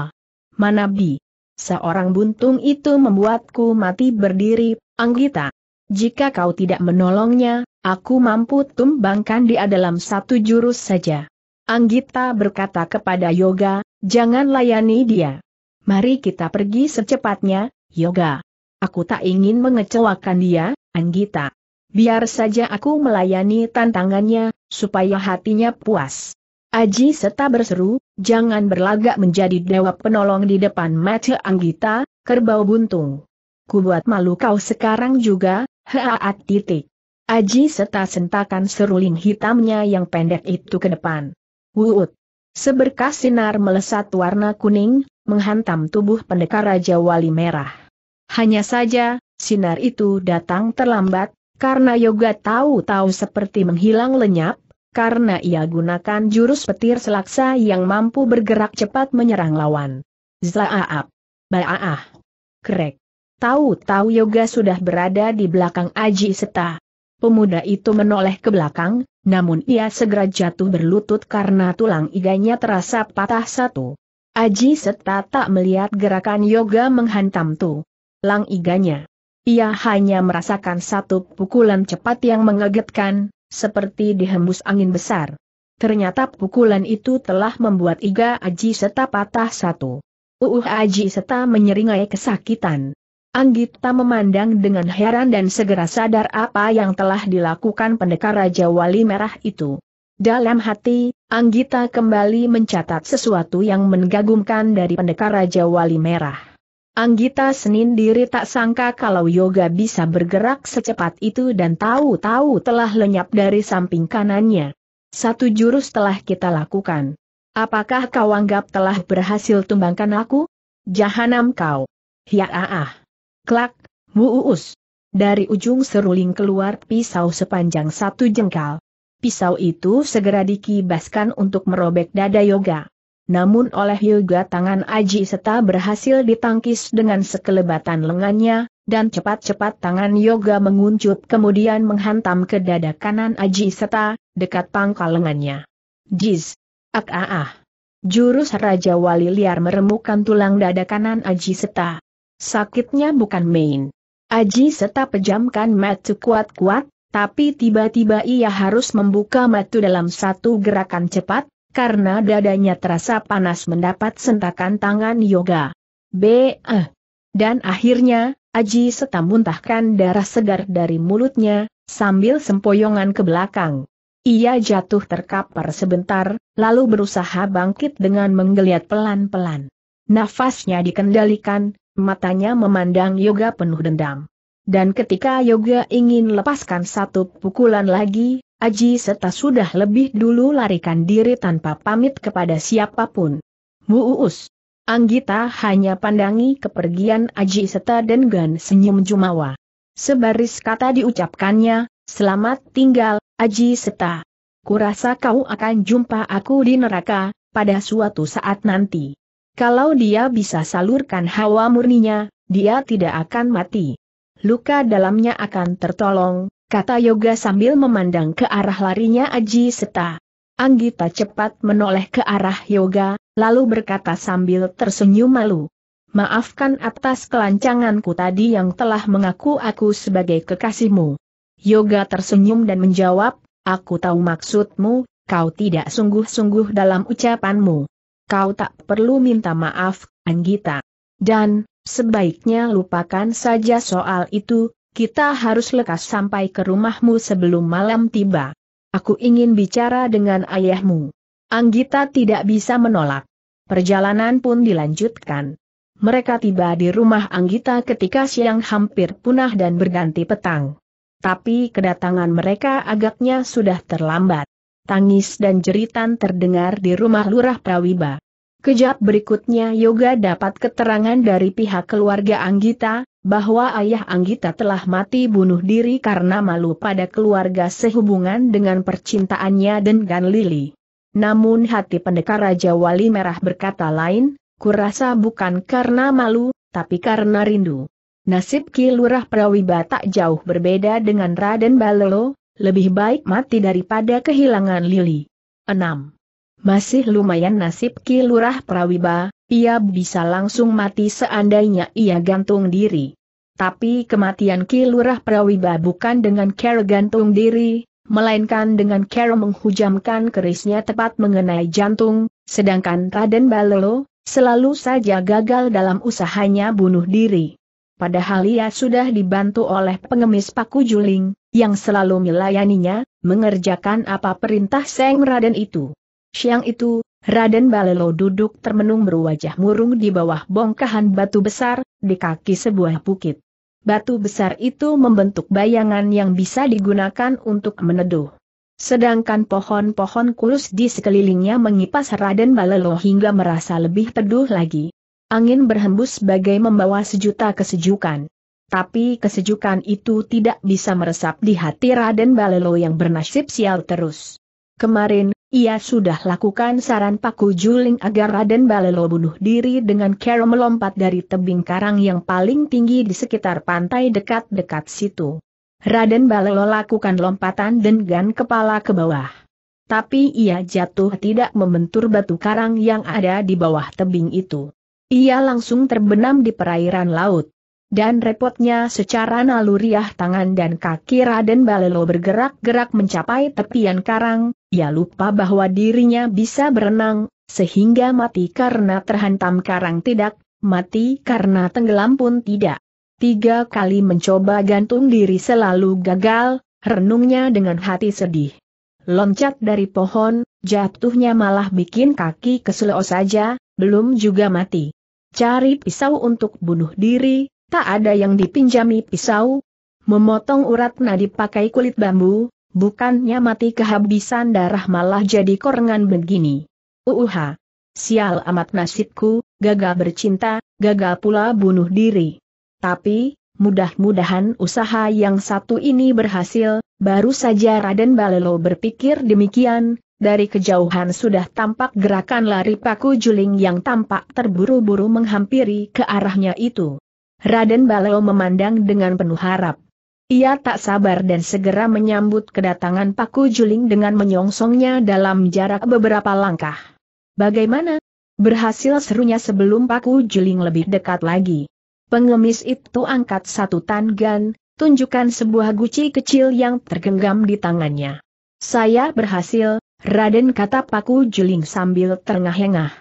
Mana bi? Seorang buntung itu membuatku mati berdiri, Anggita. Jika kau tidak menolongnya, aku mampu tumbangkan dia dalam satu jurus saja. Anggita berkata kepada Yoga, jangan layani dia. Mari kita pergi secepatnya, Yoga. Aku tak ingin mengecewakan dia, Anggita. Biar saja aku melayani tantangannya, supaya hatinya puas. Aji seta berseru, jangan berlagak menjadi dewa penolong di depan mata Anggita, kerbau buntung. Ku buat malu kau sekarang juga, haat titik. Aji seta sentakan seruling hitamnya yang pendek itu ke depan. Wuut. Seberkas sinar melesat warna kuning, menghantam tubuh pendekar Raja Wali Merah. Hanya saja, sinar itu datang terlambat, karena Yoga tahu-tahu seperti menghilang lenyap, karena ia gunakan jurus petir selaksa yang mampu bergerak cepat menyerang lawan. Zlaaap. Baaah. Krek. Tahu-tahu Yoga sudah berada di belakang Aji Seta. Pemuda itu menoleh ke belakang, namun ia segera jatuh berlutut karena tulang iganya terasa patah satu. Aji Seta tak melihat gerakan Yoga menghantam Tu lang iganya. Ia hanya merasakan satu pukulan cepat yang mengagetkan, seperti dihembus angin besar. Ternyata pukulan itu telah membuat iga Aji Seta patah satu. Uuh Aji Seta menyeringai kesakitan. Anggita memandang dengan heran dan segera sadar apa yang telah dilakukan pendekar Raja Wali Merah itu. Dalam hati, Anggita kembali mencatat sesuatu yang mengagumkan dari pendekar Raja Wali Merah. Anggita Senin diri tak sangka kalau Yoga bisa bergerak secepat itu dan tahu-tahu telah lenyap dari samping kanannya. Satu jurus telah kita lakukan. Apakah kau anggap telah berhasil tumbangkan aku? Jahanam kau. Ya ah. ah. Klak, muus. Dari ujung seruling keluar pisau sepanjang satu jengkal. Pisau itu segera dikibaskan untuk merobek dada Yoga namun oleh Hilga tangan Aji Seta berhasil ditangkis dengan sekelebatan lengannya, dan cepat-cepat tangan Yoga menguncup kemudian menghantam ke dada kanan Aji Seta, dekat pangkal lengannya. Jiz! Ak ah ah! Jurus Raja Wali Liar meremukan tulang dada kanan Aji Seta. Sakitnya bukan main. Aji Seta pejamkan mata kuat-kuat, tapi tiba-tiba ia harus membuka matu dalam satu gerakan cepat, karena dadanya terasa panas mendapat sentakan tangan yoga. B. Eh. Dan akhirnya, Aji Seta muntahkan darah segar dari mulutnya, sambil sempoyongan ke belakang. Ia jatuh terkapar sebentar, lalu berusaha bangkit dengan menggeliat pelan-pelan. Nafasnya dikendalikan, matanya memandang Yoga penuh dendam. Dan ketika Yoga ingin lepaskan satu pukulan lagi, Aji Seta sudah lebih dulu larikan diri tanpa pamit kepada siapapun. Muus. Anggita hanya pandangi kepergian Aji Seta dan Gan senyum jumawa. Sebaris kata diucapkannya, selamat tinggal, Aji Seta. Kurasa kau akan jumpa aku di neraka, pada suatu saat nanti. Kalau dia bisa salurkan hawa murninya, dia tidak akan mati. Luka dalamnya akan tertolong, kata Yoga sambil memandang ke arah larinya Aji Seta. Anggita cepat menoleh ke arah Yoga, lalu berkata sambil tersenyum malu. Maafkan atas kelancanganku tadi yang telah mengaku aku sebagai kekasihmu. Yoga tersenyum dan menjawab, aku tahu maksudmu, kau tidak sungguh-sungguh dalam ucapanmu. Kau tak perlu minta maaf, Anggita. Dan, sebaiknya lupakan saja soal itu, kita harus lekas sampai ke rumahmu sebelum malam tiba. Aku ingin bicara dengan ayahmu. Anggita tidak bisa menolak. Perjalanan pun dilanjutkan. Mereka tiba di rumah Anggita ketika siang hampir punah dan berganti petang. Tapi kedatangan mereka agaknya sudah terlambat. Tangis dan jeritan terdengar di rumah Lurah Prawiba. Kejap berikutnya Yoga dapat keterangan dari pihak keluarga Anggita, bahwa ayah Anggita telah mati bunuh diri karena malu pada keluarga sehubungan dengan percintaannya dengan Lili. Namun hati pendekar Raja Wali Merah berkata lain, kurasa bukan karena malu, tapi karena rindu. Nasib Ki Lurah Prawiba tak jauh berbeda dengan Raden Balelo, lebih baik mati daripada kehilangan Lili. 6. Masih lumayan nasib Ki Lurah Prawiba, ia bisa langsung mati seandainya ia gantung diri. Tapi kematian Ki Lurah Prawiba bukan dengan cara gantung diri, melainkan dengan cara menghujamkan kerisnya tepat mengenai jantung, sedangkan Raden Balelo, selalu saja gagal dalam usahanya bunuh diri. Padahal ia sudah dibantu oleh pengemis Paku Juling, yang selalu melayaninya, mengerjakan apa perintah Seng Raden itu. Siang itu, Raden Balelo duduk termenung berwajah murung di bawah bongkahan batu besar, di kaki sebuah bukit. Batu besar itu membentuk bayangan yang bisa digunakan untuk meneduh. Sedangkan pohon-pohon kurus di sekelilingnya mengipas Raden Balelo hingga merasa lebih teduh lagi. Angin berhembus bagai membawa sejuta kesejukan. Tapi kesejukan itu tidak bisa meresap di hati Raden Balelo yang bernasib sial terus. Kemarin, ia sudah lakukan saran Paku Juling agar Raden Balelo bunuh diri dengan cara melompat dari tebing karang yang paling tinggi di sekitar pantai dekat-dekat situ. Raden Balelo lakukan lompatan dengan kepala ke bawah. Tapi ia jatuh tidak membentur batu karang yang ada di bawah tebing itu. Ia langsung terbenam di perairan laut. Dan repotnya secara naluriah tangan dan kaki Raden Balelo bergerak-gerak mencapai tepian karang, ia lupa bahwa dirinya bisa berenang, sehingga mati karena terhantam karang tidak, mati karena tenggelam pun tidak. Tiga kali mencoba gantung diri selalu gagal, renungnya dengan hati sedih. Loncat dari pohon, jatuhnya malah bikin kaki keselio saja, belum juga mati. Cari pisau untuk bunuh diri, tak ada yang dipinjami pisau. Memotong urat nadi pakai kulit bambu, bukannya mati kehabisan darah malah jadi korengan begini. Uuha! Sial amat nasibku, gagal bercinta, gagal pula bunuh diri. Tapi, mudah-mudahan usaha yang satu ini berhasil, baru saja Raden Balelo berpikir demikian, dari kejauhan sudah tampak gerakan lari paku juling yang tampak terburu-buru menghampiri ke arahnya itu. Raden Balelo memandang dengan penuh harap. Ia tak sabar dan segera menyambut kedatangan Paku Juling dengan menyongsongnya dalam jarak beberapa langkah. Bagaimana? Berhasil serunya sebelum Paku Juling lebih dekat lagi. Pengemis itu angkat satu tangan, tunjukkan sebuah guci kecil yang tergenggam di tangannya. Saya berhasil, Raden kata Paku Juling sambil terengah-engah.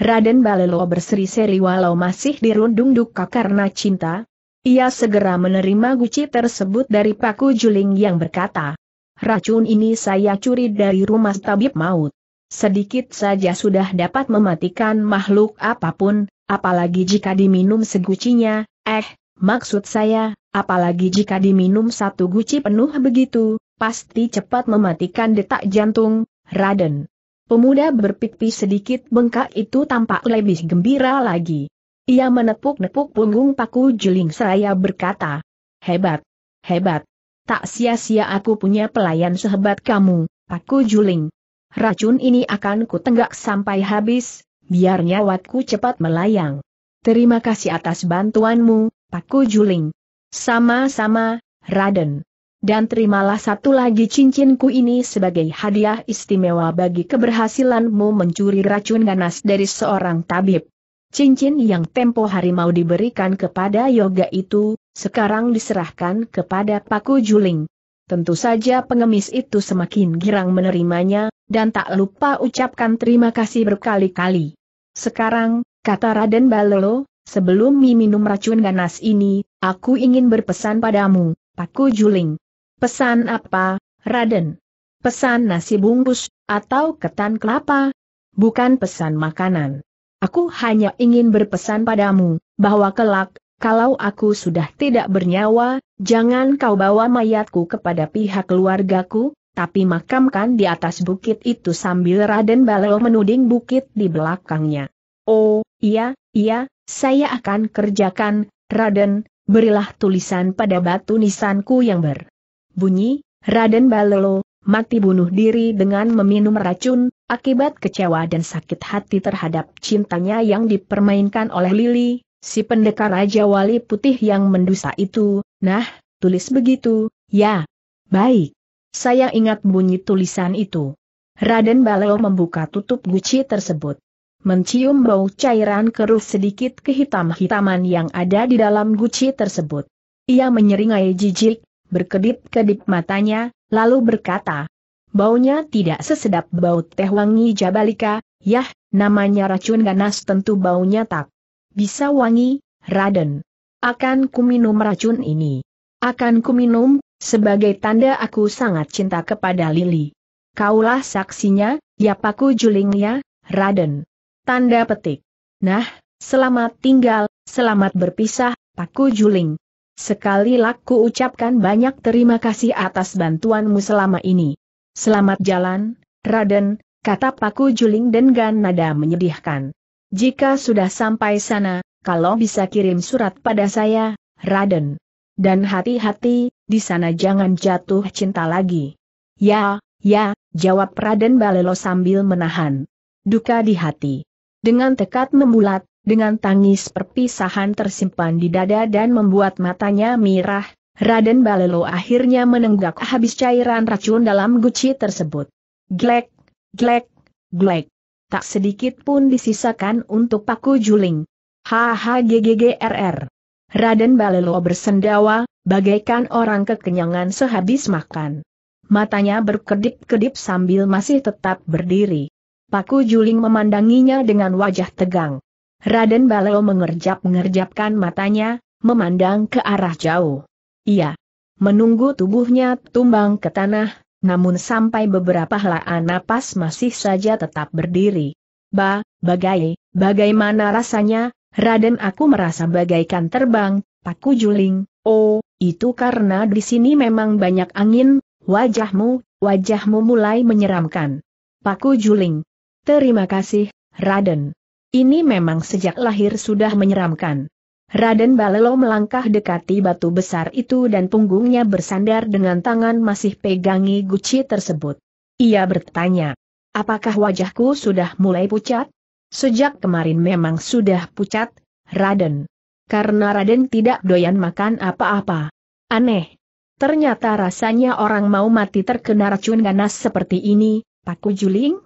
Raden Balelo berseri-seri walau masih dirundung duka karena cinta, ia segera menerima guci tersebut dari Paku Juling yang berkata, Racun ini saya curi dari rumah tabib maut. Sedikit saja sudah dapat mematikan makhluk apapun, apalagi jika diminum segucinya, eh, maksud saya, apalagi jika diminum satu guci penuh begitu, pasti cepat mematikan detak jantung, Raden. Pemuda berpipi sedikit bengkak itu tampak lebih gembira lagi. Ia menepuk-nepuk punggung Paku Juling seraya berkata, Hebat! Hebat! Tak sia-sia aku punya pelayan sehebat kamu, Paku Juling. Racun ini akan kutenggak sampai habis, biar nyawaku cepat melayang. Terima kasih atas bantuanmu, Paku Juling. Sama-sama, Raden. Dan terimalah satu lagi cincinku ini sebagai hadiah istimewa bagi keberhasilanmu mencuri racun ganas dari seorang tabib. Cincin yang tempo hari mau diberikan kepada Yoga itu, sekarang diserahkan kepada Paku Juling. Tentu saja pengemis itu semakin girang menerimanya, dan tak lupa ucapkan terima kasih berkali-kali. Sekarang, kata Raden Balelo, sebelum minum racun ganas ini, aku ingin berpesan padamu, Paku Juling. Pesan apa, Raden? Pesan nasi bungkus, atau ketan kelapa? Bukan pesan makanan. Aku hanya ingin berpesan padamu, bahwa kelak, kalau aku sudah tidak bernyawa, jangan kau bawa mayatku kepada pihak keluargaku, tapi makamkan di atas bukit itu sambil Raden Baleo menuding bukit di belakangnya. Oh, iya, iya, saya akan kerjakan, Raden, berilah tulisan pada batu nisanku yang berbunyi, Raden Balelo, mati bunuh diri dengan meminum racun, akibat kecewa dan sakit hati terhadap cintanya yang dipermainkan oleh Lili, si pendekar Raja Wali Putih yang mendusa itu, nah, tulis begitu, ya. Baik. Saya ingat bunyi tulisan itu. Raden Baleo membuka tutup guci tersebut. Mencium bau cairan keruh sedikit kehitam-hitaman yang ada di dalam guci tersebut. Ia menyeringai jijik, berkedip-kedip matanya, lalu berkata, Baunya tidak sesedap bau teh wangi Jabalika, yah, namanya racun ganas tentu baunya tak bisa wangi, Raden. Akan kuminum racun ini. Akan kuminum, sebagai tanda aku sangat cinta kepada Lili. Kaulah saksinya, ya paku julingnya, Raden. Tanda petik. Nah, selamat tinggal, selamat berpisah, paku juling. Sekali laku ucapkan banyak terima kasih atas bantuanmu selama ini. Selamat jalan, Raden, kata Paku Juling dan Gan nada menyedihkan. Jika sudah sampai sana, kalau bisa kirim surat pada saya, Raden. Dan hati-hati, di sana jangan jatuh cinta lagi. Ya, ya, jawab Raden Balelo sambil menahan duka di hati. Dengan tekad membulat, dengan tangis perpisahan tersimpan di dada dan membuat matanya mirah, Raden Balelo akhirnya menenggak habis cairan racun dalam guci tersebut. Glek, glek, glek. Tak sedikit pun disisakan untuk paku juling. Haha HHGGGRR. Raden Balelo bersendawa, bagaikan orang kekenyangan sehabis makan. Matanya berkedip-kedip sambil masih tetap berdiri. Paku Juling memandanginya dengan wajah tegang. Raden Baleo mengerjap ngerjapkan matanya, memandang ke arah jauh. Ia Menunggu tubuhnya tumbang ke tanah, namun sampai beberapa helaan napas masih saja tetap berdiri. Ba, bagai, bagaimana rasanya, Raden aku merasa bagaikan terbang, paku juling, oh, itu karena di sini memang banyak angin, wajahmu, wajahmu mulai menyeramkan. Paku juling. Terima kasih, Raden. Ini memang sejak lahir sudah menyeramkan. Raden Balelo melangkah dekati batu besar itu dan punggungnya bersandar dengan tangan masih pegangi guci tersebut. Ia bertanya, apakah wajahku sudah mulai pucat? Sejak kemarin memang sudah pucat, Raden. Karena Raden tidak doyan makan apa-apa. Aneh. Ternyata rasanya orang mau mati terkena racun ganas seperti ini, Paku Juling?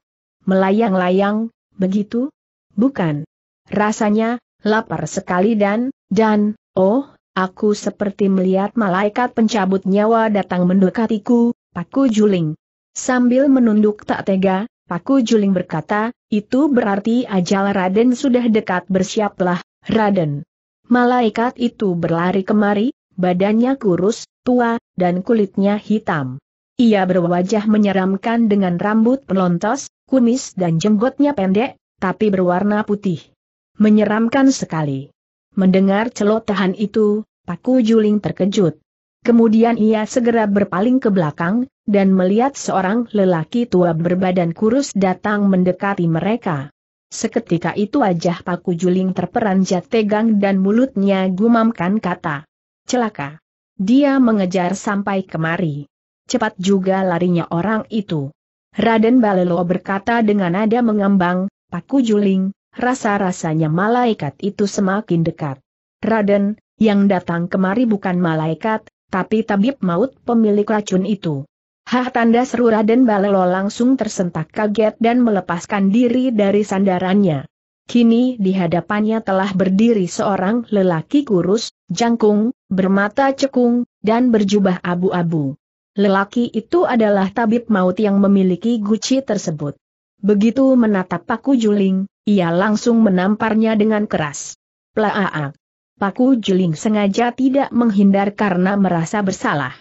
Melayang-layang, begitu? bukan? Rasanya, lapar sekali dan, dan, oh, aku seperti melihat malaikat pencabut nyawa datang mendekatiku, Paku Juling. Sambil menunduk tak tega, Paku Juling berkata, itu berarti ajal Raden sudah dekat bersiaplah, Raden. Malaikat itu berlari kemari, badannya kurus, tua, dan kulitnya hitam. Ia berwajah menyeramkan dengan rambut pelontos, kumis dan jenggotnya pendek, tapi berwarna putih. Menyeramkan sekali. Mendengar celotehan itu, Paku Juling terkejut. Kemudian ia segera berpaling ke belakang, dan melihat seorang lelaki tua berbadan kurus datang mendekati mereka. Seketika itu wajah Paku Juling terperanjat tegang dan mulutnya gumamkan kata. Celaka. Dia mengejar sampai kemari. Cepat juga larinya orang itu. Raden Balelo berkata dengan nada mengambang aku juling, rasa-rasanya malaikat itu semakin dekat. Raden, yang datang kemari bukan malaikat, tapi tabib maut pemilik racun itu. Hah tanda seru Raden Balelo langsung tersentak kaget dan melepaskan diri dari sandarannya. Kini di hadapannya telah berdiri seorang lelaki kurus, jangkung, bermata cekung, dan berjubah abu-abu. Lelaki itu adalah tabib maut yang memiliki guci tersebut. Begitu menatap Paku Juling, ia langsung menamparnya dengan keras. Plaaak. Paku Juling sengaja tidak menghindar karena merasa bersalah.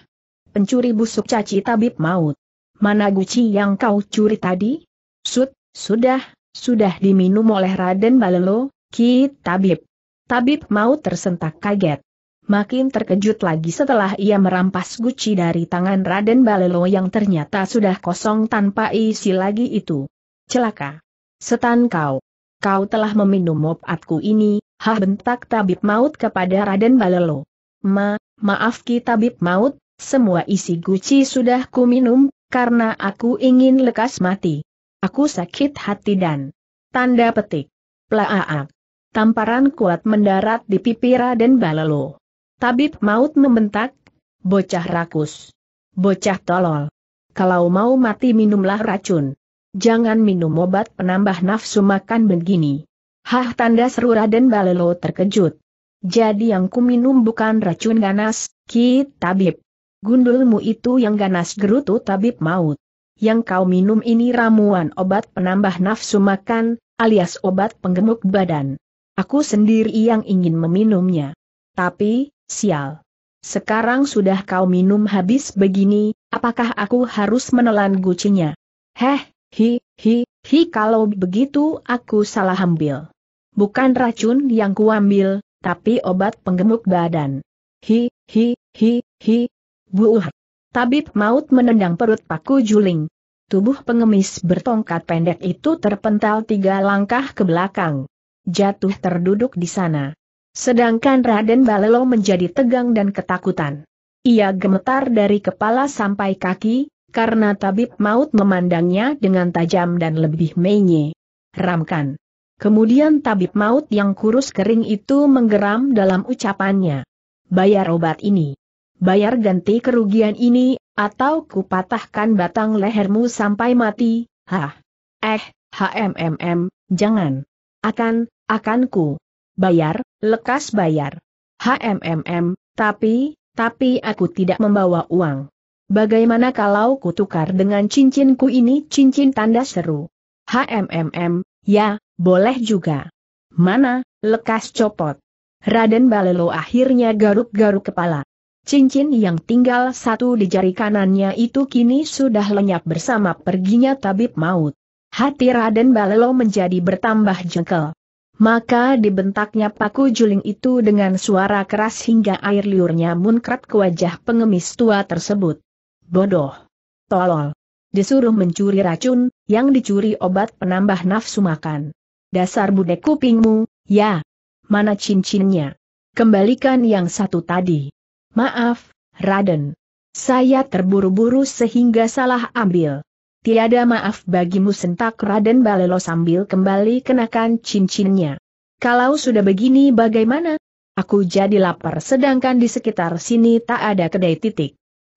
Pencuri busuk caci tabib maut. Mana guci yang kau curi tadi? Sud, sudah, sudah diminum oleh Raden Balelo, ki tabib. Tabib maut tersentak kaget. Makin terkejut lagi setelah ia merampas guci dari tangan Raden Balelo yang ternyata sudah kosong tanpa isi lagi itu. Celaka. Setan kau. Kau telah meminum obatku ini, hah bentak tabib maut kepada Raden Balelo. Ma, maaf ki tabib maut, semua isi guci sudah ku minum, karena aku ingin lekas mati. Aku sakit hati dan tanda petik. Plaaak. Tamparan kuat mendarat di pipi Raden Balelo. Tabib maut membentak, bocah rakus. Bocah tolol. Kalau mau mati minumlah racun. Jangan minum obat penambah nafsu makan begini. Hah tanda seru Raden Balelo terkejut. Jadi yang ku minum bukan racun ganas, ki tabib. Gundulmu itu yang ganas gerutu tabib maut. Yang kau minum ini ramuan obat penambah nafsu makan, alias obat penggemuk badan. Aku sendiri yang ingin meminumnya. Tapi, sial. Sekarang sudah kau minum habis begini, apakah aku harus menelan gucinya? Heh, Hi, hi, hi kalau begitu aku salah ambil. Bukan racun yang kuambil, tapi obat penggemuk badan. Hi, hi, hi, hi. Buuh. Tabib maut menendang perut paku juling. Tubuh pengemis bertongkat pendek itu terpental tiga langkah ke belakang. Jatuh terduduk di sana. Sedangkan Raden Balelo menjadi tegang dan ketakutan. Ia gemetar dari kepala sampai kaki, karena tabib maut memandangnya dengan tajam dan lebih menye. Ramkan. Kemudian tabib maut yang kurus kering itu menggeram dalam ucapannya. Bayar obat ini. Bayar ganti kerugian ini, atau kupatahkan batang lehermu sampai mati, hah. Eh, HMMM, jangan. Akan, Akanku. Bayar, lekas bayar. HMMM, tapi, tapi aku tidak membawa uang. Bagaimana kalau kutukar dengan cincinku ini cincin tanda seru? HMMM, ya, boleh juga. Mana, lekas copot. Raden Balelo akhirnya garuk-garuk kepala. Cincin yang tinggal satu di jari kanannya itu kini sudah lenyap bersama perginya tabib maut. Hati Raden Balelo menjadi bertambah jengkel. Maka dibentaknya paku juling itu dengan suara keras hingga air liurnya munkrat ke wajah pengemis tua tersebut bodoh, tolol. Disuruh mencuri racun, yang dicuri obat penambah nafsu makan. Dasar budek kupingmu, ya. Mana cincinnya? Kembalikan yang satu tadi. Maaf, Raden. Saya terburu-buru sehingga salah ambil. Tiada maaf bagimu sentak Raden Balelo sambil kembali kenakan cincinnya. Kalau sudah begini bagaimana? Aku jadi lapar sedangkan di sekitar sini tak ada kedai titik.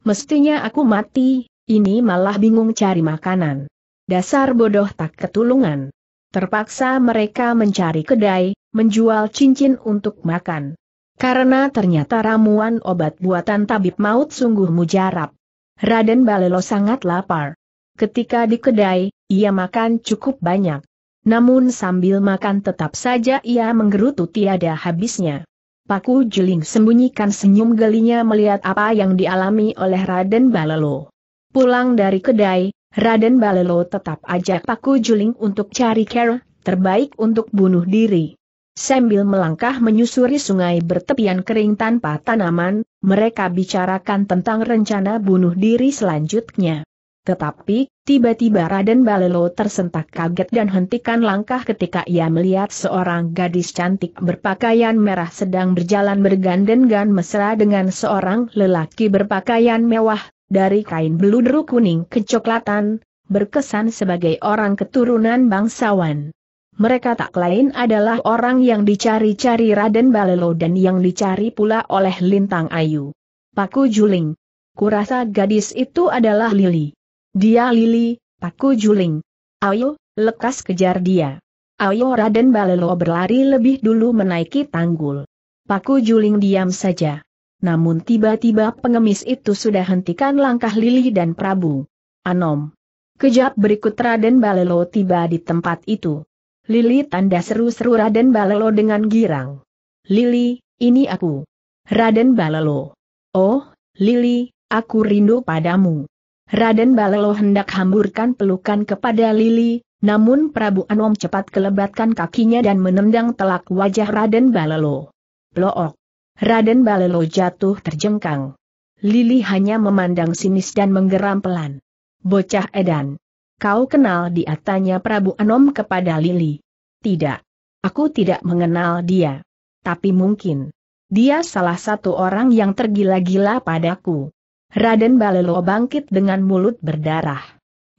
Mestinya aku mati, ini malah bingung cari makanan. Dasar bodoh tak ketulungan. Terpaksa mereka mencari kedai, menjual cincin untuk makan. Karena ternyata ramuan obat buatan tabib maut sungguh mujarab. Raden Balelo sangat lapar. Ketika di kedai, ia makan cukup banyak. Namun sambil makan tetap saja ia menggerutu tiada habisnya. Paku Juling sembunyikan senyum gelinya melihat apa yang dialami oleh Raden Balelo. Pulang dari kedai, Raden Balelo tetap ajak Paku Juling untuk cari care, terbaik untuk bunuh diri. Sambil melangkah menyusuri sungai bertepian kering tanpa tanaman, mereka bicarakan tentang rencana bunuh diri selanjutnya. Tetapi, tiba-tiba Raden Balelo tersentak kaget dan hentikan langkah ketika ia melihat seorang gadis cantik berpakaian merah sedang berjalan bergandengan mesra dengan seorang lelaki berpakaian mewah, dari kain beludru kuning kecoklatan, berkesan sebagai orang keturunan bangsawan. Mereka tak lain adalah orang yang dicari-cari Raden Balelo dan yang dicari pula oleh Lintang Ayu. Paku Juling. Kurasa gadis itu adalah Lili. Dia lili, paku juling. Ayo, lekas kejar dia. Ayo Raden Balelo berlari lebih dulu menaiki tanggul. Paku juling diam saja. Namun tiba-tiba pengemis itu sudah hentikan langkah Lili dan Prabu. Anom. Kejap berikut Raden Balelo tiba di tempat itu. Lili tanda seru-seru Raden Balelo dengan girang. Lili, ini aku. Raden Balelo. Oh, Lili, aku rindu padamu. Raden Balelo hendak hamburkan pelukan kepada Lili, namun Prabu Anom cepat kelebatkan kakinya dan menendang telak wajah Raden Balelo. Blook! Raden Balelo jatuh terjengkang. Lili hanya memandang sinis dan menggeram pelan. Bocah edan. Kau kenal dia tanya Prabu Anom kepada Lili. Tidak. Aku tidak mengenal dia. Tapi mungkin. Dia salah satu orang yang tergila-gila padaku. Raden Balelo bangkit dengan mulut berdarah.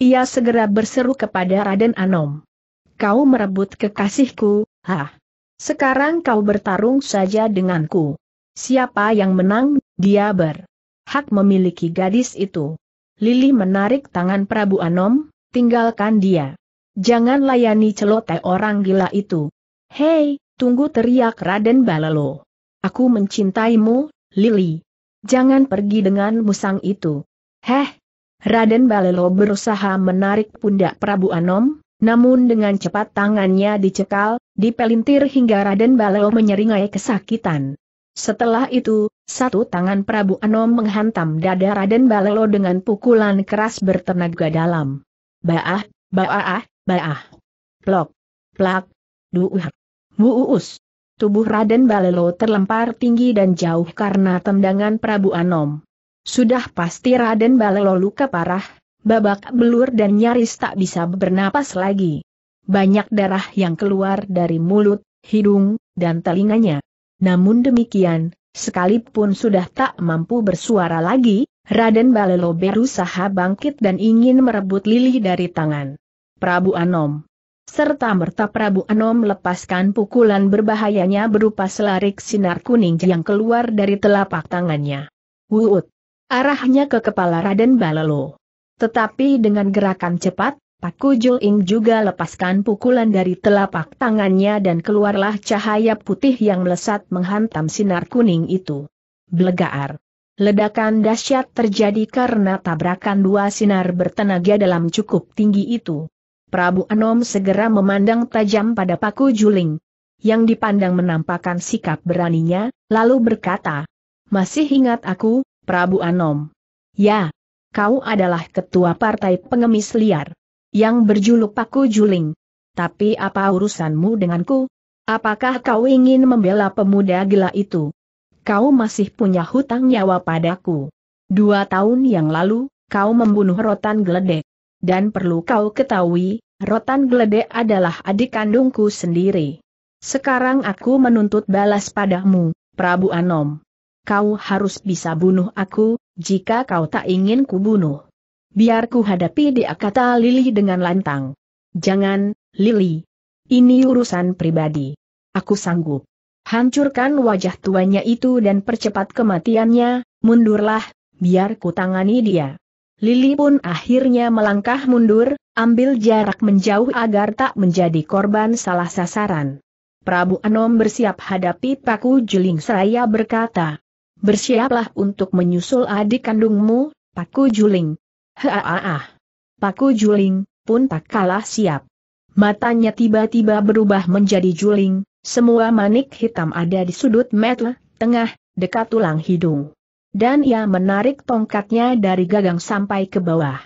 Ia segera berseru kepada Raden Anom. Kau merebut kekasihku, ha? Sekarang kau bertarung saja denganku. Siapa yang menang, dia berhak memiliki gadis itu. Lili menarik tangan Prabu Anom, tinggalkan dia. Jangan layani celote orang gila itu. Hei, tunggu teriak Raden Balelo. Aku mencintaimu, Lili. Jangan pergi dengan musang itu. Heh! Raden Balelo berusaha menarik pundak Prabu Anom, namun dengan cepat tangannya dicekal, dipelintir hingga Raden Balelo menyeringai kesakitan. Setelah itu, satu tangan Prabu Anom menghantam dada Raden Balelo dengan pukulan keras bertenaga dalam. Baah, baah, baah, plok, plak, duuh, buuus. Uh tubuh Raden Balelo terlempar tinggi dan jauh karena tendangan Prabu Anom. Sudah pasti Raden Balelo luka parah, babak belur dan nyaris tak bisa bernapas lagi. Banyak darah yang keluar dari mulut, hidung, dan telinganya. Namun demikian, sekalipun sudah tak mampu bersuara lagi, Raden Balelo berusaha bangkit dan ingin merebut Lili dari tangan. Prabu Anom serta merta Prabu Anom melepaskan pukulan berbahayanya berupa selarik sinar kuning yang keluar dari telapak tangannya. Wuut! Arahnya ke kepala Raden Balelo. Tetapi dengan gerakan cepat, Pak Kujul Ing juga lepaskan pukulan dari telapak tangannya dan keluarlah cahaya putih yang melesat menghantam sinar kuning itu. Blegaar. Ledakan dahsyat terjadi karena tabrakan dua sinar bertenaga dalam cukup tinggi itu. Prabu Anom segera memandang tajam pada Paku Juling. Yang dipandang menampakkan sikap beraninya, lalu berkata, Masih ingat aku, Prabu Anom? Ya, kau adalah ketua partai pengemis liar. Yang berjuluk Paku Juling. Tapi apa urusanmu denganku? Apakah kau ingin membela pemuda gila itu? Kau masih punya hutang nyawa padaku. Dua tahun yang lalu, kau membunuh rotan geledek. Dan perlu kau ketahui, Rotan Gledek adalah adik kandungku sendiri. Sekarang aku menuntut balas padamu, Prabu Anom. Kau harus bisa bunuh aku, jika kau tak ingin kubunuh. Biar ku hadapi dia kata Lili dengan lantang. Jangan, Lili. Ini urusan pribadi. Aku sanggup. Hancurkan wajah tuanya itu dan percepat kematiannya, mundurlah, biar ku tangani dia. Lili pun akhirnya melangkah mundur, ambil jarak menjauh agar tak menjadi korban salah sasaran. Prabu Anom bersiap hadapi Paku Juling Seraya berkata, Bersiaplah untuk menyusul adik kandungmu, Paku Juling. Haa, Paku Juling, pun tak kalah siap. Matanya tiba-tiba berubah menjadi juling, semua manik hitam ada di sudut metel, tengah, dekat tulang hidung. Dan ia menarik tongkatnya dari gagang sampai ke bawah.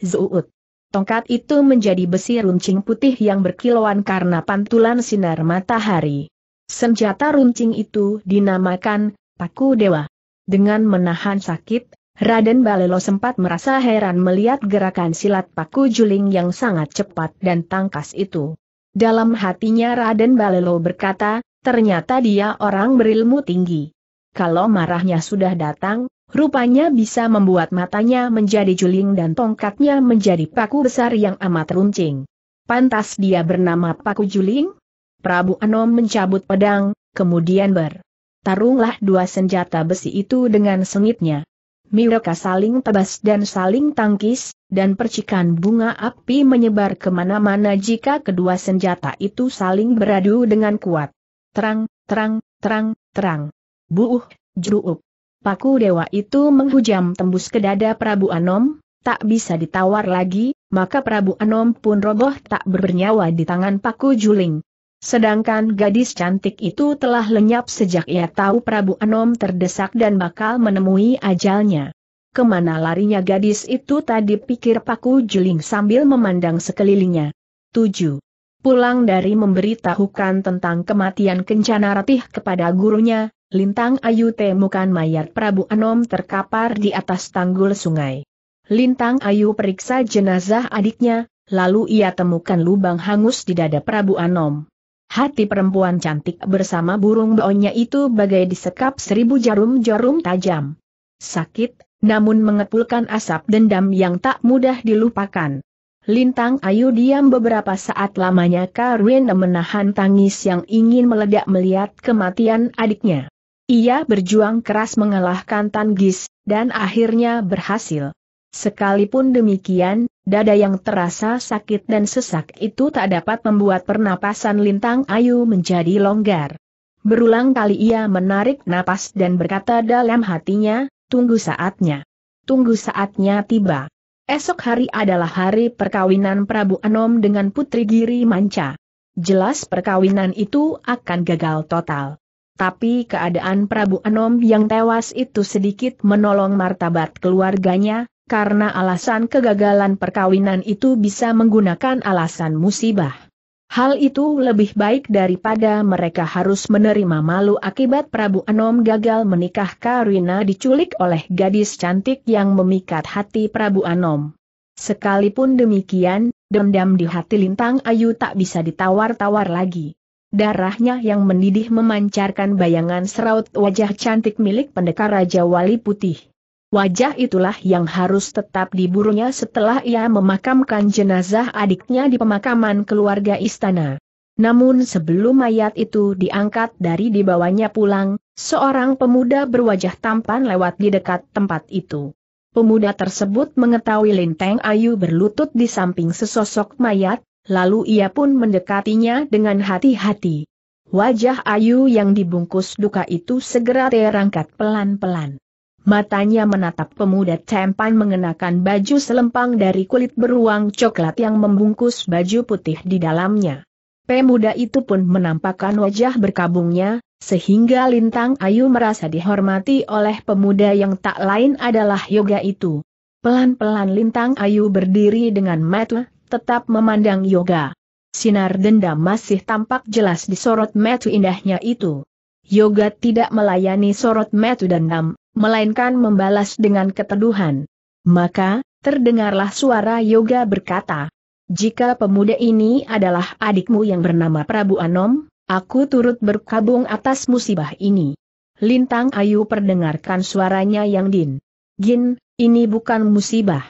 Zuut. Tongkat itu menjadi besi runcing putih yang berkilauan karena pantulan sinar matahari. Senjata runcing itu dinamakan Paku Dewa. Dengan menahan sakit, Raden Balelo sempat merasa heran melihat gerakan silat paku juling yang sangat cepat dan tangkas itu. Dalam hatinya Raden Balelo berkata, ternyata dia orang berilmu tinggi kalau marahnya sudah datang, rupanya bisa membuat matanya menjadi juling dan tongkatnya menjadi paku besar yang amat runcing. Pantas dia bernama Paku Juling? Prabu Anom mencabut pedang, kemudian ber. Tarunglah dua senjata besi itu dengan sengitnya. Mereka saling tebas dan saling tangkis, dan percikan bunga api menyebar kemana-mana jika kedua senjata itu saling beradu dengan kuat. Terang, terang, terang, terang. Buuh, juruup. Paku dewa itu menghujam tembus ke dada Prabu Anom, tak bisa ditawar lagi, maka Prabu Anom pun roboh tak bernyawa di tangan paku juling. Sedangkan gadis cantik itu telah lenyap sejak ia tahu Prabu Anom terdesak dan bakal menemui ajalnya. Kemana larinya gadis itu tadi pikir Paku Juling sambil memandang sekelilingnya. 7. Pulang dari memberitahukan tentang kematian Kencana Ratih kepada gurunya, Lintang Ayu temukan mayat Prabu Anom terkapar di atas tanggul sungai. Lintang Ayu periksa jenazah adiknya, lalu ia temukan lubang hangus di dada Prabu Anom. Hati perempuan cantik bersama burung beonya itu bagai disekap seribu jarum-jarum tajam. Sakit, namun mengepulkan asap dendam yang tak mudah dilupakan. Lintang Ayu diam beberapa saat lamanya karena menahan tangis yang ingin meledak melihat kematian adiknya. Ia berjuang keras mengalahkan Tanggis, dan akhirnya berhasil. Sekalipun demikian, dada yang terasa sakit dan sesak itu tak dapat membuat pernapasan Lintang Ayu menjadi longgar. Berulang kali ia menarik napas dan berkata dalam hatinya, tunggu saatnya. Tunggu saatnya tiba. Esok hari adalah hari perkawinan Prabu Anom dengan Putri Giri Manca. Jelas perkawinan itu akan gagal total tapi keadaan Prabu Anom yang tewas itu sedikit menolong martabat keluarganya, karena alasan kegagalan perkawinan itu bisa menggunakan alasan musibah. Hal itu lebih baik daripada mereka harus menerima malu akibat Prabu Anom gagal menikah Karina diculik oleh gadis cantik yang memikat hati Prabu Anom. Sekalipun demikian, dendam di hati Lintang Ayu tak bisa ditawar-tawar lagi. Darahnya yang mendidih memancarkan bayangan seraut wajah cantik milik pendekar Raja Wali Putih. Wajah itulah yang harus tetap diburunya setelah ia memakamkan jenazah adiknya di pemakaman keluarga istana. Namun sebelum mayat itu diangkat dari dibawanya pulang, seorang pemuda berwajah tampan lewat di dekat tempat itu. Pemuda tersebut mengetahui Linteng Ayu berlutut di samping sesosok mayat, lalu ia pun mendekatinya dengan hati-hati. Wajah Ayu yang dibungkus duka itu segera terangkat pelan-pelan. Matanya menatap pemuda Tempan mengenakan baju selempang dari kulit beruang coklat yang membungkus baju putih di dalamnya. Pemuda itu pun menampakkan wajah berkabungnya, sehingga Lintang Ayu merasa dihormati oleh pemuda yang tak lain adalah yoga itu. Pelan-pelan Lintang Ayu berdiri dengan mata tetap memandang Yoga. Sinar dendam masih tampak jelas di sorot metu indahnya itu. Yoga tidak melayani sorot metu dendam, melainkan membalas dengan keteduhan. Maka, terdengarlah suara Yoga berkata, Jika pemuda ini adalah adikmu yang bernama Prabu Anom, aku turut berkabung atas musibah ini. Lintang Ayu perdengarkan suaranya yang din. Gin, ini bukan musibah.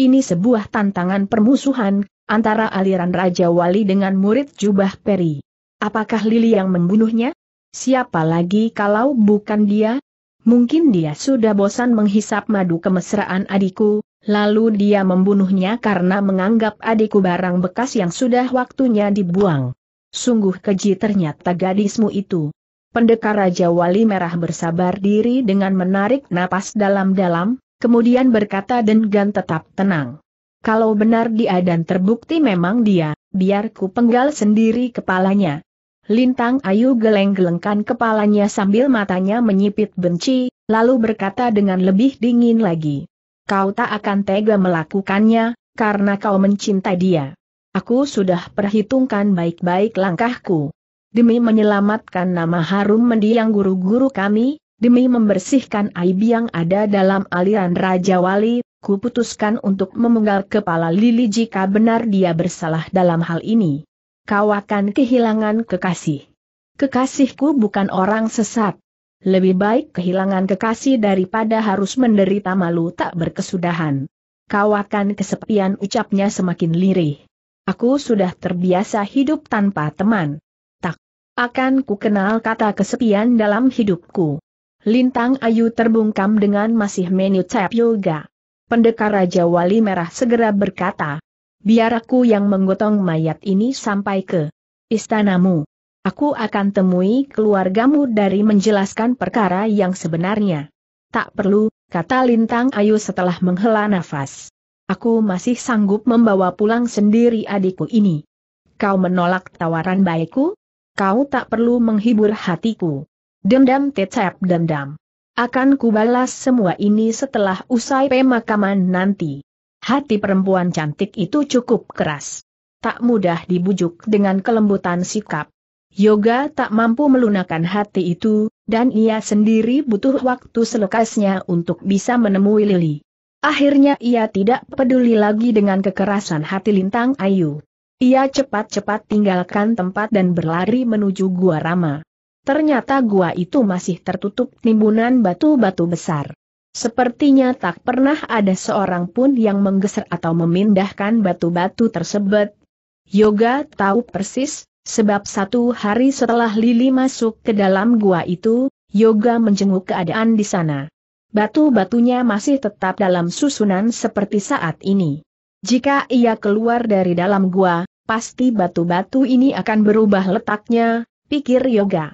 Ini sebuah tantangan permusuhan, antara aliran Raja Wali dengan murid Jubah Peri. Apakah Lili yang membunuhnya? Siapa lagi kalau bukan dia? Mungkin dia sudah bosan menghisap madu kemesraan adikku, lalu dia membunuhnya karena menganggap adikku barang bekas yang sudah waktunya dibuang. Sungguh keji ternyata gadismu itu. Pendekar Raja Wali Merah bersabar diri dengan menarik napas dalam-dalam, Kemudian berkata dengan tetap tenang. Kalau benar dia dan terbukti memang dia, biarku penggal sendiri kepalanya. Lintang Ayu geleng-gelengkan kepalanya sambil matanya menyipit benci, lalu berkata dengan lebih dingin lagi. Kau tak akan tega melakukannya, karena kau mencintai dia. Aku sudah perhitungkan baik-baik langkahku. Demi menyelamatkan nama harum mendiang guru-guru kami, Demi membersihkan aib yang ada dalam aliran Raja Wali, kuputuskan untuk memenggal kepala Lili jika benar dia bersalah dalam hal ini. Kau akan kehilangan kekasih. Kekasihku bukan orang sesat. Lebih baik kehilangan kekasih daripada harus menderita malu tak berkesudahan. Kau akan kesepian ucapnya semakin lirih. Aku sudah terbiasa hidup tanpa teman. Tak akan ku kenal kata kesepian dalam hidupku. Lintang Ayu terbungkam dengan masih menyutap yoga. Pendekar Raja Wali Merah segera berkata, biar aku yang menggotong mayat ini sampai ke istanamu. Aku akan temui keluargamu dari menjelaskan perkara yang sebenarnya. Tak perlu, kata Lintang Ayu setelah menghela nafas. Aku masih sanggup membawa pulang sendiri adikku ini. Kau menolak tawaran baikku? Kau tak perlu menghibur hatiku. Dendam tetap dendam. Akan kubalas semua ini setelah usai pemakaman nanti. Hati perempuan cantik itu cukup keras. Tak mudah dibujuk dengan kelembutan sikap. Yoga tak mampu melunakkan hati itu, dan ia sendiri butuh waktu selekasnya untuk bisa menemui Lili. Akhirnya ia tidak peduli lagi dengan kekerasan hati Lintang Ayu. Ia cepat-cepat tinggalkan tempat dan berlari menuju Gua Rama. Ternyata gua itu masih tertutup timbunan batu-batu besar. Sepertinya tak pernah ada seorang pun yang menggeser atau memindahkan batu-batu tersebut. Yoga tahu persis, sebab satu hari setelah Lili masuk ke dalam gua itu, Yoga menjenguk keadaan di sana. Batu-batunya masih tetap dalam susunan seperti saat ini. Jika ia keluar dari dalam gua, pasti batu-batu ini akan berubah letaknya, pikir Yoga.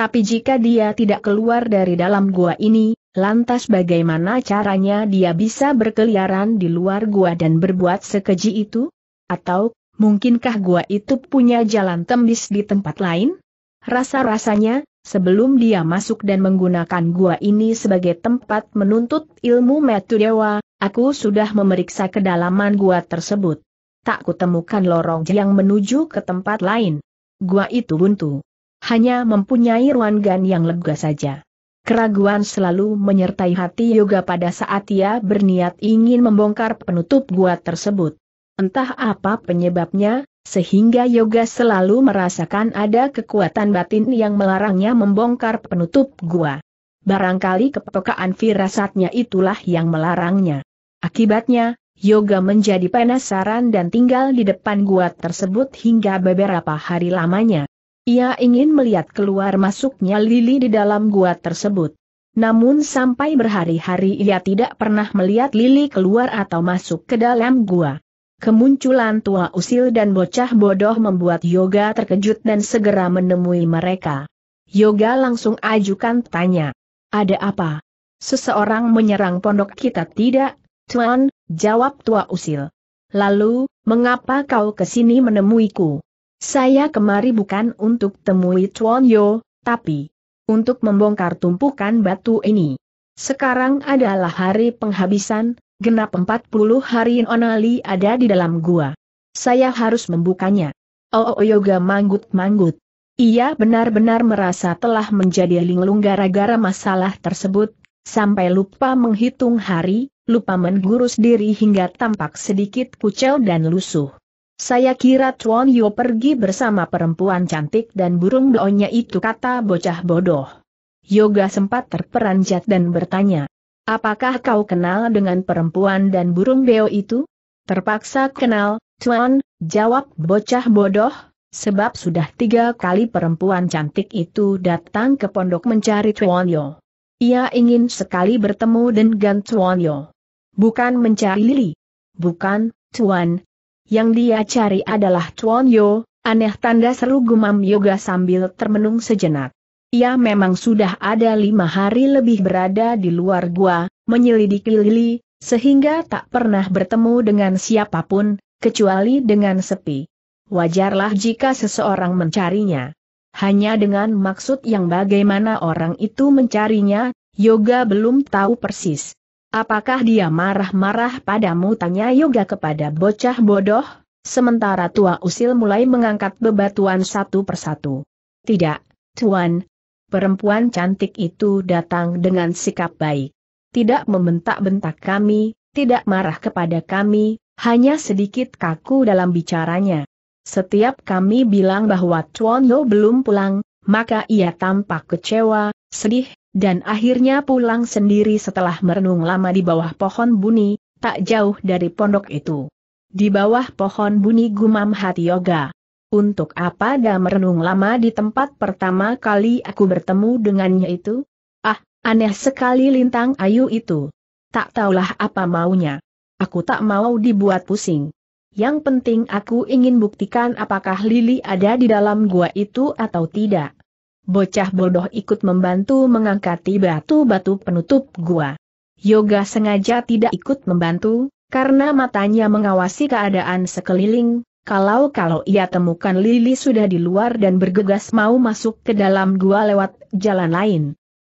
Tapi jika dia tidak keluar dari dalam gua ini, lantas bagaimana caranya dia bisa berkeliaran di luar gua dan berbuat sekeji itu? Atau, mungkinkah gua itu punya jalan tembus di tempat lain? Rasa-rasanya, sebelum dia masuk dan menggunakan gua ini sebagai tempat menuntut ilmu metu dewa, aku sudah memeriksa kedalaman gua tersebut. Tak kutemukan lorong yang menuju ke tempat lain. Gua itu buntu hanya mempunyai ruangan yang lega saja. Keraguan selalu menyertai hati Yoga pada saat ia berniat ingin membongkar penutup gua tersebut. Entah apa penyebabnya, sehingga Yoga selalu merasakan ada kekuatan batin yang melarangnya membongkar penutup gua. Barangkali kepekaan firasatnya itulah yang melarangnya. Akibatnya, Yoga menjadi penasaran dan tinggal di depan gua tersebut hingga beberapa hari lamanya. Ia ingin melihat keluar masuknya Lili di dalam gua tersebut. Namun sampai berhari-hari ia tidak pernah melihat Lili keluar atau masuk ke dalam gua. Kemunculan tua usil dan bocah bodoh membuat Yoga terkejut dan segera menemui mereka. Yoga langsung ajukan tanya. Ada apa? Seseorang menyerang pondok kita tidak? Tuan, jawab tua usil. Lalu, mengapa kau kesini menemuiku? Saya kemari bukan untuk temui Chuan Yo, tapi untuk membongkar tumpukan batu ini. Sekarang adalah hari penghabisan, genap 40 hari Onali ada di dalam gua. Saya harus membukanya. Oh, oh Yoga manggut-manggut. Ia benar-benar merasa telah menjadi linglung gara-gara masalah tersebut, sampai lupa menghitung hari, lupa mengurus diri hingga tampak sedikit kucel dan lusuh. Saya kira Chuan Yu pergi bersama perempuan cantik dan burung doanya itu kata bocah bodoh. Yoga sempat terperanjat dan bertanya, Apakah kau kenal dengan perempuan dan burung beo itu? Terpaksa kenal, Chuan, jawab bocah bodoh, sebab sudah tiga kali perempuan cantik itu datang ke pondok mencari Chuan Yu. Ia ingin sekali bertemu dengan Chuan Yu. Bukan mencari Lili. Bukan, Tuan, yang dia cari adalah Chuan Yo, aneh tanda seru gumam Yoga sambil termenung sejenak. Ia memang sudah ada lima hari lebih berada di luar gua, menyelidiki Lili, sehingga tak pernah bertemu dengan siapapun, kecuali dengan sepi. Wajarlah jika seseorang mencarinya. Hanya dengan maksud yang bagaimana orang itu mencarinya, Yoga belum tahu persis. Apakah dia marah-marah padamu? Tanya Yoga kepada bocah bodoh, sementara tua usil mulai mengangkat bebatuan satu persatu. Tidak, Tuan. Perempuan cantik itu datang dengan sikap baik. Tidak membentak-bentak kami, tidak marah kepada kami, hanya sedikit kaku dalam bicaranya. Setiap kami bilang bahwa Tuan Yo belum pulang, maka ia tampak kecewa, sedih, dan akhirnya pulang sendiri setelah merenung lama di bawah pohon buni, tak jauh dari pondok itu. Di bawah pohon buni gumam hati yoga. Untuk apa dah merenung lama di tempat pertama kali aku bertemu dengannya itu? Ah, aneh sekali lintang ayu itu. Tak tahulah apa maunya. Aku tak mau dibuat pusing. Yang penting aku ingin buktikan apakah Lili ada di dalam gua itu atau tidak bocah bodoh ikut membantu mengangkati batu-batu penutup gua. Yoga sengaja tidak ikut membantu, karena matanya mengawasi keadaan sekeliling, kalau-kalau ia temukan Lili sudah di luar dan bergegas mau masuk ke dalam gua lewat jalan lain.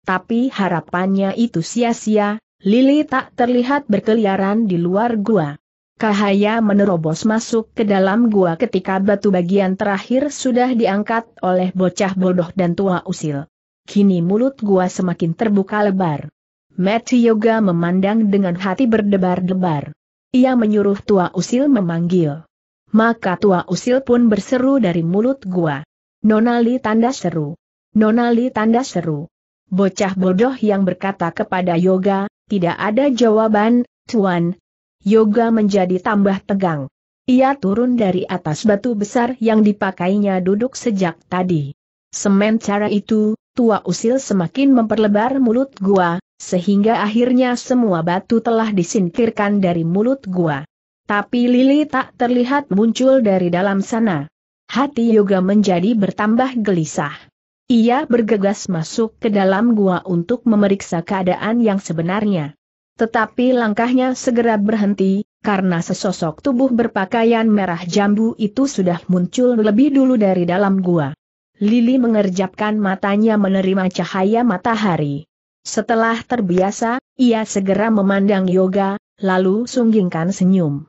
Tapi harapannya itu sia-sia, Lili tak terlihat berkeliaran di luar gua. Kahaya menerobos masuk ke dalam gua ketika batu bagian terakhir sudah diangkat oleh bocah bodoh dan tua usil. Kini mulut gua semakin terbuka lebar. Mati Yoga memandang dengan hati berdebar-debar. Ia menyuruh tua usil memanggil. Maka tua usil pun berseru dari mulut gua. Nonali tanda seru. Nonali tanda seru. Bocah bodoh yang berkata kepada Yoga, tidak ada jawaban, Tuan, Yoga menjadi tambah tegang. Ia turun dari atas batu besar yang dipakainya duduk sejak tadi. Semen cara itu, tua usil semakin memperlebar mulut gua, sehingga akhirnya semua batu telah disingkirkan dari mulut gua. Tapi Lili tak terlihat muncul dari dalam sana. Hati Yoga menjadi bertambah gelisah. Ia bergegas masuk ke dalam gua untuk memeriksa keadaan yang sebenarnya. Tetapi langkahnya segera berhenti, karena sesosok tubuh berpakaian merah jambu itu sudah muncul lebih dulu dari dalam gua. Lili mengerjapkan matanya menerima cahaya matahari. Setelah terbiasa, ia segera memandang Yoga, lalu sunggingkan senyum.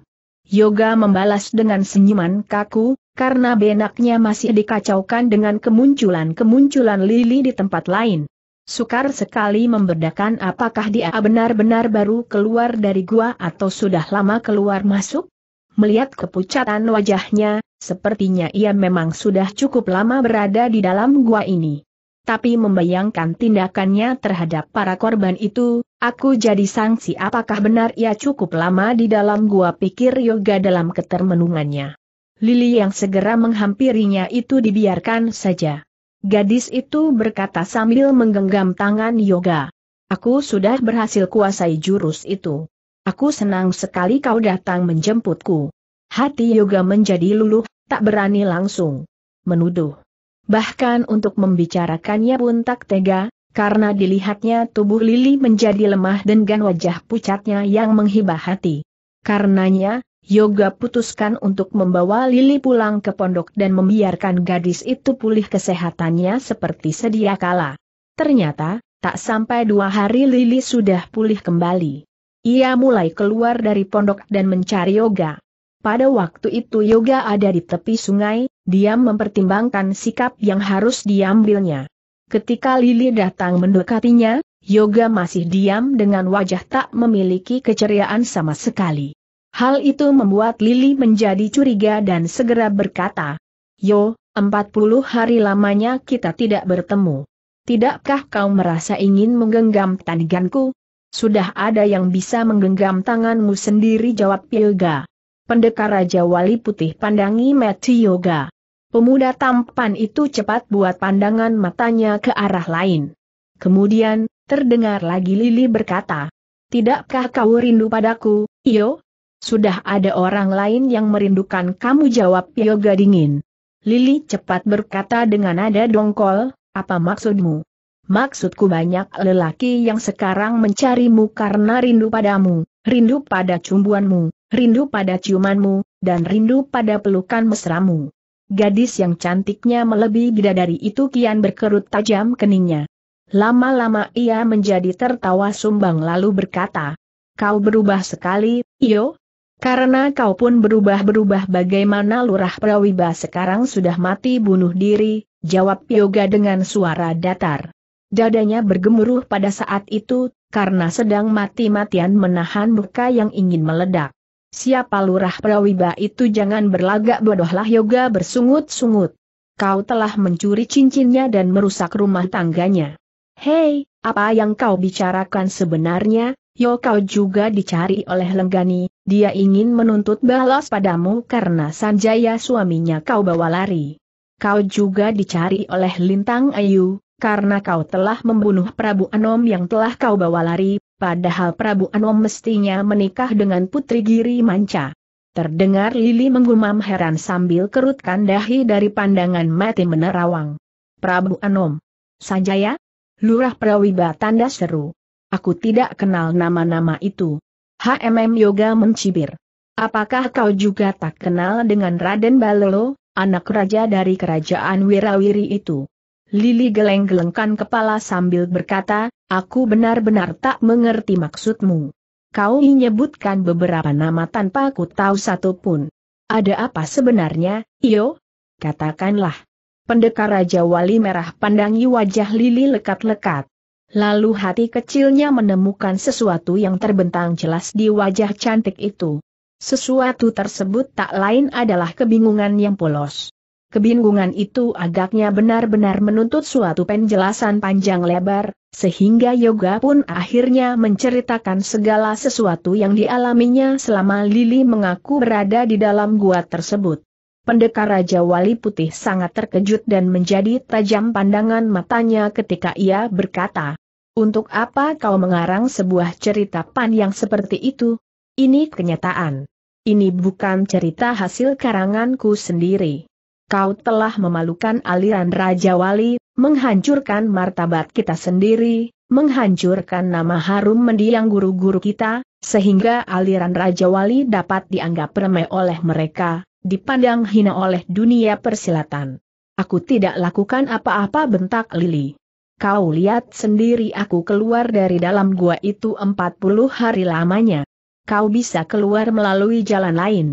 Yoga membalas dengan senyuman kaku, karena benaknya masih dikacaukan dengan kemunculan-kemunculan Lili di tempat lain. Sukar sekali membedakan apakah dia benar-benar baru keluar dari gua atau sudah lama keluar masuk. Melihat kepucatan wajahnya, sepertinya ia memang sudah cukup lama berada di dalam gua ini. Tapi membayangkan tindakannya terhadap para korban itu, aku jadi sangsi apakah benar ia cukup lama di dalam gua pikir yoga dalam ketermenungannya. Lili yang segera menghampirinya itu dibiarkan saja. Gadis itu berkata sambil menggenggam tangan Yoga. Aku sudah berhasil kuasai jurus itu. Aku senang sekali kau datang menjemputku. Hati Yoga menjadi luluh, tak berani langsung menuduh. Bahkan untuk membicarakannya pun tak tega, karena dilihatnya tubuh Lili menjadi lemah dengan wajah pucatnya yang menghibah hati. Karenanya, Yoga putuskan untuk membawa Lili pulang ke pondok dan membiarkan gadis itu pulih kesehatannya seperti sedia kala. Ternyata, tak sampai dua hari Lili sudah pulih kembali. Ia mulai keluar dari pondok dan mencari Yoga. Pada waktu itu Yoga ada di tepi sungai, dia mempertimbangkan sikap yang harus diambilnya. Ketika Lili datang mendekatinya, Yoga masih diam dengan wajah tak memiliki keceriaan sama sekali. Hal itu membuat Lili menjadi curiga dan segera berkata, Yo, 40 hari lamanya kita tidak bertemu. Tidakkah kau merasa ingin menggenggam tanganku? Sudah ada yang bisa menggenggam tanganmu sendiri jawab Yoga. Pendekar Raja Wali Putih pandangi Mati Yoga. Pemuda tampan itu cepat buat pandangan matanya ke arah lain. Kemudian, terdengar lagi Lili berkata, Tidakkah kau rindu padaku, Yo? Sudah ada orang lain yang merindukan kamu jawab Yoga dingin. Lili cepat berkata dengan nada dongkol, apa maksudmu? Maksudku banyak lelaki yang sekarang mencarimu karena rindu padamu, rindu pada cumbuanmu, rindu pada ciumanmu, dan rindu pada pelukan mesramu. Gadis yang cantiknya melebihi bidadari itu kian berkerut tajam keningnya. Lama-lama ia menjadi tertawa sumbang lalu berkata, Kau berubah sekali, yo. Karena kau pun berubah-berubah bagaimana lurah Prawiba sekarang sudah mati bunuh diri, jawab Yoga dengan suara datar. Dadanya bergemuruh pada saat itu, karena sedang mati-matian menahan muka yang ingin meledak. Siapa lurah Prawiba itu jangan berlagak bodohlah Yoga bersungut-sungut. Kau telah mencuri cincinnya dan merusak rumah tangganya. Hei, apa yang kau bicarakan sebenarnya, Yo kau juga dicari oleh Lenggani, dia ingin menuntut balas padamu karena Sanjaya suaminya kau bawa lari. Kau juga dicari oleh Lintang Ayu, karena kau telah membunuh Prabu Anom yang telah kau bawa lari, padahal Prabu Anom mestinya menikah dengan Putri Giri Manca. Terdengar Lili menggumam heran sambil kerutkan dahi dari pandangan mati menerawang. Prabu Anom. Sanjaya? Lurah Prawiba tanda seru. Aku tidak kenal nama-nama itu. HMM Yoga mencibir. Apakah kau juga tak kenal dengan Raden Balelo, anak raja dari kerajaan Wirawiri itu? Lili geleng-gelengkan kepala sambil berkata, aku benar-benar tak mengerti maksudmu. Kau menyebutkan beberapa nama tanpa aku tahu satu pun. Ada apa sebenarnya, Iyo? Katakanlah. Pendekar Raja Wali Merah pandangi wajah Lili lekat-lekat. Lalu hati kecilnya menemukan sesuatu yang terbentang jelas di wajah cantik itu. Sesuatu tersebut tak lain adalah kebingungan yang polos. Kebingungan itu agaknya benar-benar menuntut suatu penjelasan panjang lebar, sehingga Yoga pun akhirnya menceritakan segala sesuatu yang dialaminya selama Lili mengaku berada di dalam gua tersebut. Pendekar Raja Wali Putih sangat terkejut dan menjadi tajam pandangan matanya ketika ia berkata, untuk apa kau mengarang sebuah cerita pan yang seperti itu? Ini kenyataan. Ini bukan cerita hasil karanganku sendiri. Kau telah memalukan aliran Raja Wali, menghancurkan martabat kita sendiri, menghancurkan nama harum mendiang guru-guru kita, sehingga aliran Raja Wali dapat dianggap remeh oleh mereka, dipandang hina oleh dunia persilatan. Aku tidak lakukan apa-apa bentak Lili. Kau lihat sendiri aku keluar dari dalam gua itu 40 hari lamanya. Kau bisa keluar melalui jalan lain.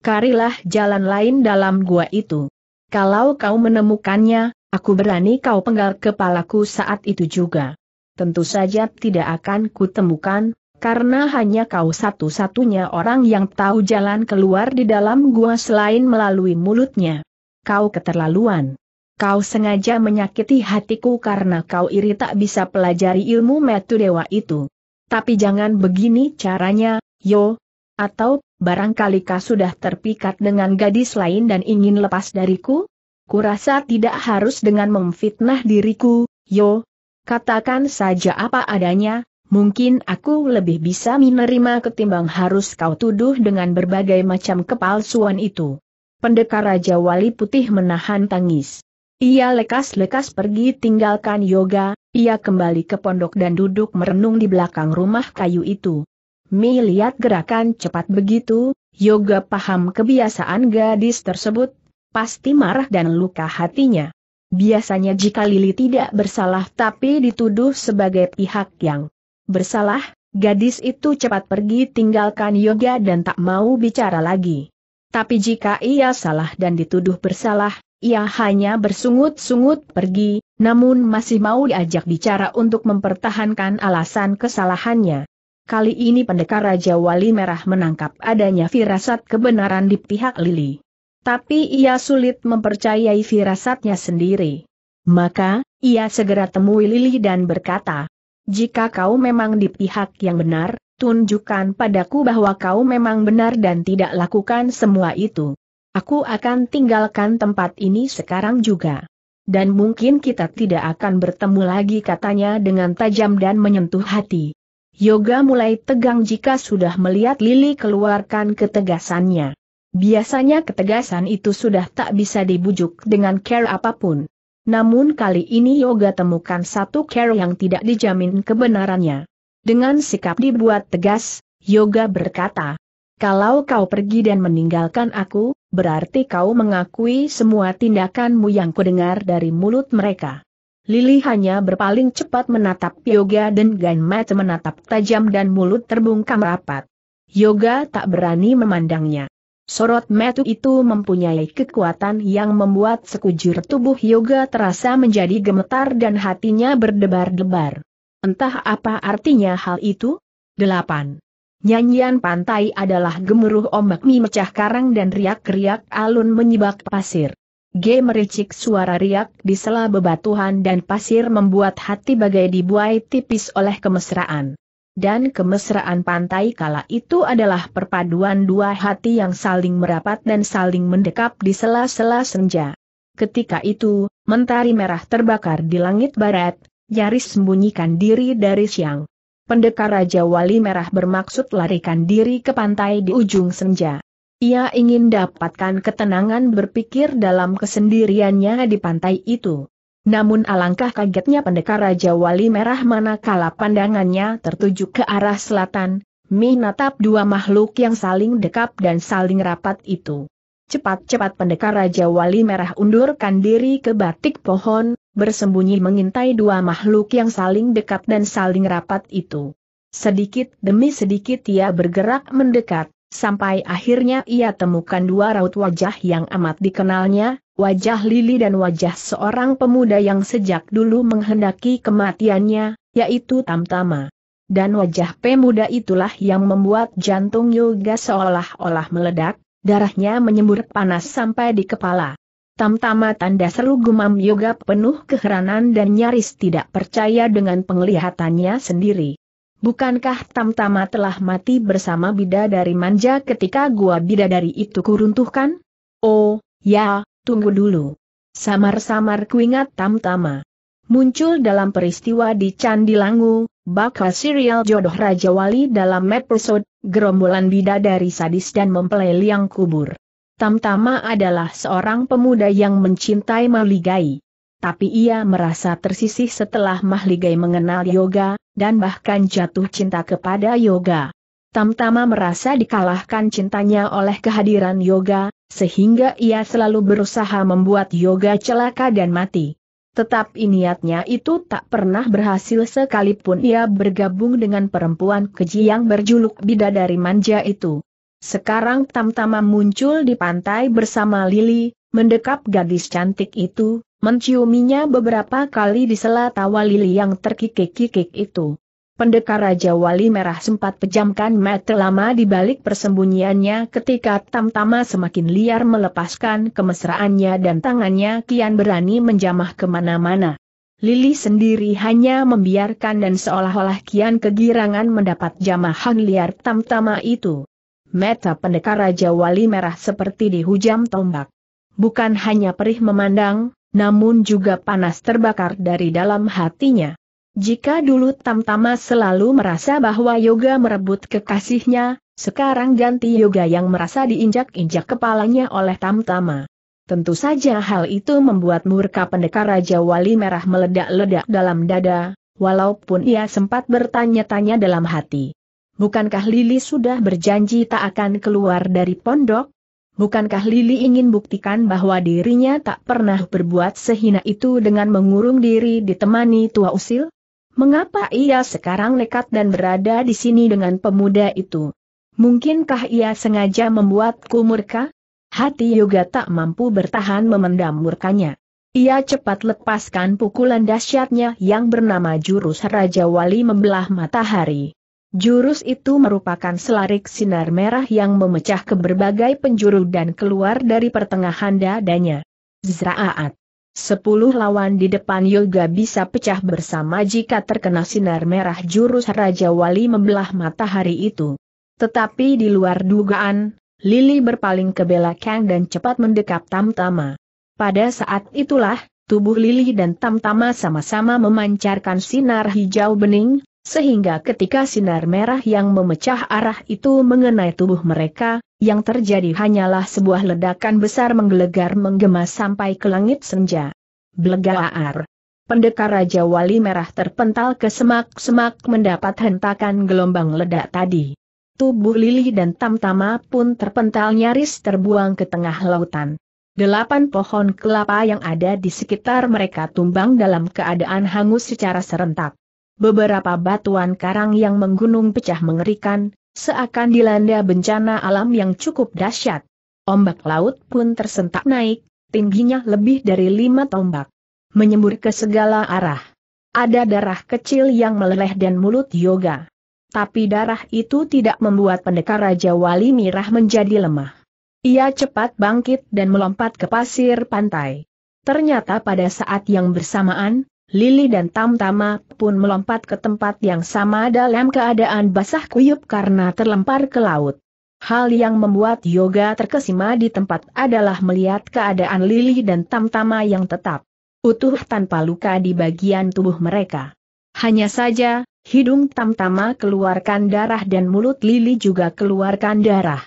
Karilah jalan lain dalam gua itu. Kalau kau menemukannya, aku berani kau penggal kepalaku saat itu juga. Tentu saja tidak akan kutemukan, karena hanya kau satu-satunya orang yang tahu jalan keluar di dalam gua selain melalui mulutnya. Kau keterlaluan. Kau sengaja menyakiti hatiku karena kau iri tak bisa pelajari ilmu metu dewa itu. Tapi jangan begini caranya, yo. Atau, barangkali kau sudah terpikat dengan gadis lain dan ingin lepas dariku? Kurasa tidak harus dengan memfitnah diriku, yo. Katakan saja apa adanya, mungkin aku lebih bisa menerima ketimbang harus kau tuduh dengan berbagai macam kepalsuan itu. Pendekar Raja Wali Putih menahan tangis. Ia lekas-lekas pergi tinggalkan yoga, ia kembali ke pondok dan duduk merenung di belakang rumah kayu itu. Mi lihat gerakan cepat begitu, yoga paham kebiasaan gadis tersebut, pasti marah dan luka hatinya. Biasanya jika Lili tidak bersalah tapi dituduh sebagai pihak yang bersalah, gadis itu cepat pergi tinggalkan yoga dan tak mau bicara lagi. Tapi jika ia salah dan dituduh bersalah, ia hanya bersungut-sungut pergi, namun masih mau diajak bicara untuk mempertahankan alasan kesalahannya. Kali ini pendekar Raja Wali Merah menangkap adanya firasat kebenaran di pihak Lili. Tapi ia sulit mempercayai firasatnya sendiri. Maka, ia segera temui Lili dan berkata, jika kau memang di pihak yang benar, tunjukkan padaku bahwa kau memang benar dan tidak lakukan semua itu. Aku akan tinggalkan tempat ini sekarang juga. Dan mungkin kita tidak akan bertemu lagi katanya dengan tajam dan menyentuh hati. Yoga mulai tegang jika sudah melihat Lili keluarkan ketegasannya. Biasanya ketegasan itu sudah tak bisa dibujuk dengan care apapun. Namun kali ini Yoga temukan satu care yang tidak dijamin kebenarannya. Dengan sikap dibuat tegas, Yoga berkata, kalau kau pergi dan meninggalkan aku, berarti kau mengakui semua tindakanmu yang kudengar dari mulut mereka. Lili hanya berpaling cepat menatap Yoga dan Gan menatap tajam dan mulut terbungkam rapat. Yoga tak berani memandangnya. Sorot metu itu mempunyai kekuatan yang membuat sekujur tubuh yoga terasa menjadi gemetar dan hatinya berdebar-debar. Entah apa artinya hal itu? 8. Nyanyian pantai adalah gemuruh ombak memecah karang dan riak-riak alun menyibak pasir. G mericik suara riak di sela bebatuhan dan pasir membuat hati bagai dibuai tipis oleh kemesraan. Dan kemesraan pantai kala itu adalah perpaduan dua hati yang saling merapat dan saling mendekap di sela-sela senja. Ketika itu, mentari merah terbakar di langit barat, nyaris sembunyikan diri dari siang pendekar Raja Wali Merah bermaksud larikan diri ke pantai di ujung senja. Ia ingin dapatkan ketenangan berpikir dalam kesendiriannya di pantai itu. Namun alangkah kagetnya pendekar Raja Wali Merah manakala pandangannya tertuju ke arah selatan, menatap dua makhluk yang saling dekap dan saling rapat itu. Cepat-cepat pendekar Raja Wali Merah undurkan diri ke batik pohon, bersembunyi mengintai dua makhluk yang saling dekat dan saling rapat itu. Sedikit demi sedikit ia bergerak mendekat, sampai akhirnya ia temukan dua raut wajah yang amat dikenalnya, wajah Lili dan wajah seorang pemuda yang sejak dulu menghendaki kematiannya, yaitu Tamtama. Dan wajah pemuda itulah yang membuat jantung Yoga seolah-olah meledak, Darahnya menyembur panas sampai di kepala. Tamtama tanda seru gumam yoga penuh keheranan dan nyaris tidak percaya dengan penglihatannya sendiri. Bukankah Tamtama telah mati bersama bida dari manja ketika gua bida dari itu kuruntuhkan? Oh, ya, tunggu dulu. Samar-samar kuingat Tamtama muncul dalam peristiwa di Candi Langu, bakal serial jodoh Raja Wali dalam episode Gerombolan dari Sadis dan Mempelai Liang Kubur. Tamtama adalah seorang pemuda yang mencintai Maligai, Tapi ia merasa tersisih setelah Mahligai mengenal yoga, dan bahkan jatuh cinta kepada yoga. Tamtama merasa dikalahkan cintanya oleh kehadiran yoga, sehingga ia selalu berusaha membuat yoga celaka dan mati. Tetapi niatnya itu tak pernah berhasil sekalipun ia bergabung dengan perempuan keji yang berjuluk bidadari manja itu. Sekarang Tamtama muncul di pantai bersama Lili, mendekap gadis cantik itu, menciuminya beberapa kali di sela tawa Lili yang terkikik-kikik itu. Pendekar Raja Wali Merah sempat pejamkan mata lama di balik persembunyiannya ketika Tamtama semakin liar melepaskan kemesraannya dan tangannya kian berani menjamah kemana-mana. Lili sendiri hanya membiarkan dan seolah-olah kian kegirangan mendapat jamahan liar Tamtama itu. Mata pendekar Raja Wali Merah seperti dihujam tombak. Bukan hanya perih memandang, namun juga panas terbakar dari dalam hatinya. Jika dulu Tamtama selalu merasa bahwa Yoga merebut kekasihnya, sekarang ganti Yoga yang merasa diinjak-injak kepalanya oleh Tamtama. Tentu saja hal itu membuat murka pendekar Raja Wali Merah meledak-ledak dalam dada, walaupun ia sempat bertanya-tanya dalam hati. Bukankah Lili sudah berjanji tak akan keluar dari pondok? Bukankah Lili ingin buktikan bahwa dirinya tak pernah berbuat sehina itu dengan mengurung diri ditemani tua usil? Mengapa ia sekarang nekat dan berada di sini dengan pemuda itu? Mungkinkah ia sengaja membuatku murka? Hati Yoga tak mampu bertahan memendam murkanya. Ia cepat lepaskan pukulan dahsyatnya yang bernama jurus Raja Wali membelah matahari. Jurus itu merupakan selarik sinar merah yang memecah ke berbagai penjuru dan keluar dari pertengahan dadanya. Zraat. Sepuluh lawan di depan Yoga bisa pecah bersama jika terkena sinar merah jurus Raja Wali membelah matahari itu. Tetapi di luar dugaan, Lili berpaling ke belakang dan cepat mendekap Tamtama. Pada saat itulah, tubuh Lili dan Tamtama sama-sama memancarkan sinar hijau bening, sehingga ketika sinar merah yang memecah arah itu mengenai tubuh mereka, yang terjadi hanyalah sebuah ledakan besar menggelegar menggema sampai ke langit senja. Blegaar. Pendekar Raja Wali Merah terpental ke semak-semak mendapat hentakan gelombang ledak tadi. Tubuh Lili dan Tamtama pun terpental nyaris terbuang ke tengah lautan. Delapan pohon kelapa yang ada di sekitar mereka tumbang dalam keadaan hangus secara serentak. Beberapa batuan karang yang menggunung pecah mengerikan, seakan dilanda bencana alam yang cukup dahsyat. Ombak laut pun tersentak naik, tingginya lebih dari lima tombak. Menyembur ke segala arah. Ada darah kecil yang meleleh dan mulut yoga. Tapi darah itu tidak membuat pendekar Raja Wali Mirah menjadi lemah. Ia cepat bangkit dan melompat ke pasir pantai. Ternyata pada saat yang bersamaan, Lili dan Tamtama pun melompat ke tempat yang sama dalam keadaan basah kuyup karena terlempar ke laut. Hal yang membuat Yoga terkesima di tempat adalah melihat keadaan Lili dan Tamtama yang tetap utuh tanpa luka di bagian tubuh mereka. Hanya saja, hidung Tamtama keluarkan darah dan mulut Lili juga keluarkan darah.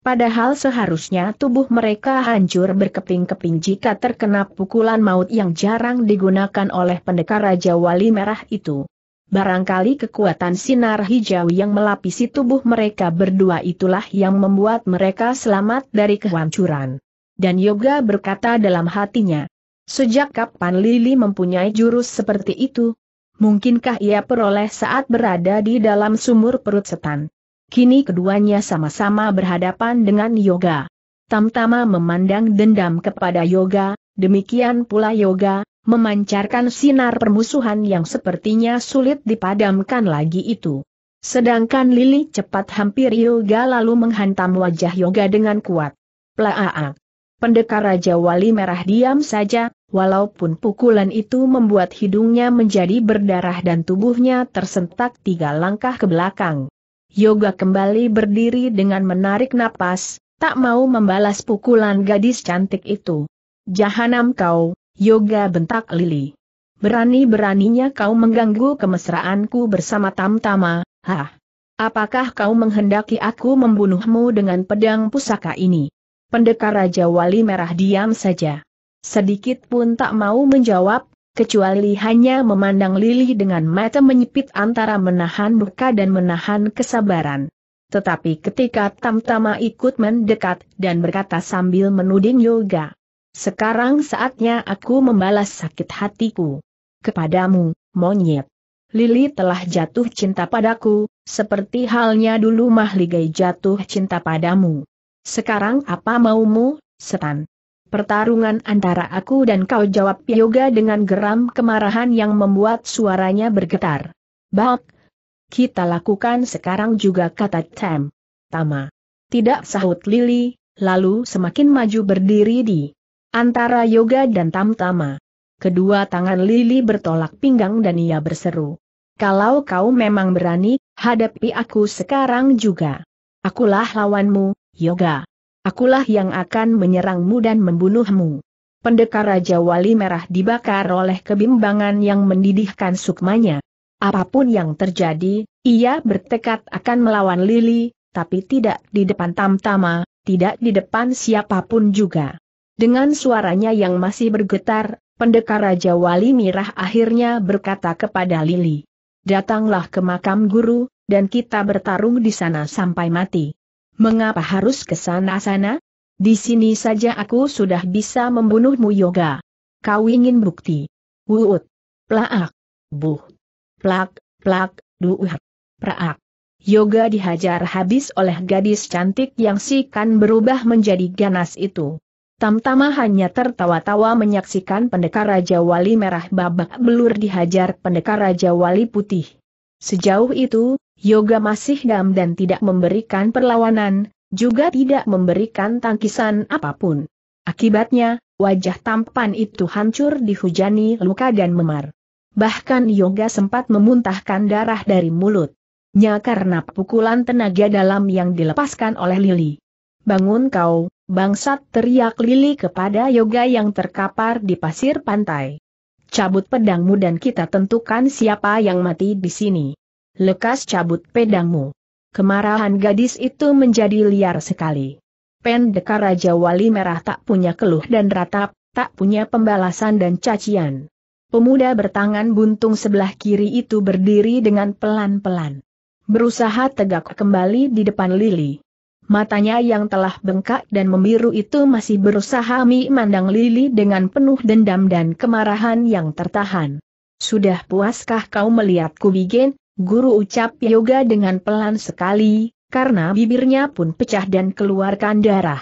Padahal seharusnya tubuh mereka hancur berkeping-keping jika terkena pukulan maut yang jarang digunakan oleh pendekar Raja Wali Merah itu. Barangkali kekuatan sinar hijau yang melapisi tubuh mereka berdua itulah yang membuat mereka selamat dari kehancuran. Dan Yoga berkata dalam hatinya, Sejak kapan Lili mempunyai jurus seperti itu? Mungkinkah ia peroleh saat berada di dalam sumur perut setan? Kini keduanya sama-sama berhadapan dengan Yoga. Tamtama memandang dendam kepada Yoga, demikian pula Yoga, memancarkan sinar permusuhan yang sepertinya sulit dipadamkan lagi itu. Sedangkan Lili cepat hampir Yoga lalu menghantam wajah Yoga dengan kuat. Plaa. Pendekar Raja Wali Merah diam saja, walaupun pukulan itu membuat hidungnya menjadi berdarah dan tubuhnya tersentak tiga langkah ke belakang. Yoga kembali berdiri dengan menarik napas, tak mau membalas pukulan gadis cantik itu. Jahanam kau, Yoga bentak Lili. Berani-beraninya kau mengganggu kemesraanku bersama Tamtama, hah? Apakah kau menghendaki aku membunuhmu dengan pedang pusaka ini? Pendekar Raja Wali Merah diam saja. Sedikit pun tak mau menjawab, kecuali hanya memandang Lili dengan mata menyipit antara menahan buka dan menahan kesabaran. Tetapi ketika Tamtama ikut mendekat dan berkata sambil menuding Yoga, sekarang saatnya aku membalas sakit hatiku. Kepadamu, monyet. Lili telah jatuh cinta padaku, seperti halnya dulu Mahligai jatuh cinta padamu. Sekarang apa maumu, setan? Pertarungan antara aku dan kau jawab Yoga dengan geram kemarahan yang membuat suaranya bergetar. Bak, kita lakukan sekarang juga kata Tam. Tama. Tidak sahut Lily. lalu semakin maju berdiri di antara Yoga dan Tam Tama. Kedua tangan Lily bertolak pinggang dan ia berseru. Kalau kau memang berani, hadapi aku sekarang juga. Akulah lawanmu, Yoga. Akulah yang akan menyerangmu dan membunuhmu. Pendekar Raja Wali Merah dibakar oleh kebimbangan yang mendidihkan sukmanya. Apapun yang terjadi, ia bertekad akan melawan Lili, tapi tidak di depan Tamtama, tidak di depan siapapun juga. Dengan suaranya yang masih bergetar, pendekar Raja Wali Merah akhirnya berkata kepada Lili, Datanglah ke makam guru, dan kita bertarung di sana sampai mati. Mengapa harus ke sana-sana? Di sini saja aku sudah bisa membunuhmu Yoga. Kau ingin bukti? Wuut. Plak. Buh. Plak, plak, duh. Praak. Yoga dihajar habis oleh gadis cantik yang kan berubah menjadi ganas itu. Tamtama hanya tertawa-tawa menyaksikan pendekar Raja Wali merah babak belur dihajar pendekar Raja Wali putih. Sejauh itu, Yoga masih dam dan tidak memberikan perlawanan, juga tidak memberikan tangkisan apapun. Akibatnya, wajah tampan itu hancur dihujani luka dan memar. Bahkan Yoga sempat memuntahkan darah dari mulutnya karena pukulan tenaga dalam yang dilepaskan oleh Lili. Bangun kau, bangsat teriak Lili kepada Yoga yang terkapar di pasir pantai cabut pedangmu dan kita tentukan siapa yang mati di sini. Lekas cabut pedangmu. Kemarahan gadis itu menjadi liar sekali. Pendekar Raja Wali Merah tak punya keluh dan ratap, tak punya pembalasan dan cacian. Pemuda bertangan buntung sebelah kiri itu berdiri dengan pelan-pelan. Berusaha tegak kembali di depan Lili matanya yang telah bengkak dan membiru itu masih berusaha memandang Lili dengan penuh dendam dan kemarahan yang tertahan. Sudah puaskah kau melihatku Bigen, guru ucap yoga dengan pelan sekali, karena bibirnya pun pecah dan keluarkan darah.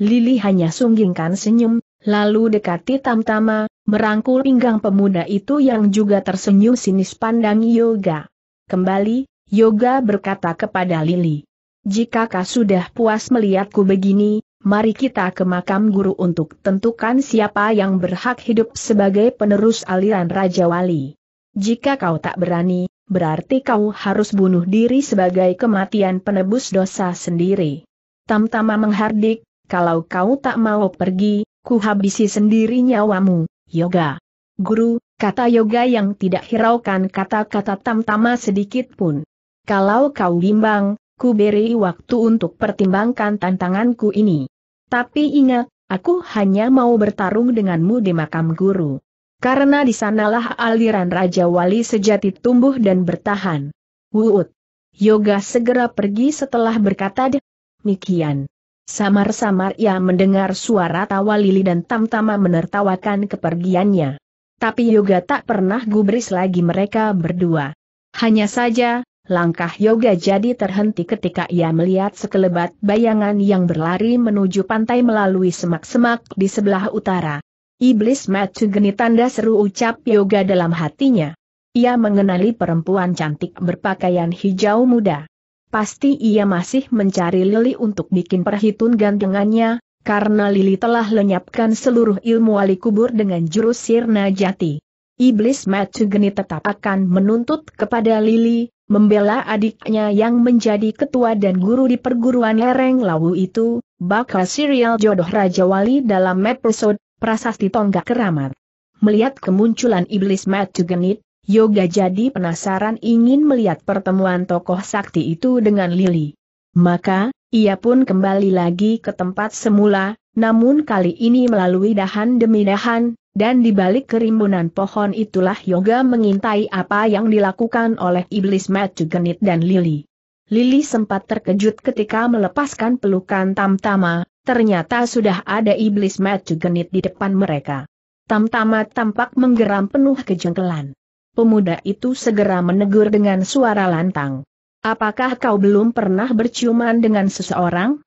Lili hanya sunggingkan senyum, lalu dekati tamtama, merangkul pinggang pemuda itu yang juga tersenyum sinis pandang yoga. Kembali, Yoga berkata kepada Lili jika kau sudah puas melihatku begini, mari kita ke makam guru untuk tentukan siapa yang berhak hidup sebagai penerus aliran Raja Wali. Jika kau tak berani, berarti kau harus bunuh diri sebagai kematian penebus dosa sendiri. Tamtama menghardik, kalau kau tak mau pergi, ku habisi sendiri nyawamu, Yoga. Guru, kata Yoga yang tidak hiraukan kata-kata tamtama sedikit pun. Kalau kau bimbang, ku beri waktu untuk pertimbangkan tantanganku ini. Tapi ingat, aku hanya mau bertarung denganmu di makam guru. Karena di sanalah aliran Raja Wali sejati tumbuh dan bertahan. Wuut. Yoga segera pergi setelah berkata demikian. Samar-samar ia mendengar suara tawa Lili dan Tamtama menertawakan kepergiannya. Tapi Yoga tak pernah gubris lagi mereka berdua. Hanya saja, Langkah Yoga jadi terhenti ketika ia melihat sekelebat bayangan yang berlari menuju pantai melalui semak-semak di sebelah utara. Iblis geni tanda seru ucap Yoga dalam hatinya. Ia mengenali perempuan cantik berpakaian hijau muda. Pasti ia masih mencari Lili untuk bikin perhitungan dengannya, karena Lili telah lenyapkan seluruh ilmu wali kubur dengan jurus sirna jati. Iblis geni tetap akan menuntut kepada Lili, Membela adiknya yang menjadi ketua dan guru di perguruan lereng Lawu itu, bakal serial jodoh Raja Wali dalam episode Prasasti Tonggak Keramat. Melihat kemunculan iblis Matthew Genit, Yoga jadi penasaran ingin melihat pertemuan tokoh sakti itu dengan Lily. Maka, ia pun kembali lagi ke tempat semula, namun kali ini melalui dahan demi dahan, dan di balik kerimbunan pohon itulah Yoga mengintai apa yang dilakukan oleh iblis Matthew Genit dan Lily. Lily sempat terkejut ketika melepaskan pelukan Tamtama, ternyata sudah ada iblis Matthew Genit di depan mereka. Tamtama tampak menggeram penuh kejengkelan. Pemuda itu segera menegur dengan suara lantang. Apakah kau belum pernah berciuman dengan seseorang?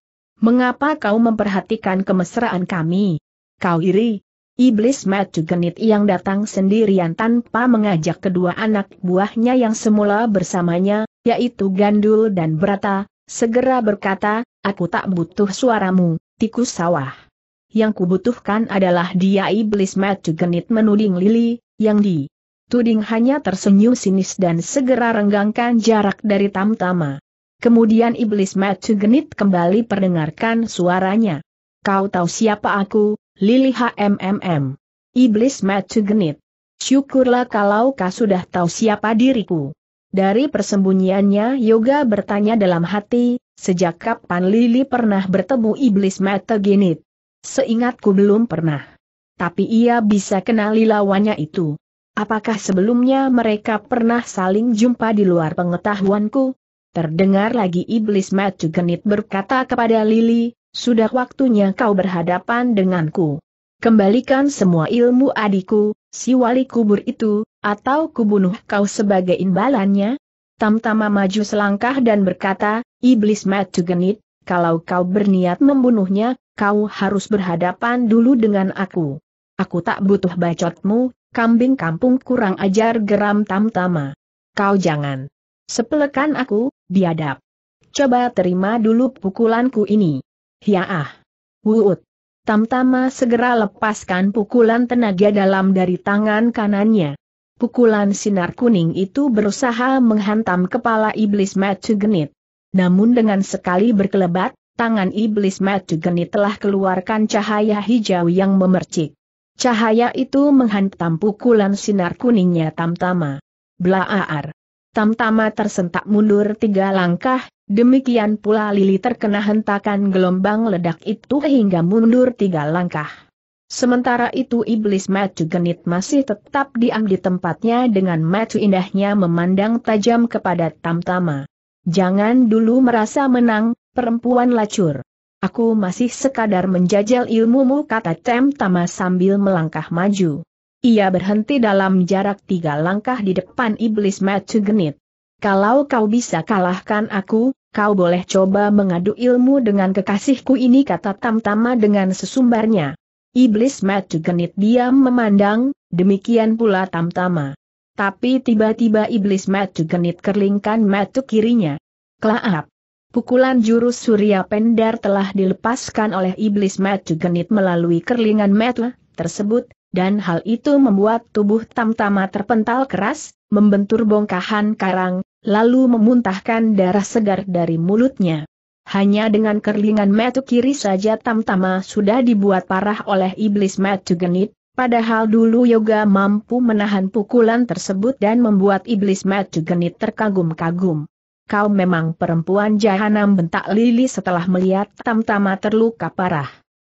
Mengapa kau memperhatikan kemesraan kami? Kau iri? Iblis matu genit yang datang sendirian tanpa mengajak kedua anak buahnya yang semula bersamanya, yaitu Gandul dan Brata, segera berkata, aku tak butuh suaramu, tikus sawah. Yang kubutuhkan adalah dia iblis matu genit menuding Lili, yang di tuding hanya tersenyum sinis dan segera renggangkan jarak dari tamtama. Kemudian iblis Matthew genit kembali perdengarkan suaranya. Kau tahu siapa aku, Lili HMMM. Iblis Matthew genit. Syukurlah kalau kau sudah tahu siapa diriku. Dari persembunyiannya Yoga bertanya dalam hati, sejak kapan Lili pernah bertemu iblis Matthew genit? Seingatku belum pernah. Tapi ia bisa kenali lawannya itu. Apakah sebelumnya mereka pernah saling jumpa di luar pengetahuanku? Terdengar lagi iblis Matu Genit berkata kepada Lili, sudah waktunya kau berhadapan denganku. Kembalikan semua ilmu adikku, si wali kubur itu, atau kubunuh kau sebagai imbalannya? Tamtama maju selangkah dan berkata, Iblis Matu Genit, kalau kau berniat membunuhnya, kau harus berhadapan dulu dengan aku. Aku tak butuh bacotmu, kambing kampung kurang ajar geram Tamtama. Kau jangan. Sepelekan aku, biadab. Coba terima dulu pukulanku ini. Hiaah. Wuut. Tamtama segera lepaskan pukulan tenaga dalam dari tangan kanannya. Pukulan sinar kuning itu berusaha menghantam kepala iblis Matu Genit. Namun dengan sekali berkelebat, tangan iblis Matu Genit telah keluarkan cahaya hijau yang memercik. Cahaya itu menghantam pukulan sinar kuningnya Tamtama. Blaaar. Tamtama tersentak mundur tiga langkah, demikian pula Lili terkena hentakan gelombang ledak itu hingga mundur tiga langkah. Sementara itu iblis Macu Genit masih tetap diam di tempatnya dengan Macu indahnya memandang tajam kepada Tamtama. Jangan dulu merasa menang, perempuan lacur. Aku masih sekadar menjajal ilmumu kata Tamtama sambil melangkah maju. Ia berhenti dalam jarak tiga langkah di depan iblis Matthew genit. Kalau kau bisa kalahkan aku, kau boleh coba mengadu ilmu dengan kekasihku ini kata Tamtama dengan sesumbarnya. Iblis Matthew genit diam memandang, demikian pula Tamtama. Tapi tiba-tiba iblis Matthew genit kerlingkan matu kirinya. Kelaap! Pukulan jurus surya pendar telah dilepaskan oleh iblis Matthew genit melalui kerlingan matu tersebut, dan hal itu membuat tubuh Tamtama terpental keras, membentur bongkahan karang, lalu memuntahkan darah segar dari mulutnya. Hanya dengan kerlingan metu kiri saja Tamtama sudah dibuat parah oleh iblis metu genit, Padahal dulu Yoga mampu menahan pukulan tersebut dan membuat iblis matu genit terkagum-kagum. Kau memang perempuan jahanam bentak Lili setelah melihat Tamtama terluka parah.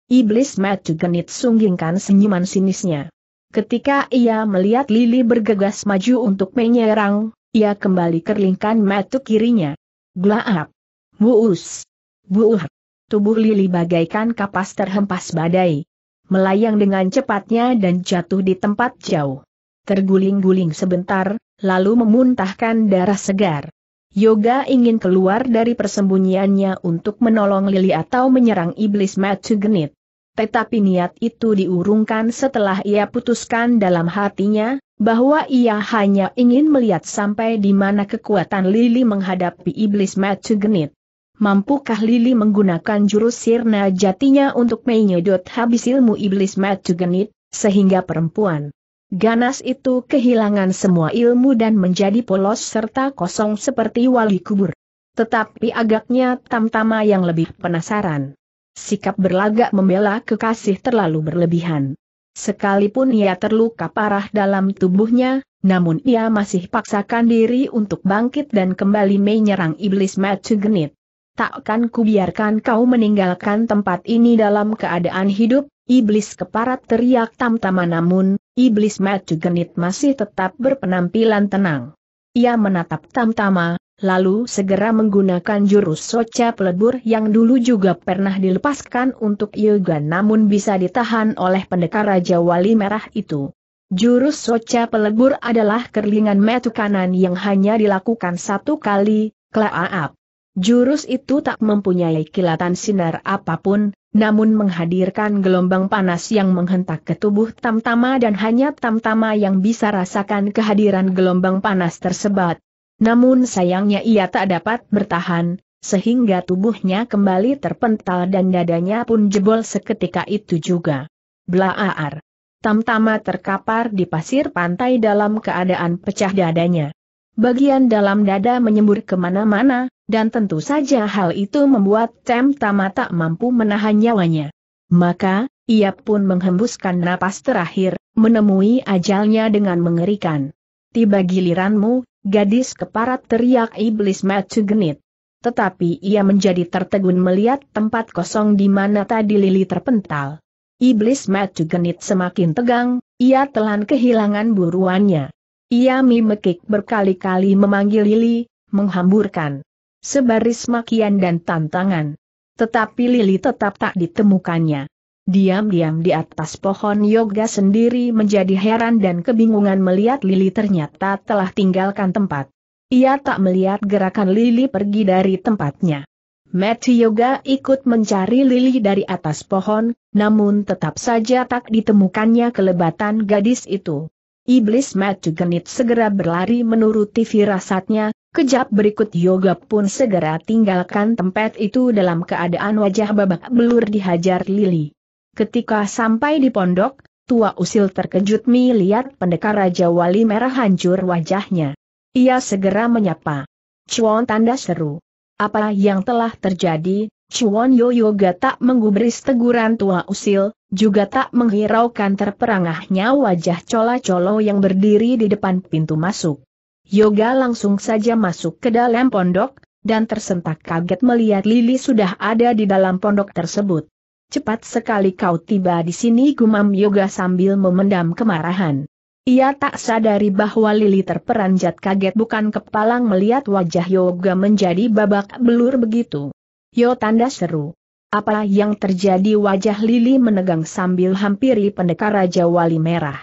Iblis Matu Genit sunggingkan senyuman sinisnya. Ketika ia melihat Lili bergegas maju untuk menyerang, ia kembali kerlingkan matu kirinya. Glaap. Buus. Buuh. Tubuh Lili bagaikan kapas terhempas badai. Melayang dengan cepatnya dan jatuh di tempat jauh. Terguling-guling sebentar, lalu memuntahkan darah segar. Yoga ingin keluar dari persembunyiannya untuk menolong Lili atau menyerang iblis matu genit tetapi niat itu diurungkan setelah ia putuskan dalam hatinya, bahwa ia hanya ingin melihat sampai di mana kekuatan Lili menghadapi iblis Genit. Mampukah Lili menggunakan jurus sirna jatinya untuk menyedot habis ilmu iblis Genit, sehingga perempuan ganas itu kehilangan semua ilmu dan menjadi polos serta kosong seperti wali kubur. Tetapi agaknya tamtama yang lebih penasaran sikap berlagak membela kekasih terlalu berlebihan. Sekalipun ia terluka parah dalam tubuhnya, namun ia masih paksakan diri untuk bangkit dan kembali menyerang iblis matu genit. Takkan kubiarkan kau meninggalkan tempat ini dalam keadaan hidup, iblis keparat teriak tamtama. namun, iblis matu genit masih tetap berpenampilan tenang. Ia menatap tamtama lalu segera menggunakan jurus soca pelebur yang dulu juga pernah dilepaskan untuk Yoga namun bisa ditahan oleh pendekar Raja Wali Merah itu. Jurus soca pelebur adalah kerlingan metu kanan yang hanya dilakukan satu kali, kelaap. Jurus itu tak mempunyai kilatan sinar apapun, namun menghadirkan gelombang panas yang menghentak ke tubuh Tamtama dan hanya Tamtama yang bisa rasakan kehadiran gelombang panas tersebut. Namun sayangnya ia tak dapat bertahan, sehingga tubuhnya kembali terpental dan dadanya pun jebol seketika itu juga. Blaar. Tamtama terkapar di pasir pantai dalam keadaan pecah dadanya. Bagian dalam dada menyembur kemana-mana, dan tentu saja hal itu membuat Tamtama tak mampu menahan nyawanya. Maka, ia pun menghembuskan napas terakhir, menemui ajalnya dengan mengerikan. Tiba giliranmu, gadis keparat teriak iblis macu genit. Tetapi ia menjadi tertegun melihat tempat kosong di mana tadi Lili terpental. Iblis macu genit semakin tegang, ia telan kehilangan buruannya. Ia mimekik berkali-kali memanggil Lili, menghamburkan sebaris makian dan tantangan. Tetapi Lili tetap tak ditemukannya. Diam-diam di atas pohon Yoga sendiri menjadi heran dan kebingungan melihat Lili ternyata telah tinggalkan tempat. Ia tak melihat gerakan Lili pergi dari tempatnya. Matthew Yoga ikut mencari Lili dari atas pohon, namun tetap saja tak ditemukannya kelebatan gadis itu. Iblis Matthew genit segera berlari menuruti firasatnya, kejap berikut Yoga pun segera tinggalkan tempat itu dalam keadaan wajah babak belur dihajar Lili. Ketika sampai di pondok, Tua Usil terkejut melihat pendekar Raja Wali merah hancur wajahnya. Ia segera menyapa. Chuan tanda seru. Apa yang telah terjadi, Cuan Yoyoga tak menggubris teguran Tua Usil, juga tak menghiraukan terperangahnya wajah cola-colo yang berdiri di depan pintu masuk. Yoga langsung saja masuk ke dalam pondok, dan tersentak kaget melihat Lili sudah ada di dalam pondok tersebut. Cepat sekali kau tiba di sini gumam Yoga sambil memendam kemarahan. Ia tak sadari bahwa Lili terperanjat kaget bukan kepalang melihat wajah Yoga menjadi babak belur begitu. Yo tanda seru. Apa yang terjadi wajah Lili menegang sambil hampiri pendekar Raja Wali Merah.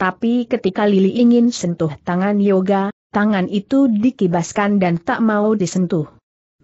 Tapi ketika Lili ingin sentuh tangan Yoga, tangan itu dikibaskan dan tak mau disentuh.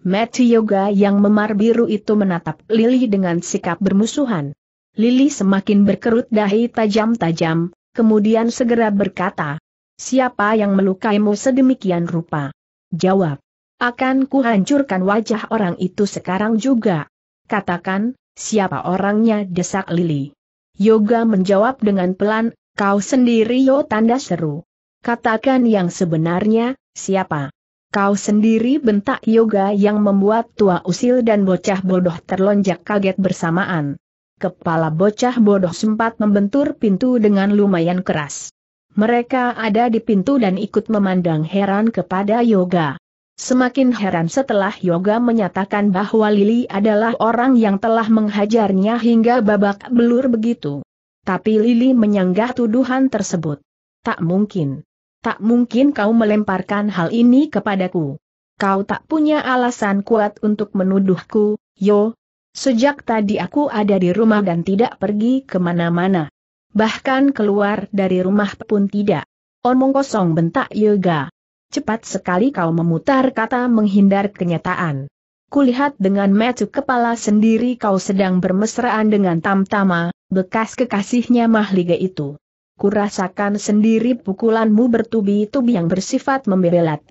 Mati Yoga yang memar biru itu menatap Lili dengan sikap bermusuhan. Lili semakin berkerut dahi tajam-tajam, kemudian segera berkata, Siapa yang melukaimu sedemikian rupa? Jawab, akan kuhancurkan wajah orang itu sekarang juga. Katakan, siapa orangnya desak Lili. Yoga menjawab dengan pelan, kau sendiri yo tanda seru. Katakan yang sebenarnya, siapa? kau sendiri bentak yoga yang membuat tua usil dan bocah bodoh terlonjak kaget bersamaan. Kepala bocah bodoh sempat membentur pintu dengan lumayan keras. Mereka ada di pintu dan ikut memandang heran kepada Yoga. Semakin heran setelah Yoga menyatakan bahwa Lili adalah orang yang telah menghajarnya hingga babak belur begitu. Tapi Lili menyanggah tuduhan tersebut. Tak mungkin. Tak mungkin kau melemparkan hal ini kepadaku. Kau tak punya alasan kuat untuk menuduhku, yo. Sejak tadi aku ada di rumah dan tidak pergi kemana-mana. Bahkan keluar dari rumah pun tidak. Omong kosong bentak Yoga. Cepat sekali kau memutar kata menghindar kenyataan. Kulihat dengan mecuk kepala sendiri kau sedang bermesraan dengan Tamtama, bekas kekasihnya Mahliga itu kurasakan sendiri pukulanmu bertubi-tubi yang bersifat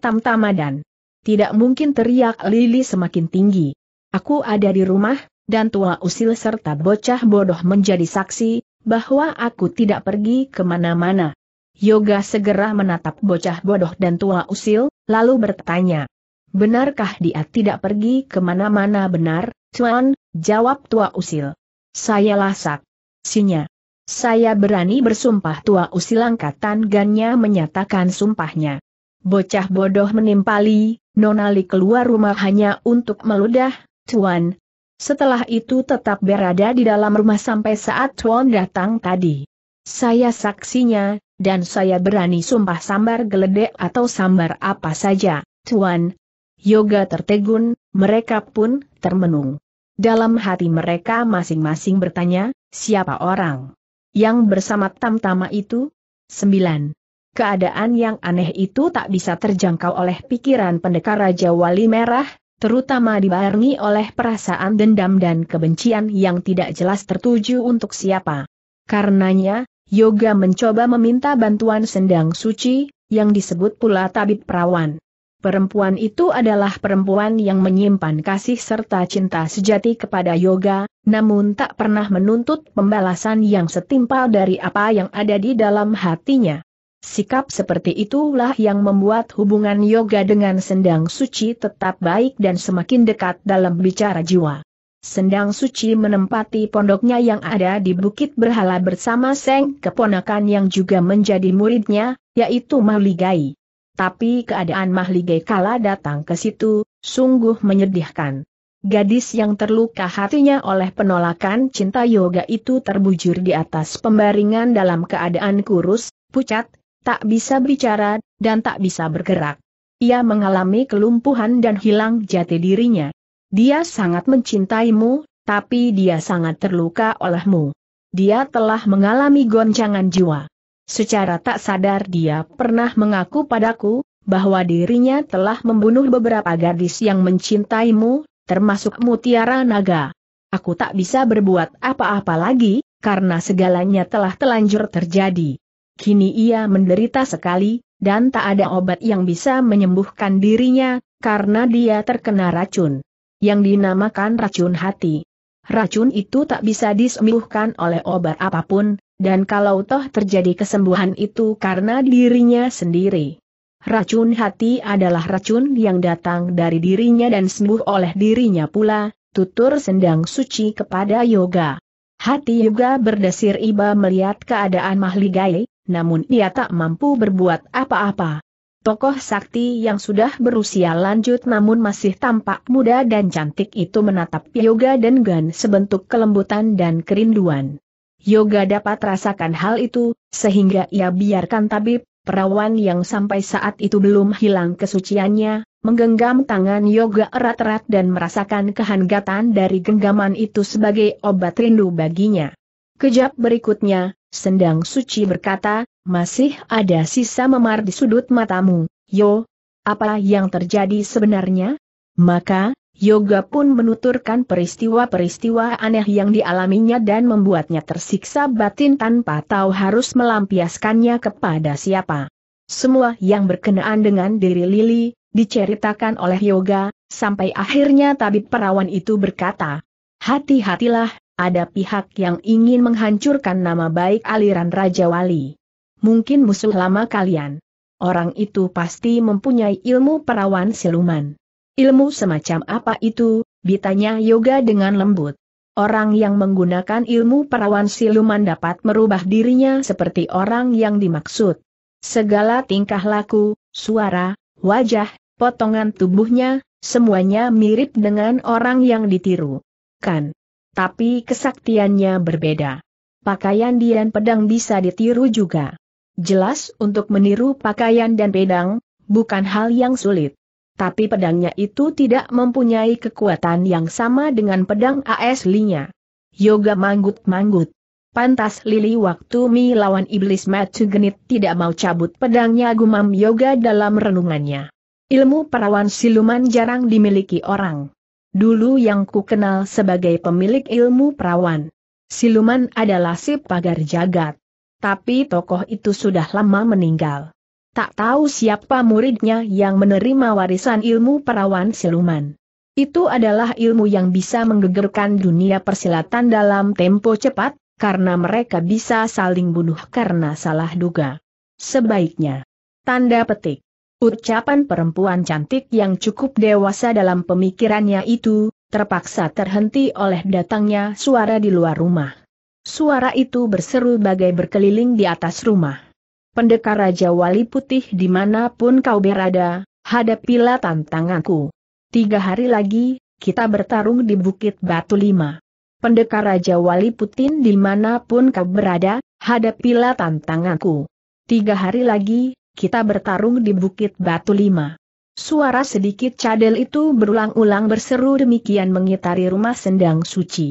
tamtama dan Tidak mungkin teriak Lili semakin tinggi. Aku ada di rumah, dan tua usil serta bocah bodoh menjadi saksi, bahwa aku tidak pergi kemana-mana. Yoga segera menatap bocah bodoh dan tua usil, lalu bertanya. Benarkah dia tidak pergi kemana-mana benar, Cuan? Jawab tua usil. Saya lasak. Sinya. Saya berani bersumpah tua usil angkatan gannya menyatakan sumpahnya. Bocah bodoh menimpali, Nonali keluar rumah hanya untuk meludah, Tuan. Setelah itu tetap berada di dalam rumah sampai saat Tuan datang tadi. Saya saksinya, dan saya berani sumpah sambar geledek atau sambar apa saja, Tuan. Yoga tertegun, mereka pun termenung. Dalam hati mereka masing-masing bertanya, siapa orang yang bersama tamtama itu? 9. Keadaan yang aneh itu tak bisa terjangkau oleh pikiran pendekar Raja Wali Merah, terutama dibarengi oleh perasaan dendam dan kebencian yang tidak jelas tertuju untuk siapa. Karenanya, Yoga mencoba meminta bantuan sendang suci, yang disebut pula tabib perawan. Perempuan itu adalah perempuan yang menyimpan kasih serta cinta sejati kepada yoga, namun tak pernah menuntut pembalasan yang setimpal dari apa yang ada di dalam hatinya. Sikap seperti itulah yang membuat hubungan yoga dengan sendang suci tetap baik dan semakin dekat dalam bicara jiwa. Sendang Suci menempati pondoknya yang ada di Bukit Berhala bersama Seng keponakan yang juga menjadi muridnya, yaitu Maligai tapi keadaan Mahligai kala datang ke situ, sungguh menyedihkan. Gadis yang terluka hatinya oleh penolakan cinta yoga itu terbujur di atas pembaringan dalam keadaan kurus, pucat, tak bisa bicara, dan tak bisa bergerak. Ia mengalami kelumpuhan dan hilang jati dirinya. Dia sangat mencintaimu, tapi dia sangat terluka olehmu. Dia telah mengalami goncangan jiwa. Secara tak sadar dia pernah mengaku padaku, bahwa dirinya telah membunuh beberapa gadis yang mencintaimu, termasuk Mutiara Naga. Aku tak bisa berbuat apa-apa lagi, karena segalanya telah telanjur terjadi. Kini ia menderita sekali, dan tak ada obat yang bisa menyembuhkan dirinya, karena dia terkena racun. Yang dinamakan racun hati. Racun itu tak bisa disembuhkan oleh obat apapun, dan kalau toh terjadi kesembuhan itu karena dirinya sendiri. Racun hati adalah racun yang datang dari dirinya dan sembuh oleh dirinya pula, tutur sendang suci kepada yoga. Hati yoga berdesir iba melihat keadaan mahligai, namun ia tak mampu berbuat apa-apa. Tokoh sakti yang sudah berusia lanjut namun masih tampak muda dan cantik itu menatap yoga dan gan sebentuk kelembutan dan kerinduan. Yoga dapat rasakan hal itu, sehingga ia biarkan tabib, perawan yang sampai saat itu belum hilang kesuciannya, menggenggam tangan Yoga erat-erat dan merasakan kehangatan dari genggaman itu sebagai obat rindu baginya. Kejap berikutnya, Sendang Suci berkata, masih ada sisa memar di sudut matamu, Yo. Apa yang terjadi sebenarnya? Maka, Yoga pun menuturkan peristiwa-peristiwa aneh yang dialaminya dan membuatnya tersiksa batin tanpa tahu harus melampiaskannya kepada siapa. Semua yang berkenaan dengan diri Lili, diceritakan oleh Yoga, sampai akhirnya tabib perawan itu berkata, Hati-hatilah, ada pihak yang ingin menghancurkan nama baik aliran Raja Wali. Mungkin musuh lama kalian. Orang itu pasti mempunyai ilmu perawan siluman. Ilmu semacam apa itu? Ditanya Yoga dengan lembut. Orang yang menggunakan ilmu perawan siluman dapat merubah dirinya seperti orang yang dimaksud. Segala tingkah laku, suara, wajah, potongan tubuhnya, semuanya mirip dengan orang yang ditiru. Kan? Tapi kesaktiannya berbeda. Pakaian dan pedang bisa ditiru juga. Jelas untuk meniru pakaian dan pedang, bukan hal yang sulit tapi pedangnya itu tidak mempunyai kekuatan yang sama dengan pedang aslinya. Yoga manggut-manggut. Pantas Lili waktu Mi lawan iblis Matu Genit tidak mau cabut pedangnya gumam Yoga dalam renungannya. Ilmu perawan siluman jarang dimiliki orang. Dulu yang ku kenal sebagai pemilik ilmu perawan. Siluman adalah si pagar jagat. Tapi tokoh itu sudah lama meninggal. Tak tahu siapa muridnya yang menerima warisan ilmu perawan siluman. Itu adalah ilmu yang bisa menggegerkan dunia persilatan dalam tempo cepat, karena mereka bisa saling bunuh karena salah duga. Sebaiknya. Tanda petik. Ucapan perempuan cantik yang cukup dewasa dalam pemikirannya itu, terpaksa terhenti oleh datangnya suara di luar rumah. Suara itu berseru bagai berkeliling di atas rumah pendekar Raja Wali Putih dimanapun kau berada, hadapilah tantanganku. Tiga hari lagi, kita bertarung di Bukit Batu Lima. Pendekar Raja Wali Putin dimanapun kau berada, hadapilah tantanganku. Tiga hari lagi, kita bertarung di Bukit Batu Lima. Suara sedikit cadel itu berulang-ulang berseru demikian mengitari rumah sendang suci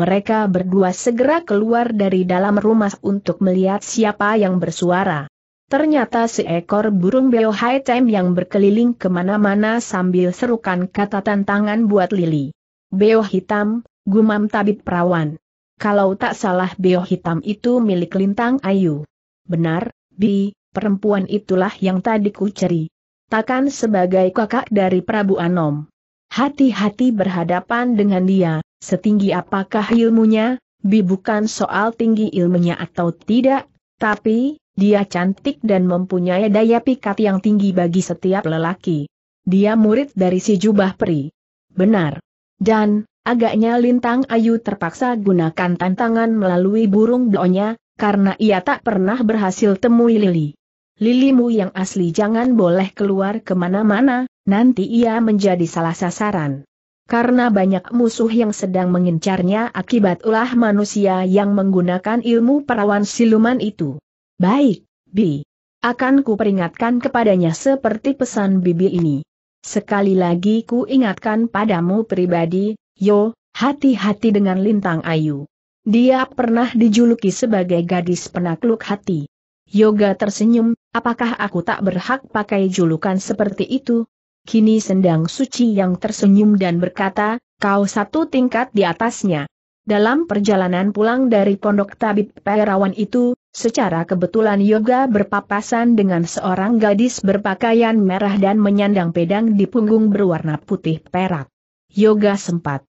mereka berdua segera keluar dari dalam rumah untuk melihat siapa yang bersuara. Ternyata seekor burung beo high time yang berkeliling kemana-mana sambil serukan kata tantangan buat Lili. Beo hitam, gumam tabib perawan. Kalau tak salah beo hitam itu milik lintang ayu. Benar, Bi, perempuan itulah yang tadi ku ceri. Takkan sebagai kakak dari Prabu Anom. Hati-hati berhadapan dengan dia, Setinggi apakah ilmunya, Bi bukan soal tinggi ilmunya atau tidak, tapi, dia cantik dan mempunyai daya pikat yang tinggi bagi setiap lelaki. Dia murid dari si jubah peri. Benar. Dan, agaknya Lintang Ayu terpaksa gunakan tantangan melalui burung blonya karena ia tak pernah berhasil temui Lili. Lilimu yang asli jangan boleh keluar kemana-mana, nanti ia menjadi salah sasaran karena banyak musuh yang sedang mengincarnya akibat ulah manusia yang menggunakan ilmu perawan siluman itu. Baik, Bi. Akan kuperingatkan kepadanya seperti pesan Bibi ini. Sekali lagi ku ingatkan padamu pribadi, yo, hati-hati dengan Lintang Ayu. Dia pernah dijuluki sebagai gadis penakluk hati. Yoga tersenyum, apakah aku tak berhak pakai julukan seperti itu? Kini sendang suci yang tersenyum dan berkata, kau satu tingkat di atasnya. Dalam perjalanan pulang dari pondok tabib perawan itu, secara kebetulan Yoga berpapasan dengan seorang gadis berpakaian merah dan menyandang pedang di punggung berwarna putih perak. Yoga sempat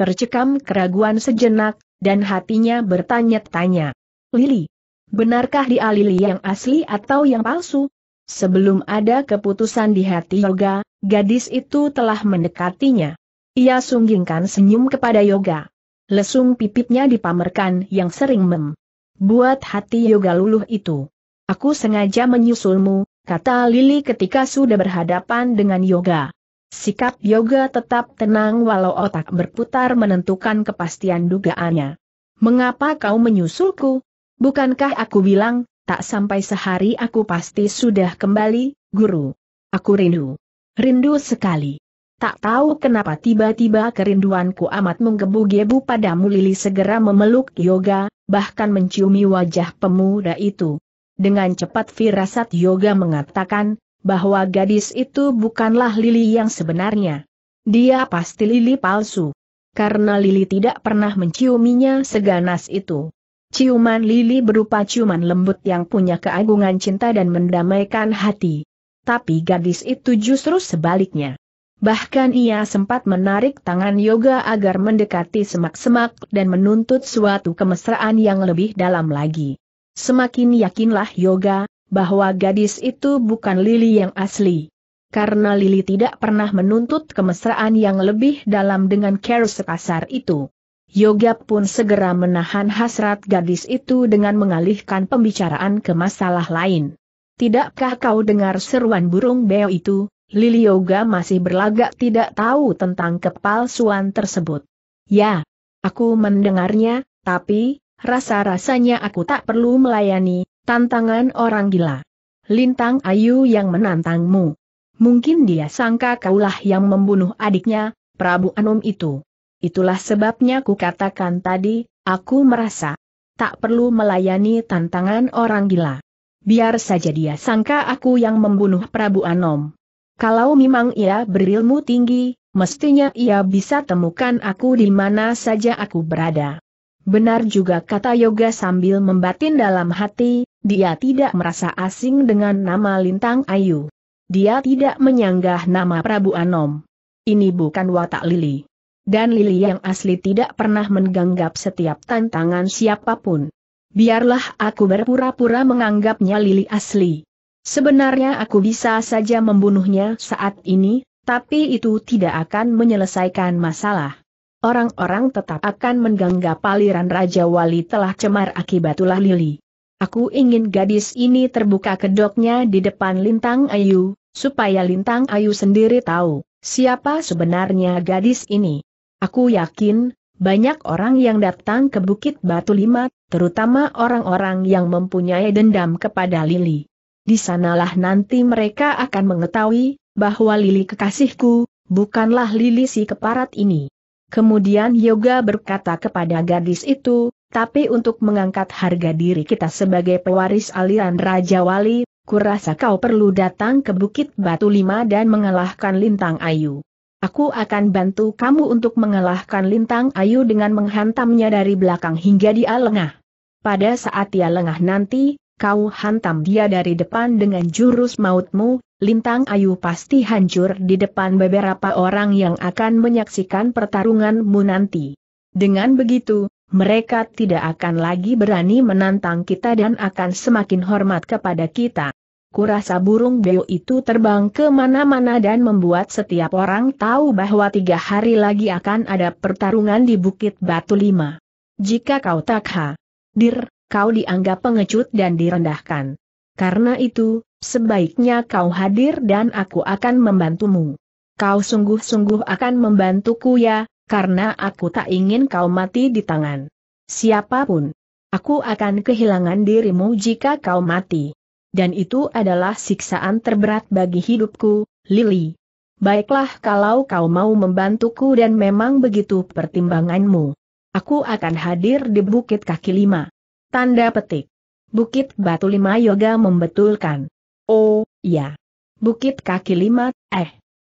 tercekam keraguan sejenak, dan hatinya bertanya-tanya. Lili, benarkah dia Lili yang asli atau yang palsu? Sebelum ada keputusan di hati Yoga, gadis itu telah mendekatinya. Ia sunggingkan senyum kepada Yoga. Lesung pipitnya dipamerkan yang sering mem. Buat hati Yoga luluh itu. Aku sengaja menyusulmu, kata Lili ketika sudah berhadapan dengan Yoga. Sikap Yoga tetap tenang walau otak berputar menentukan kepastian dugaannya. Mengapa kau menyusulku? Bukankah aku bilang, tak sampai sehari aku pasti sudah kembali, guru. Aku rindu. Rindu sekali. Tak tahu kenapa tiba-tiba kerinduanku amat menggebu-gebu padamu Lili segera memeluk Yoga, bahkan menciumi wajah pemuda itu. Dengan cepat firasat Yoga mengatakan, bahwa gadis itu bukanlah Lili yang sebenarnya. Dia pasti Lili palsu. Karena Lili tidak pernah menciuminya seganas itu. Ciuman Lili berupa ciuman lembut yang punya keagungan cinta dan mendamaikan hati tapi gadis itu justru sebaliknya. Bahkan ia sempat menarik tangan yoga agar mendekati semak-semak dan menuntut suatu kemesraan yang lebih dalam lagi. Semakin yakinlah yoga, bahwa gadis itu bukan Lili yang asli. Karena Lili tidak pernah menuntut kemesraan yang lebih dalam dengan care sekasar itu. Yoga pun segera menahan hasrat gadis itu dengan mengalihkan pembicaraan ke masalah lain. Tidakkah kau dengar seruan burung beo itu? Lilioga masih berlagak tidak tahu tentang kepalsuan tersebut. Ya, aku mendengarnya, tapi rasa-rasanya aku tak perlu melayani tantangan orang gila. Lintang Ayu yang menantangmu. Mungkin dia sangka kaulah yang membunuh adiknya, Prabu Anum itu. Itulah sebabnya ku katakan tadi, aku merasa tak perlu melayani tantangan orang gila. Biar saja dia sangka aku yang membunuh Prabu Anom. Kalau memang ia berilmu tinggi, mestinya ia bisa temukan aku di mana saja aku berada. Benar juga kata Yoga sambil membatin dalam hati, dia tidak merasa asing dengan nama Lintang Ayu. Dia tidak menyanggah nama Prabu Anom. Ini bukan watak Lili. Dan Lili yang asli tidak pernah menganggap setiap tantangan siapapun. Biarlah aku berpura-pura menganggapnya Lili asli. Sebenarnya aku bisa saja membunuhnya saat ini, tapi itu tidak akan menyelesaikan masalah. Orang-orang tetap akan menganggap aliran Raja Wali telah cemar akibat ulah Lili. Aku ingin gadis ini terbuka kedoknya di depan Lintang Ayu, supaya Lintang Ayu sendiri tahu siapa sebenarnya gadis ini. Aku yakin, banyak orang yang datang ke Bukit Batu Lima, terutama orang-orang yang mempunyai dendam kepada Lili. Di sanalah nanti mereka akan mengetahui bahwa Lili kekasihku, bukanlah Lili si keparat ini. Kemudian Yoga berkata kepada gadis itu, tapi untuk mengangkat harga diri kita sebagai pewaris aliran Raja Wali, kurasa kau perlu datang ke Bukit Batu Lima dan mengalahkan Lintang Ayu. Aku akan bantu kamu untuk mengalahkan Lintang Ayu dengan menghantamnya dari belakang hingga dia lengah. Pada saat dia lengah nanti, kau hantam dia dari depan dengan jurus mautmu, Lintang Ayu pasti hancur di depan beberapa orang yang akan menyaksikan pertarunganmu nanti. Dengan begitu, mereka tidak akan lagi berani menantang kita dan akan semakin hormat kepada kita kurasa burung beo itu terbang ke mana-mana dan membuat setiap orang tahu bahwa tiga hari lagi akan ada pertarungan di Bukit Batu Lima. Jika kau tak hadir, kau dianggap pengecut dan direndahkan. Karena itu, sebaiknya kau hadir dan aku akan membantumu. Kau sungguh-sungguh akan membantuku ya, karena aku tak ingin kau mati di tangan. Siapapun. Aku akan kehilangan dirimu jika kau mati dan itu adalah siksaan terberat bagi hidupku, Lily. Baiklah kalau kau mau membantuku dan memang begitu pertimbanganmu. Aku akan hadir di Bukit Kaki Lima. Tanda petik. Bukit Batu Lima Yoga membetulkan. Oh, ya. Bukit Kaki Lima, eh.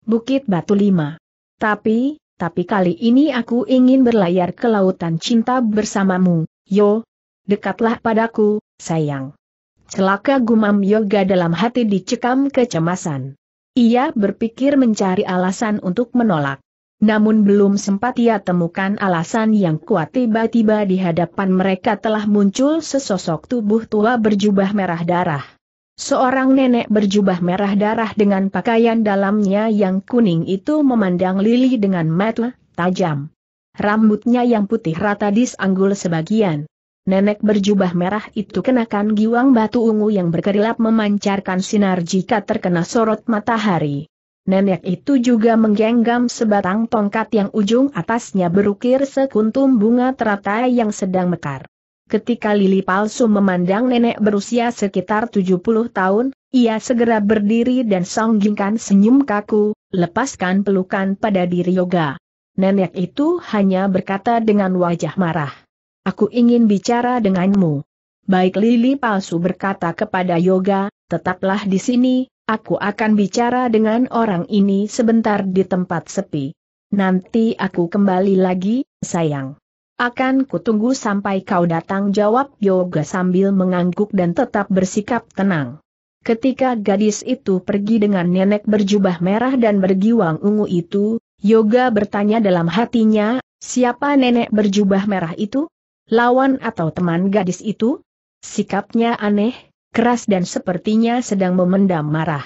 Bukit Batu Lima. Tapi, tapi kali ini aku ingin berlayar ke Lautan Cinta bersamamu, yo. Dekatlah padaku, sayang. Celaka gumam Yoga dalam hati dicekam kecemasan. Ia berpikir mencari alasan untuk menolak. Namun belum sempat ia temukan alasan yang kuat tiba-tiba di hadapan mereka telah muncul sesosok tubuh tua berjubah merah darah. Seorang nenek berjubah merah darah dengan pakaian dalamnya yang kuning itu memandang Lili dengan mata tajam. Rambutnya yang putih rata disanggul sebagian nenek berjubah merah itu kenakan giwang batu ungu yang berkerilap memancarkan sinar jika terkena sorot matahari. Nenek itu juga menggenggam sebatang tongkat yang ujung atasnya berukir sekuntum bunga teratai yang sedang mekar. Ketika Lili palsu memandang nenek berusia sekitar 70 tahun, ia segera berdiri dan songgingkan senyum kaku, lepaskan pelukan pada diri yoga. Nenek itu hanya berkata dengan wajah marah. Aku ingin bicara denganmu. Baik Lili palsu berkata kepada Yoga, tetaplah di sini, aku akan bicara dengan orang ini sebentar di tempat sepi. Nanti aku kembali lagi, sayang. Akan kutunggu sampai kau datang jawab Yoga sambil mengangguk dan tetap bersikap tenang. Ketika gadis itu pergi dengan nenek berjubah merah dan bergiwang ungu itu, Yoga bertanya dalam hatinya, siapa nenek berjubah merah itu? lawan atau teman gadis itu? Sikapnya aneh, keras dan sepertinya sedang memendam marah.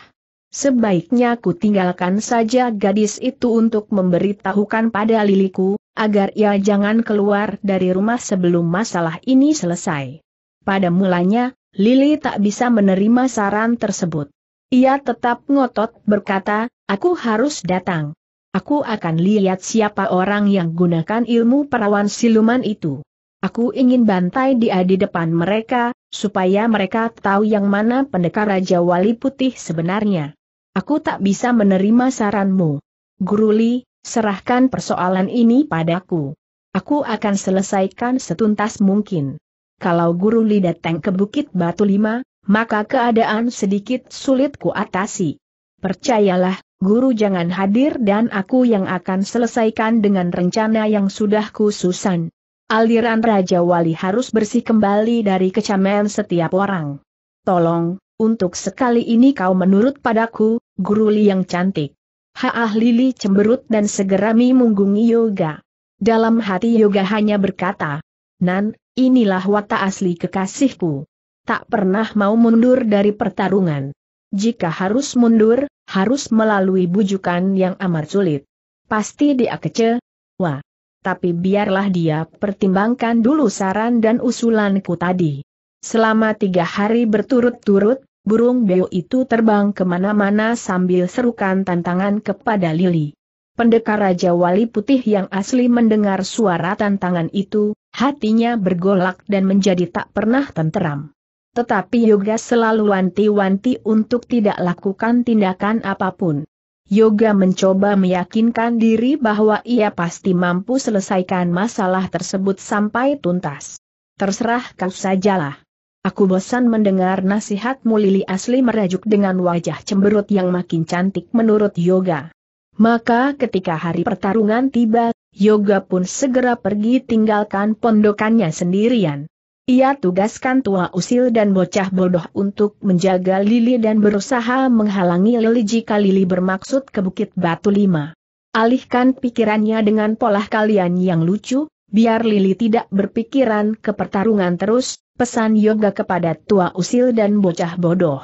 Sebaiknya ku tinggalkan saja gadis itu untuk memberitahukan pada liliku, agar ia jangan keluar dari rumah sebelum masalah ini selesai. Pada mulanya, Lili tak bisa menerima saran tersebut. Ia tetap ngotot berkata, aku harus datang. Aku akan lihat siapa orang yang gunakan ilmu perawan siluman itu. Aku ingin bantai dia di depan mereka, supaya mereka tahu yang mana pendekar Raja Wali Putih sebenarnya. Aku tak bisa menerima saranmu. Guru Li, serahkan persoalan ini padaku. Aku akan selesaikan setuntas mungkin. Kalau Guru Li datang ke Bukit Batu Lima, maka keadaan sedikit sulit kuatasi. Percayalah, Guru jangan hadir dan aku yang akan selesaikan dengan rencana yang sudah kususan. Aliran Raja Wali harus bersih kembali dari kecaman setiap orang. Tolong, untuk sekali ini kau menurut padaku, guru Li yang cantik. Haah Lili cemberut dan segera memunggungi Yoga. Dalam hati Yoga hanya berkata, Nan, inilah watak asli kekasihku. Tak pernah mau mundur dari pertarungan. Jika harus mundur, harus melalui bujukan yang amat sulit. Pasti dia kece. Wah, tapi biarlah dia pertimbangkan dulu saran dan usulanku tadi. Selama tiga hari berturut-turut, burung beo itu terbang kemana-mana sambil serukan tantangan kepada Lili. Pendekar Raja Wali Putih yang asli mendengar suara tantangan itu, hatinya bergolak dan menjadi tak pernah tenteram. Tetapi Yoga selalu wanti-wanti untuk tidak lakukan tindakan apapun. Yoga mencoba meyakinkan diri bahwa ia pasti mampu selesaikan masalah tersebut sampai tuntas. Terserah kau sajalah. Aku bosan mendengar nasihatmu Lili Asli merajuk dengan wajah cemberut yang makin cantik menurut Yoga. Maka ketika hari pertarungan tiba, Yoga pun segera pergi tinggalkan pondokannya sendirian. Ia tugaskan tua usil dan bocah bodoh untuk menjaga Lili dan berusaha menghalangi Lili jika Lili bermaksud ke Bukit Batu Lima. Alihkan pikirannya dengan pola kalian yang lucu, biar Lili tidak berpikiran ke pertarungan terus, pesan yoga kepada tua usil dan bocah bodoh.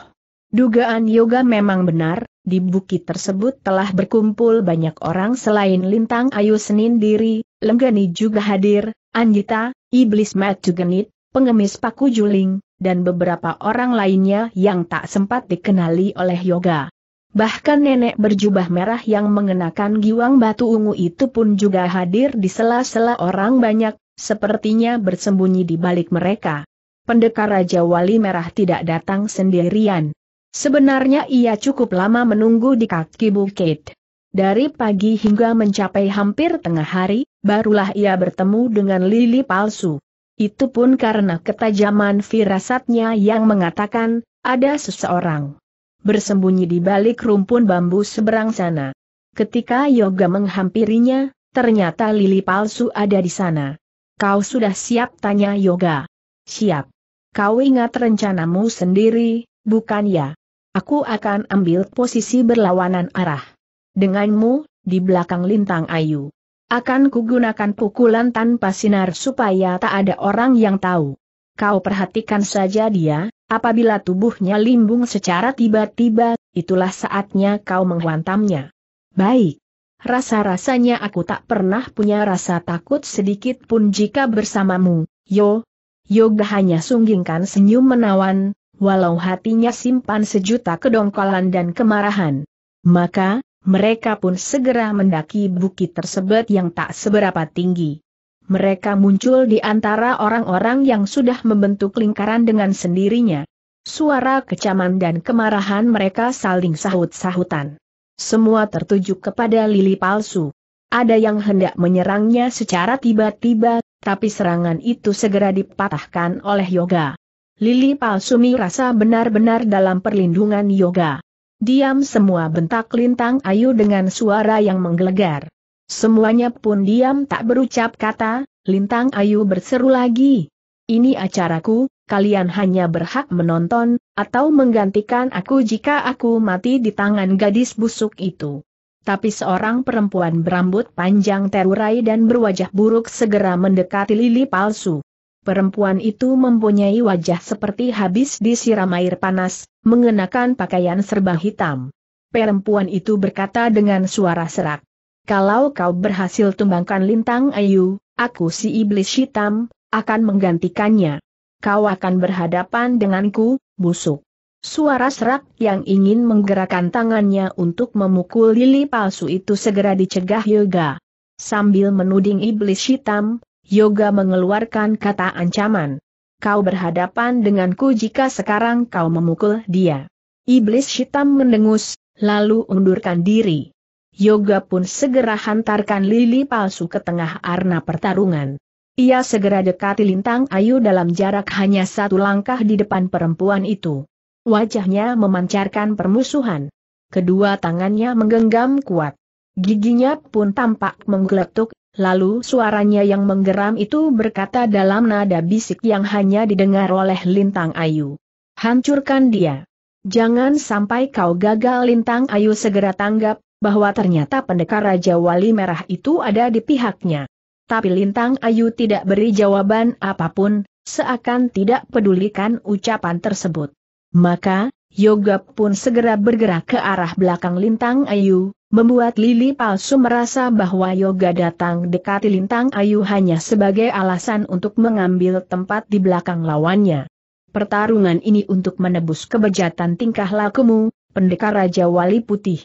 Dugaan yoga memang benar, di bukit tersebut telah berkumpul banyak orang selain Lintang Ayu Senin Diri, Lenggani juga hadir, Anjita, Iblis Matugenit, nit pengemis paku juling, dan beberapa orang lainnya yang tak sempat dikenali oleh Yoga. Bahkan nenek berjubah merah yang mengenakan giwang batu ungu itu pun juga hadir di sela-sela orang banyak, sepertinya bersembunyi di balik mereka. Pendekar Raja Wali Merah tidak datang sendirian. Sebenarnya ia cukup lama menunggu di kaki bukit. Dari pagi hingga mencapai hampir tengah hari, barulah ia bertemu dengan lili palsu. Itu pun karena ketajaman firasatnya yang mengatakan, ada seseorang bersembunyi di balik rumpun bambu seberang sana. Ketika Yoga menghampirinya, ternyata lili palsu ada di sana. Kau sudah siap tanya Yoga. Siap. Kau ingat rencanamu sendiri, bukan ya? Aku akan ambil posisi berlawanan arah. Denganmu, di belakang lintang ayu. Akan kugunakan pukulan tanpa sinar supaya tak ada orang yang tahu. Kau perhatikan saja dia, apabila tubuhnya limbung secara tiba-tiba, itulah saatnya kau menghantamnya. Baik. Rasa-rasanya aku tak pernah punya rasa takut sedikit pun jika bersamamu, yo. Yoga hanya sunggingkan senyum menawan, walau hatinya simpan sejuta kedongkolan dan kemarahan. Maka, mereka pun segera mendaki bukit tersebut yang tak seberapa tinggi. Mereka muncul di antara orang-orang yang sudah membentuk lingkaran dengan sendirinya. Suara kecaman dan kemarahan mereka saling sahut-sahutan. Semua tertuju kepada lili palsu. Ada yang hendak menyerangnya secara tiba-tiba, tapi serangan itu segera dipatahkan oleh Yoga. Lili palsu merasa benar-benar dalam perlindungan Yoga. Diam semua bentak lintang ayu dengan suara yang menggelegar. Semuanya pun diam tak berucap kata, lintang ayu berseru lagi. Ini acaraku, kalian hanya berhak menonton, atau menggantikan aku jika aku mati di tangan gadis busuk itu. Tapi seorang perempuan berambut panjang terurai dan berwajah buruk segera mendekati lili palsu. Perempuan itu mempunyai wajah seperti habis disiram air panas, mengenakan pakaian serba hitam. Perempuan itu berkata dengan suara serak. Kalau kau berhasil tumbangkan lintang ayu, aku si iblis hitam, akan menggantikannya. Kau akan berhadapan denganku, busuk. Suara serak yang ingin menggerakkan tangannya untuk memukul lili palsu itu segera dicegah Yoga. Sambil menuding iblis hitam, Yoga mengeluarkan kata ancaman. Kau berhadapan denganku jika sekarang kau memukul dia. Iblis hitam mendengus, lalu undurkan diri. Yoga pun segera hantarkan lili palsu ke tengah arena pertarungan. Ia segera dekati lintang ayu dalam jarak hanya satu langkah di depan perempuan itu. Wajahnya memancarkan permusuhan. Kedua tangannya menggenggam kuat. Giginya pun tampak menggeletuk Lalu suaranya yang menggeram itu berkata dalam nada bisik yang hanya didengar oleh Lintang Ayu. Hancurkan dia. Jangan sampai kau gagal Lintang Ayu segera tanggap, bahwa ternyata pendekar Raja Wali Merah itu ada di pihaknya. Tapi Lintang Ayu tidak beri jawaban apapun, seakan tidak pedulikan ucapan tersebut. Maka, Yoga pun segera bergerak ke arah belakang Lintang Ayu, membuat Lili palsu merasa bahwa Yoga datang dekati Lintang Ayu hanya sebagai alasan untuk mengambil tempat di belakang lawannya. Pertarungan ini untuk menebus kebejatan tingkah lakumu, pendekar Raja Wali Putih.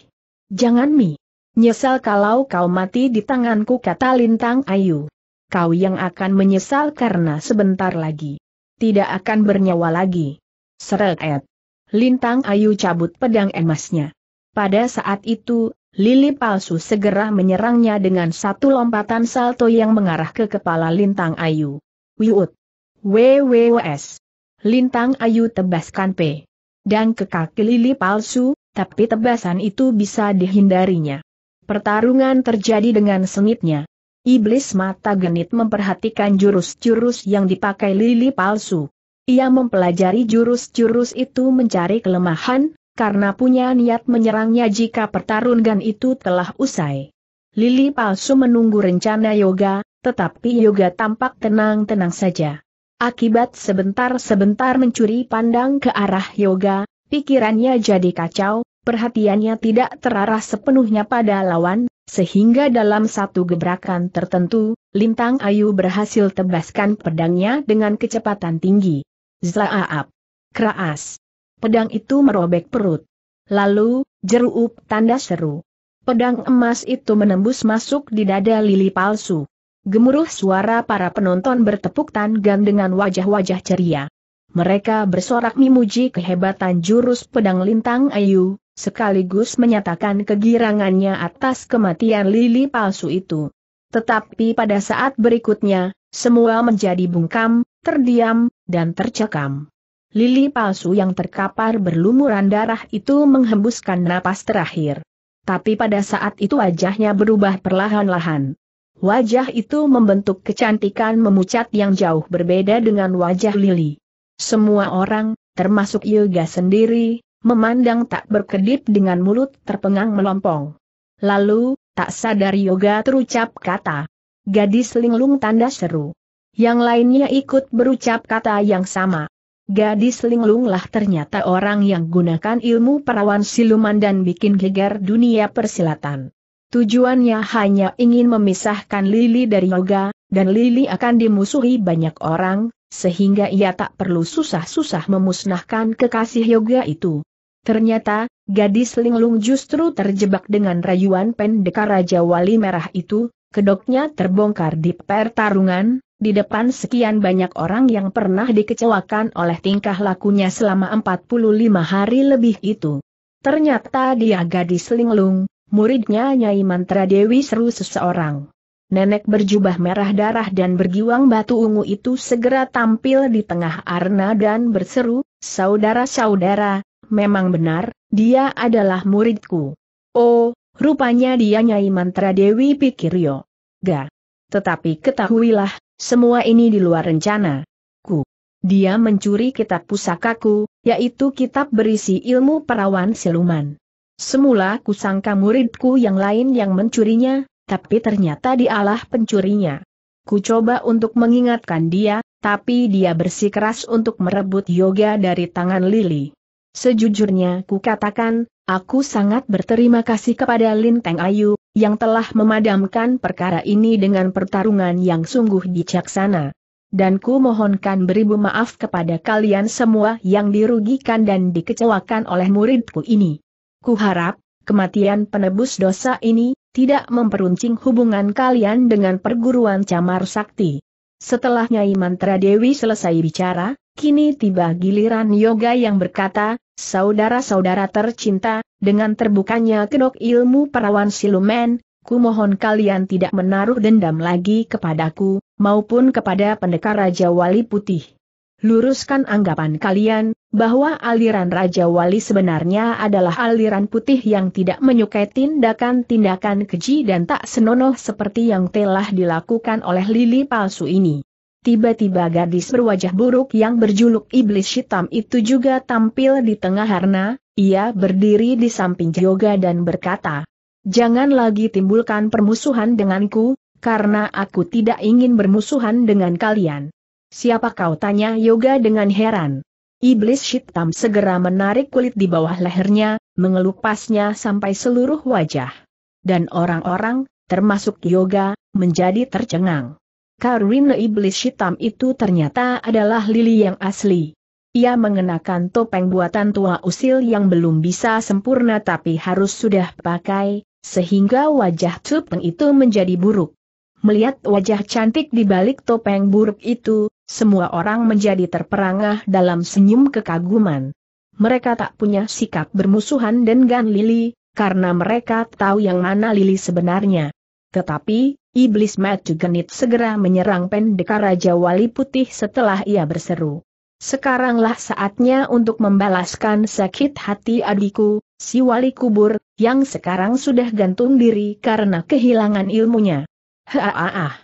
Jangan mi. Nyesal kalau kau mati di tanganku kata Lintang Ayu. Kau yang akan menyesal karena sebentar lagi. Tidak akan bernyawa lagi. Seret. Lintang Ayu cabut pedang emasnya. Pada saat itu, Lili palsu segera menyerangnya dengan satu lompatan salto yang mengarah ke kepala Lintang Ayu. Wiut. WWWS. Lintang Ayu tebaskan P. Dan ke kaki Lili palsu, tapi tebasan itu bisa dihindarinya. Pertarungan terjadi dengan sengitnya. Iblis mata genit memperhatikan jurus-jurus yang dipakai Lili palsu. Ia mempelajari jurus-jurus itu mencari kelemahan, karena punya niat menyerangnya jika pertarungan itu telah usai. Lili palsu menunggu rencana Yoga, tetapi Yoga tampak tenang-tenang saja. Akibat sebentar-sebentar mencuri pandang ke arah Yoga, pikirannya jadi kacau, perhatiannya tidak terarah sepenuhnya pada lawan, sehingga dalam satu gebrakan tertentu, Lintang Ayu berhasil tebaskan pedangnya dengan kecepatan tinggi. Zlaaap! Kraas! Pedang itu merobek perut. Lalu, jeruup tanda seru. Pedang emas itu menembus masuk di dada lili palsu. Gemuruh suara para penonton bertepuk tangan dengan wajah-wajah ceria. Mereka bersorak memuji kehebatan jurus pedang lintang ayu, sekaligus menyatakan kegirangannya atas kematian lili palsu itu. Tetapi pada saat berikutnya, semua menjadi bungkam, terdiam, dan tercekam. Lili palsu yang terkapar berlumuran darah itu menghembuskan napas terakhir. Tapi pada saat itu wajahnya berubah perlahan-lahan. Wajah itu membentuk kecantikan memucat yang jauh berbeda dengan wajah Lili. Semua orang, termasuk Yoga sendiri, memandang tak berkedip dengan mulut terpengang melompong. Lalu, tak sadar Yoga terucap kata. Gadis linglung tanda seru. Yang lainnya ikut berucap kata yang sama. Gadis linglunglah ternyata orang yang gunakan ilmu perawan siluman dan bikin gegar dunia persilatan. Tujuannya hanya ingin memisahkan Lili dari Yoga, dan Lili akan dimusuhi banyak orang, sehingga ia tak perlu susah-susah memusnahkan kekasih Yoga itu. Ternyata, gadis linglung justru terjebak dengan rayuan pendekar Raja Wali Merah itu, kedoknya terbongkar di pertarungan, di depan sekian banyak orang yang pernah dikecewakan oleh tingkah lakunya selama 45 hari lebih itu. Ternyata dia gadis linglung, muridnya Nyai Mantra Dewi Seru seseorang. Nenek berjubah merah darah dan bergiwang batu ungu itu segera tampil di tengah arna dan berseru, Saudara-saudara, memang benar, dia adalah muridku. Oh, rupanya dia Nyai Mantra Dewi pikir yo. Ga. Tetapi ketahuilah, semua ini di luar rencana. Ku. Dia mencuri kitab pusakaku, yaitu kitab berisi ilmu perawan siluman. Semula kusangka muridku yang lain yang mencurinya, tapi ternyata dialah pencurinya. Ku coba untuk mengingatkan dia, tapi dia bersikeras untuk merebut yoga dari tangan Lili. Sejujurnya ku katakan, aku sangat berterima kasih kepada Lin Linteng Ayu, yang telah memadamkan perkara ini dengan pertarungan yang sungguh bijaksana. Dan ku mohonkan beribu maaf kepada kalian semua yang dirugikan dan dikecewakan oleh muridku ini. Ku harap, kematian penebus dosa ini, tidak memperuncing hubungan kalian dengan perguruan camar sakti. Setelah Nyai Mantra Dewi selesai bicara, Kini tiba giliran yoga yang berkata, saudara-saudara tercinta, dengan terbukanya kedok ilmu perawan siluman, mohon kalian tidak menaruh dendam lagi kepadaku, maupun kepada pendekar Raja Wali Putih. Luruskan anggapan kalian, bahwa aliran Raja Wali sebenarnya adalah aliran putih yang tidak menyukai tindakan-tindakan keji dan tak senonoh seperti yang telah dilakukan oleh lili palsu ini. Tiba-tiba gadis berwajah buruk yang berjuluk iblis hitam itu juga tampil di tengah harna, ia berdiri di samping Yoga dan berkata, Jangan lagi timbulkan permusuhan denganku, karena aku tidak ingin bermusuhan dengan kalian. Siapa kau tanya Yoga dengan heran. Iblis hitam segera menarik kulit di bawah lehernya, mengelupasnya sampai seluruh wajah. Dan orang-orang, termasuk Yoga, menjadi tercengang. Karwin iblis hitam itu ternyata adalah Lili yang asli. Ia mengenakan topeng buatan tua usil yang belum bisa sempurna tapi harus sudah pakai, sehingga wajah topeng itu menjadi buruk. Melihat wajah cantik di balik topeng buruk itu, semua orang menjadi terperangah dalam senyum kekaguman. Mereka tak punya sikap bermusuhan dengan Lili, karena mereka tahu yang mana Lili sebenarnya. Tetapi, Iblis Matu Genit segera menyerang pendekar Raja Wali Putih setelah ia berseru. Sekaranglah saatnya untuk membalaskan sakit hati adikku, si wali kubur, yang sekarang sudah gantung diri karena kehilangan ilmunya. ah.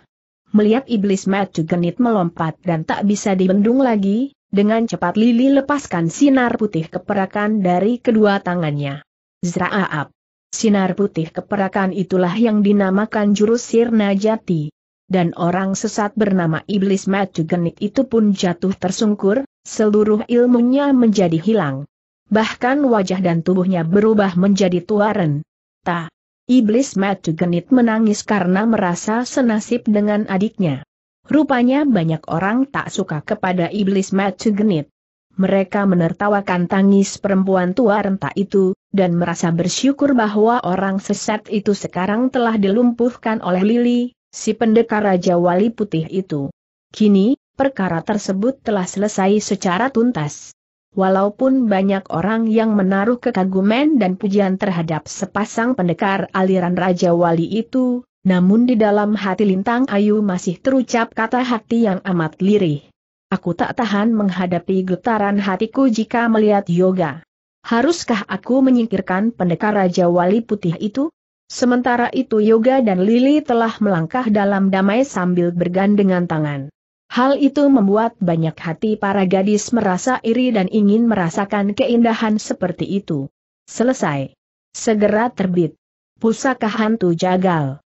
Melihat iblis matu genit melompat dan tak bisa dibendung lagi, dengan cepat Lili lepaskan sinar putih keperakan dari kedua tangannya. Zraaap! Sinar putih keperakan itulah yang dinamakan jurus sirna jati. Dan orang sesat bernama Iblis Matu Genit itu pun jatuh tersungkur, seluruh ilmunya menjadi hilang. Bahkan wajah dan tubuhnya berubah menjadi tuaren. Ta. Iblis Matu Genit menangis karena merasa senasib dengan adiknya. Rupanya banyak orang tak suka kepada Iblis Matu Genit. Mereka menertawakan tangis perempuan tua renta itu, dan merasa bersyukur bahwa orang sesat itu sekarang telah dilumpuhkan oleh Lili, si pendekar Raja Wali Putih itu. Kini, perkara tersebut telah selesai secara tuntas. Walaupun banyak orang yang menaruh kekaguman dan pujian terhadap sepasang pendekar aliran Raja Wali itu, namun di dalam hati Lintang Ayu masih terucap kata hati yang amat lirih. Aku tak tahan menghadapi getaran hatiku jika melihat yoga. Haruskah aku menyingkirkan pendekar Raja Wali Putih itu? Sementara itu Yoga dan Lili telah melangkah dalam damai sambil bergandengan tangan. Hal itu membuat banyak hati para gadis merasa iri dan ingin merasakan keindahan seperti itu. Selesai. Segera terbit. Pusaka hantu jagal.